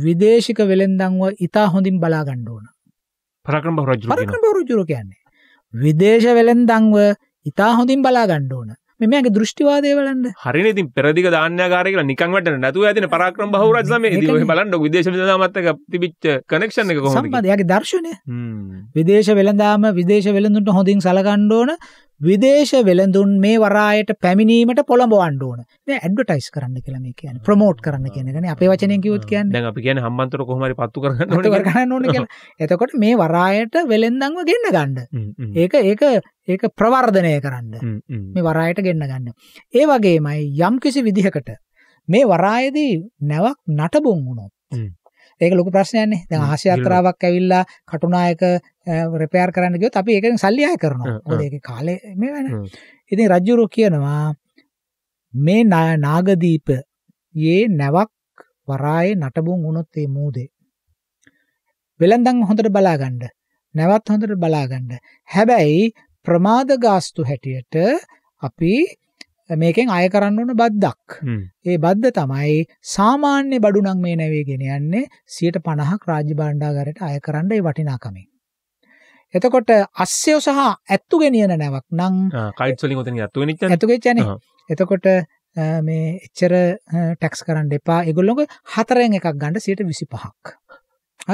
විදේශික වෙළෙන්දන්ව ඉතා හොඳින් බලා ගන්න ඕන. පරාක්‍රමබ රජු පරාක්‍රමබ රජු කියන්නේ විදේශ වෙළෙන්දන්ව ඉතා හොඳින් බලා ගන්න ඕන. මෙමගේ දෘෂ්ටිවාදය වලන්න හරි ඉතින් පෙරදික ධාන්‍යකාරයක නිකන්වට නැතුව ඇතින පරාක්‍රම බහු රජසම බලන්න විදේශ මත්තක තිබිච්ච කනෙක්ෂන් එක කොහොමද? සම්පදයාගේ දර්ශනය. විදේශ වෙළඳාම විදේශ වෙළඳුන්ට හොඳින් සලකන්න ඕන විදේශ වෙළඳුන් මේ වරායට පැමිණීමට පොළඹවන්න ඕන. දැන් ඇඩ්වර්ටයිස් කරන්න කියලා මේ කියන්නේ. ප්‍රොමෝට් කරන්න කියන එකනේ. අපේ වචනෙන් කිව්වොත් කියන්නේ. දැන් අපි කියන්නේ හම්බන්තොට කොහොම හරි පත්තු කරගන්න ඕනේ කියලා. කරගන්න ඕනේ කියලා. එතකොට මේ වරායට වෙළෙන්දන්ව ගෙන්න ගන්න. ඒක ඒක ඒක ප්‍රවර්ධනය කරන්න. මේ වරායට ගෙන්න ගන්න. ඒ වගේමයි යම්කිසි විදිහකට මේ වරායේදී නැවක් නටබුන් වුණොත් ඒක ලොකු ප්‍රශ්නයක්නේ. දැන් ආශි යාත්‍රාවක් ඇවිල්ලා කටුනායක රිපෙයාර් කරන්න ගියොත් අපි ඒකෙන් සල්ලි ආය කරනවා. මොකද ඒකේ කාලේ මේ වෙන. ඉතින් රජුරු කියනවා මේ නාගදීප යේ නැවක් වරායේ නටබුන් වුණොත් ඒ මූදේ. වෙලඳන් හොඳට බලා ගන්න. නැවත් හොඳට බලා ගන්න. හැබැයි ප්‍රමාද ගාස්තු හැටියට අපි මේකෙන් අය කරන්න ඕන බද්දක්. ඒ බද්ද තමයි සාමාන්‍ය බඩු නම් මේ නැවේගෙන යන්නේ 50ක් රාජ්‍ය භාණ්ඩාගාරයට අය කරන්න ඒ වටිනාකමෙන්. එතකොට අස්සයෝ සහ ඇත්තු ගෙනියන නැවක් නම් කයිට්ස් වලින් උතන ඇත්තු ගෙනිච්ච ඇත්තු ගෙච්චනේ. එතකොට මේ එච්චර ටැක්ස් කරන්න එපා. ඒගොල්ලෝගේ හතරෙන් එකක් ගන්න 25ක්.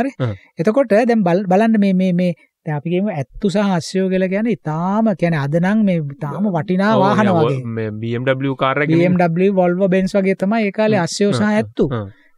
හරි? එතකොට දැන් බලන්න මේ මේ මේ දැන් අපි කියමු ඇත්තු සහ අස්සයෝ කියලා කියන්නේ ඊටාම කියන්නේ අද නම් මේ ඊටාම වටිනා වාහන වගේ මේ BMW කාර් එක BMW Volvo Benz වගේ තමයි ඒ කාලේ අස්සයෝ සහ ඇත්තු.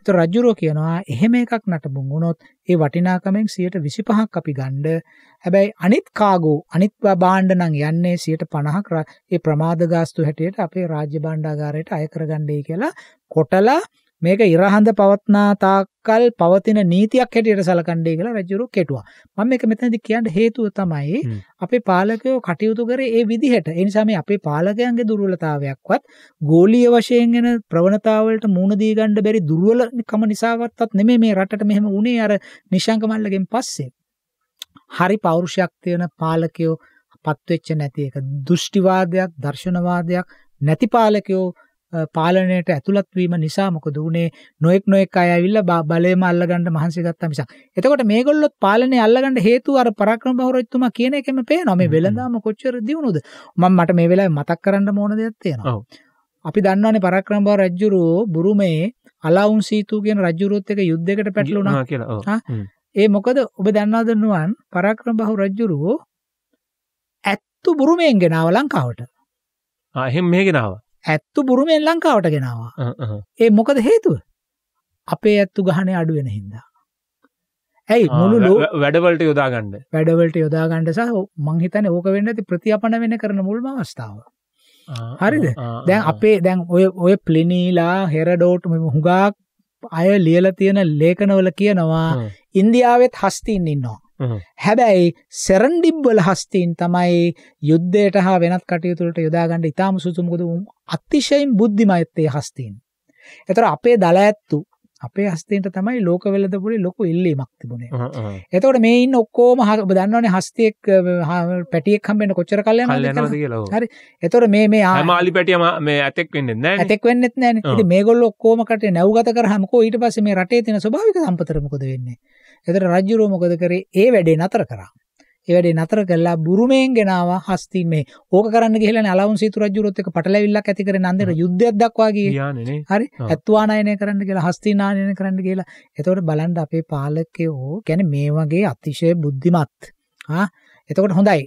ඒතර රජුරෝ කියනවා එහෙම එකක් නටබුන් වුණොත් ඒ වටිනාකමෙන් 125ක් අපි ගන්න. හැබැයි අනිත් කාගෝ අනිත් භාණ්ඩ නම් යන්නේ 150ක් ඒ ප්‍රමාද ගාස්තු හැටියට අපේ රාජ්‍ය භාණ්ඩාගාරයට අය කරගන්නයි කියලා කොටලා මේක ඉරහඳ පවත්නා තාක්කල් පවතින නීතියක් හැටියට සලකන්නේ කියලා රජුරු කෙටුවා. මම මේක මෙතනදී කියන්න හේතුව තමයි අපේ පාලකයෝ කටයුතු කරේ ඒ විදිහට. ඒ නිසා මේ අපේ පාලකයන්ගේ දුර්වලතාවයක්වත් ගෝලීය වශයෙන් එන ප්‍රවණතාවලට මූණ දී ගන්න බැරි දුර්වලකම නිසාවත්වත් නෙමෙයි මේ රටට මෙහෙම වුණේ අර නිශංක මල්ලගෙන් පස්සේ. හරි පෞරුෂයක් තියෙන පාලකයෝ පත්වෙච්ච නැති එක දෘෂ්ටිවාදයක්, දර්ශනවාදයක් නැති පාලකයෝ පාලනයට ඇතුළත් වීම නිසා මොකද උනේ නොඑක් නොඑක් අය ඇවිල්ලා බලයම අල්ලගන්න මහන්සි ගත්තා මිසක්. එතකොට මේගොල්ලොත් පාලනේ අල්ලගන්න හේතුව අර පරාක්‍රම බහුරජතුමා කියන එකෙම පේනවා. මේ වෙළඳාම කොච්චර දියුණුවද? මම මට මේ වෙලාවේ මතක් කරන්න ඕන දෙයක් තියෙනවා. අපි දන්නවනේ පරාක්‍රම බහ රජුරෝ බුරුමේ අලාවුන් සීතු කියන රජුරුවත් එක යුද්ධයකට පැටලුණා කියලා. ඒ මොකද ඔබ දන්නවද නුවන් පරාක්‍රම බහු රජුරෝ ඇත්තු බුරුමෙන් ගෙනාව ලංකාවට. ආ එහෙම මෙහෙ ගෙනාවා. ඇත්තු බුරුමෙන් ලංකාවට ගෙනවා. ඒ මොකද හේතුව? අපේ ඇත්තු ගහනේ අඩු වෙන හින්දා. ඇයි මුළු වැඩවලට යොදා ගන්න. වැඩවලට යොදා ගන්න සහ මං හිතන්නේ ඕක වෙන්නේ නැති ප්‍රතිඅපන වෙන කරන මුල්ම අවස්ථාව. හරිද? දැන් අපේ දැන් ඔය ඔය ප්ලිනීලා හෙරඩෝට් මේ හුඟක් අය ලියලා තියෙන ලේඛනවල කියනවා ඉන්දියාවෙත් හස්තීන් ඉන්නවා. හැබැයි සෙරන්ඩිබ්වල හස්තීන් තමයි යුද්ධයට හා වෙනත් කටයුතු වලට යොදා ගන්න ඉතාම සුසු මොකද උන් අතිශයින් බුද්ධිමත් ඒ හස්තීන්. ඒතර අපේ දල ඇත්තු අපේ හස්තීන්ට තමයි ලෝක වෙළඳපොලේ ලොකු ඉල්ලීමක් තිබුණේ. එතකොට මේ ඉන්න ඔක්කොම ඔබ දන්නවනේ හස්තියෙක් පැටියෙක් හම්බෙන්න කොච්චර කල් යනවද කියලා. හරි. එතකොට මේ මේ මාලි පැටිය මේ ඇතෙක් වෙන්නේ නැහැ. ඇතෙක් වෙන්නෙත් නැහනේ. ඉතින් මේගොල්ලෝ ඔක්කොම කටේ නැව්ගත කරාම කො ඊට පස්සේ මේ රටේ තියෙන ස්වභාවික සම්පතර මොකද වෙන්නේ? එතකොට රජුරෝ මොකද කරේ? ඒ වැඩේ නතර කරා. ඒ වැඩේ නතර කළා බුරුමයෙන් ගෙනාවා හස්ති මේ ඕක කරන්න ගිහලානේ අලවුන් සීතු රජුරොත් එක්ක පටලැවිල්ලක් ඇති කරේ නන්දේට යුද්ධයක් දක්වා ගියේ. හරි. ඇත්වානායනය කරන්න කියලා හස්ති නායනය කරන්න කියලා. එතකොට බලන්න අපේ පාලකයෝ කියන්නේ මේ වගේ අතිශය බුද්ධිමත්. ආ එතකොට හොඳයි.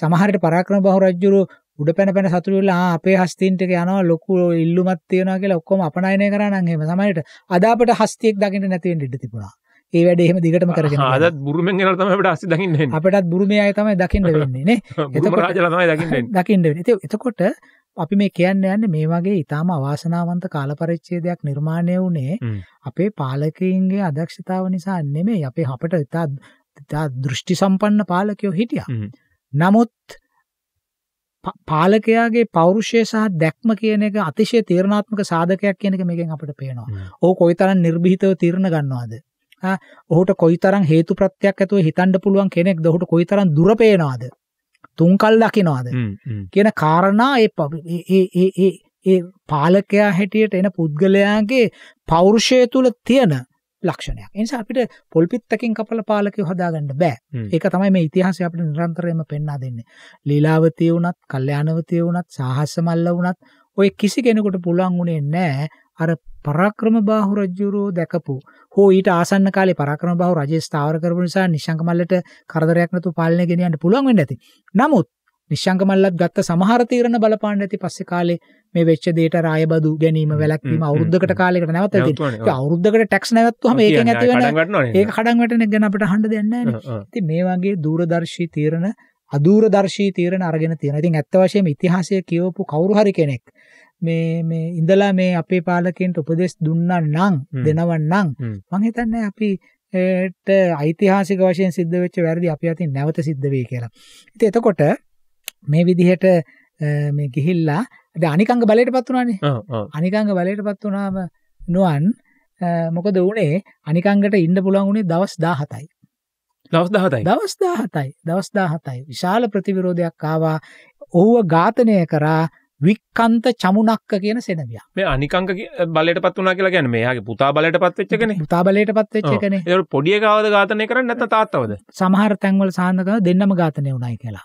සමහරට පරාක්‍රම බහු රජුරෝ උඩ පැන පැන සතුරු වෙලා ආ අපේ හස්තින්ට යනවා ලොකු ඉල්ලුමක් තියනවා කියලා ඔක්කොම අපනයනය කරා නම් එහෙම සමහරට අදාපට හස්තියෙක් දකින්න නැති වෙන්න ඉඩ තිබුණා. ඒ වැඩ එහෙම දිගටම කරගෙන අදත් බුරුමෙන් එනවා තමයි අපිට ASCII දකින්න වෙන්නේ. අපිටත් බුරුමේ අය තමයි දකින්න [LAUGHS] වෙන්නේ නේ. එතකොට රාජලා තමයි දකින්න [LAUGHS] වෙන්නේ. දකින්න වෙන්නේ. ඉතින් එතකොට අපි මේ කියන්න යන්නේ මේ වගේ ඊටාම අවාසනාවන්ත කාලපරිච්ඡේදයක් නිර්මාණය වුණේ අපේ පාලකයින්ගේ අදක්ෂතාව නිසා නෙමෙයි. අපේ අපට ඉතා ඉතා දෘෂ්ටි සම්පන්න පාලකයෝ හිටියා. නමුත් පාලකයාගේ පෞරුෂය සහ දැක්ම කියන එක අතිශය තීරණාත්මක සාධකයක් කියන එක මේකෙන් අපිට පේනවා. ඕක කොයිතරම් නිර්භීතව තීරණ ගන්නවද? ඔහුට කොයිතරම් හේතු ප්‍රත්‍යක් ඇතුව හිතන්න පුළුවන් කෙනෙක් දොහුට කොයිතරම් දුර පේනවාද තුන්කල් දකිනවාද කියන කාරණා ඒ ඒ පාලකයා හැටියට එන පුද්ගලයාගේ පෞරුෂය තුළ තියෙන ලක්ෂණයක් එනිසා අපිට පොල්පිත්තකින් කපල පාලකය හදාගන්න බෑ ඒක තමයි මේ ඉතිහාසය අපිට නිරන්තරයෙන්ම පෙන්වා දෙන්නේ ලීලාවතී වුණත් කල්යාණවතී වුණත් සාහස මල්ල වුණත් ඔය කිසි කෙනෙකුට පුළුවන් වුණේ නැහැ අර පරාක්‍රමබාහු රජුරෝ දැකපු හෝ ඊට ආසන්න කාලේ පරාක්‍රමබාහු රජය ස්ථාවර කරපු නිසා නිශ්ශංක මල්ලට කරදරයක් නැතුව පාලනය ගෙන යන්න පුළුවන් වෙන්න ඇති. නමුත් නිශ්ශංක මල්ලත් ගත්ත සමහර තීරණ බලපාන්න ඇති පස්සේ කාලේ මේ වෙච්ච දේට රායබදු ගැනීම වැළැක්වීම අවුරුද්දකට කාලයකට නැවතලා තියෙනවා. ඒක අවුරුද්දකට ටැක්ස් නැවැත්තුවම ඒකෙන් ඇති වෙන ඒක කඩන් වැටෙන එක ගැන අපිට අහන්න දෙයක් නැහැ නේ. ඉතින් මේ වගේ දූරදර්ශී තීරණ අදූරදර්ශී තීරණ අරගෙන තියෙනවා. ඉතින් ඇත්ත වශයෙන්ම ඉතිහාසය කියවපු කවුරු හරි කෙනෙක් මේ මේ ඉඳලා මේ අපේ පාලකයන්ට උපදෙස් දුන්නා නම් දෙනවන් නම් මං හිතන්නේ අපි ඒට ඓතිහාසික වශයෙන් සිද්ධ වෙච්ච වැරදි අපි අතින් නැවත සිද්ධ වෙයි කියලා. ඉතින් එතකොට මේ විදිහට මේ ගිහිල්ලා දැන් අනිකංග බලයටපත් උනානේ. අනිකංග බලයටපත් උනාම නුවන් මොකද වුනේ අනිකංගට ඉන්න පුළුවන් උනේ දවස් 17යි. දවස් 17යි. දවස් 17යි. දවස් 17යි. විශාල ප්‍රතිවිරෝධයක් ආවා. ඔහුව ඝාතනය කරා වික්කන්ත චමුණක්ක කියන සෙනවියා. මේ අනිකංක බලයටපත් වුණා කියලා කියන්නේ මෙයාගේ පුතා බලයටපත් වෙච්ච කෙනේ. පුතා බලයටපත් වෙච්ච කෙනේ. ඒක පොඩි එකවද ඝාතනය කරන්නේ නැත්නම් තාත්තවද? සමහර තැන්වල සාන්දක දෙන්නම ඝාතනය වුණායි කියලා.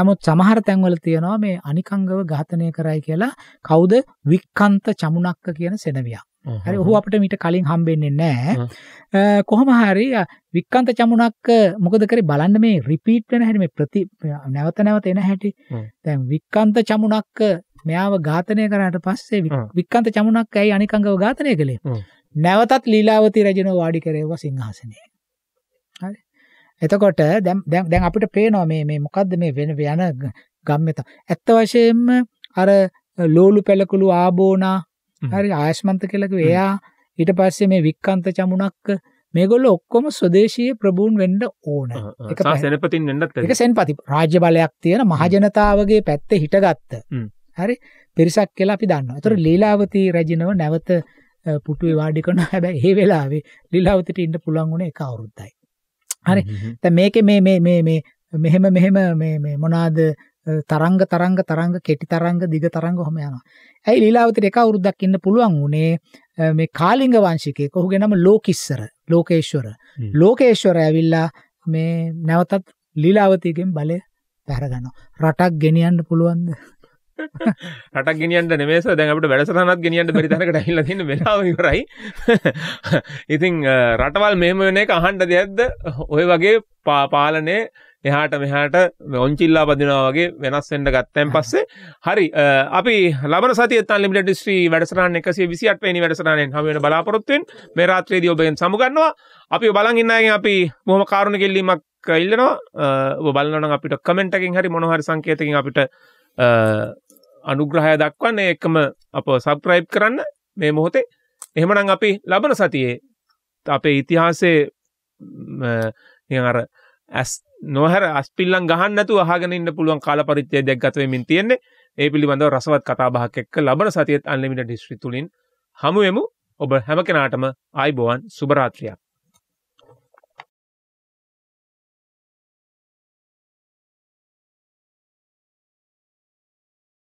නමුත් සමහර තැන්වල තියෙනවා මේ අනිකංගව ඝාතනය කරයි කියලා කවුද වික්කන්ත චමුණක්ක කියන සෙනවියා. හරි ඔහු අපිට මීට කලින් හම්බෙන්නේ නැහැ. කොහොම හරි වික්කන්ත චමුණක්ක මොකද කරේ බලන්න මේ රිපීට් වෙන හැටි මේ ප්‍රති නැවත නැවත එන හැටි. දැන් වික්කන්ත චමුණක්ක මෙයාව ඝාතනය කරාට පස්සේ වික්කන්ත චමුණක්ක ඇයි අනිකංගව ඝාතනය කළේ? නැවතත් ලීලාවති රජිනෝ වාඩි කරේවා සිංහාසනයේ. හරි. එතකොට දැන් දැන් අපිට පේනවා මේ මේ මොකද්ද මේ වෙන යන ගම්මෙත. ඇත්ත වශයෙන්ම අර ලෝලු පෙලකුළු ආබෝනා හරි ආයස්මන්ත කියලක එයා ඊට පස්සේ මේ වික්කන්ත චමුණක්ක මේගොල්ලෝ ඔක්කොම ස්වදේශීය ප්‍රභූන් වෙන්න ඕන. ඒක සෙනපතින් වෙන්නත් බැහැ. ඒක සෙනපති රාජ්‍ය බලයක් තියෙන මහජනතාවගේ පැත්තේ හිටගත්ත. හරි පිරිසක් කියලා අපි දන්නවා. ඒතර ලීලාවතී රජිනව නැවත පුටුවේ වාඩි කරනවා. හැබැයි මේ වෙලාවේ ලීලාවතීට ඉන්න පුළුවන් උනේ එක අවුරුද්දයි. හරි. දැන් මේකේ මේ මේ මේ මේ මෙහෙම මෙහෙම මේ මේ මොනවාද තරංග තරංග තරංග කෙටි තරංග දිග තරංග ඔහම යනවා. ඇයි ලීලාවතිට එක අවුරුද්දක් ඉන්න පුළුවන් උනේ මේ කාලිංග වංශිකයෙක් ඔහුගේ නම ලෝකිස්සර ලෝකේශ්වර. ලෝකේශ්වර ඇවිල්ලා මේ නැවතත් ලීලාවතියගෙන් බලය පැරගනවා. රටක් ගෙනියන්න පුළුවන්ද? රටක් ගෙනියන්න නෙමෙයි සර් දැන් අපිට වැඩසටහනක් ගෙනියන්න බැරි තැනකට ඇහිලා තියෙන වෙලාව ඉවරයි. ඉතින් රටවල් මෙහෙම වෙන එක අහන්න දෙයක්ද? ඔය වගේ පාලනේ එහාට මෙහාට ඔංචිල්ලා පදිනවා වගේ වෙනස් වෙන්න ගත්තයින් පස්සේ හරි අපි ලබන සතිය තන්ලිමිටඩ් ස්ත්‍රී වැඩසටහන 128 වෙනි වැඩසටහනෙන් හමු වෙන බලාපොරොත්තු වෙන මේ රාත්‍රියේදී ඔබෙන් සමු ගන්නවා අපි බලන් ඉන්න අයගෙන් අපි බොහොම කාරුණික ඉල්ලීමක් ඉල්ලනවා ඔබ බලනවා නම් අපිට කමෙන්ට් එකකින් හරි මොනවා හරි සංකේතකින් අපිට අනුග්‍රහය දක්වන්න ඒකම අප සබ්ස්ක්‍රයිබ් කරන්න මේ මොහොතේ එහෙමනම් අපි ලබන සතියේ අපේ ඉතිහාසයේ අර ඇස් නොහැර අස්පිල්ලම් ගහන්න නැතුව අහගෙන ඉන්න පුළුවන් කාල පරිච්ඡේදයක් ගත වෙමින් තියෙන්නේ. ඒ පිළිබඳව රසවත් කතා බහක් එක්ක ලබන සතියේත් අන්ලිමිටඩ් හිස්ටරි තුලින් හමු වෙමු. ඔබ හැම කෙනාටම ආයිබෝවන් සුබ රාත්‍රියක්.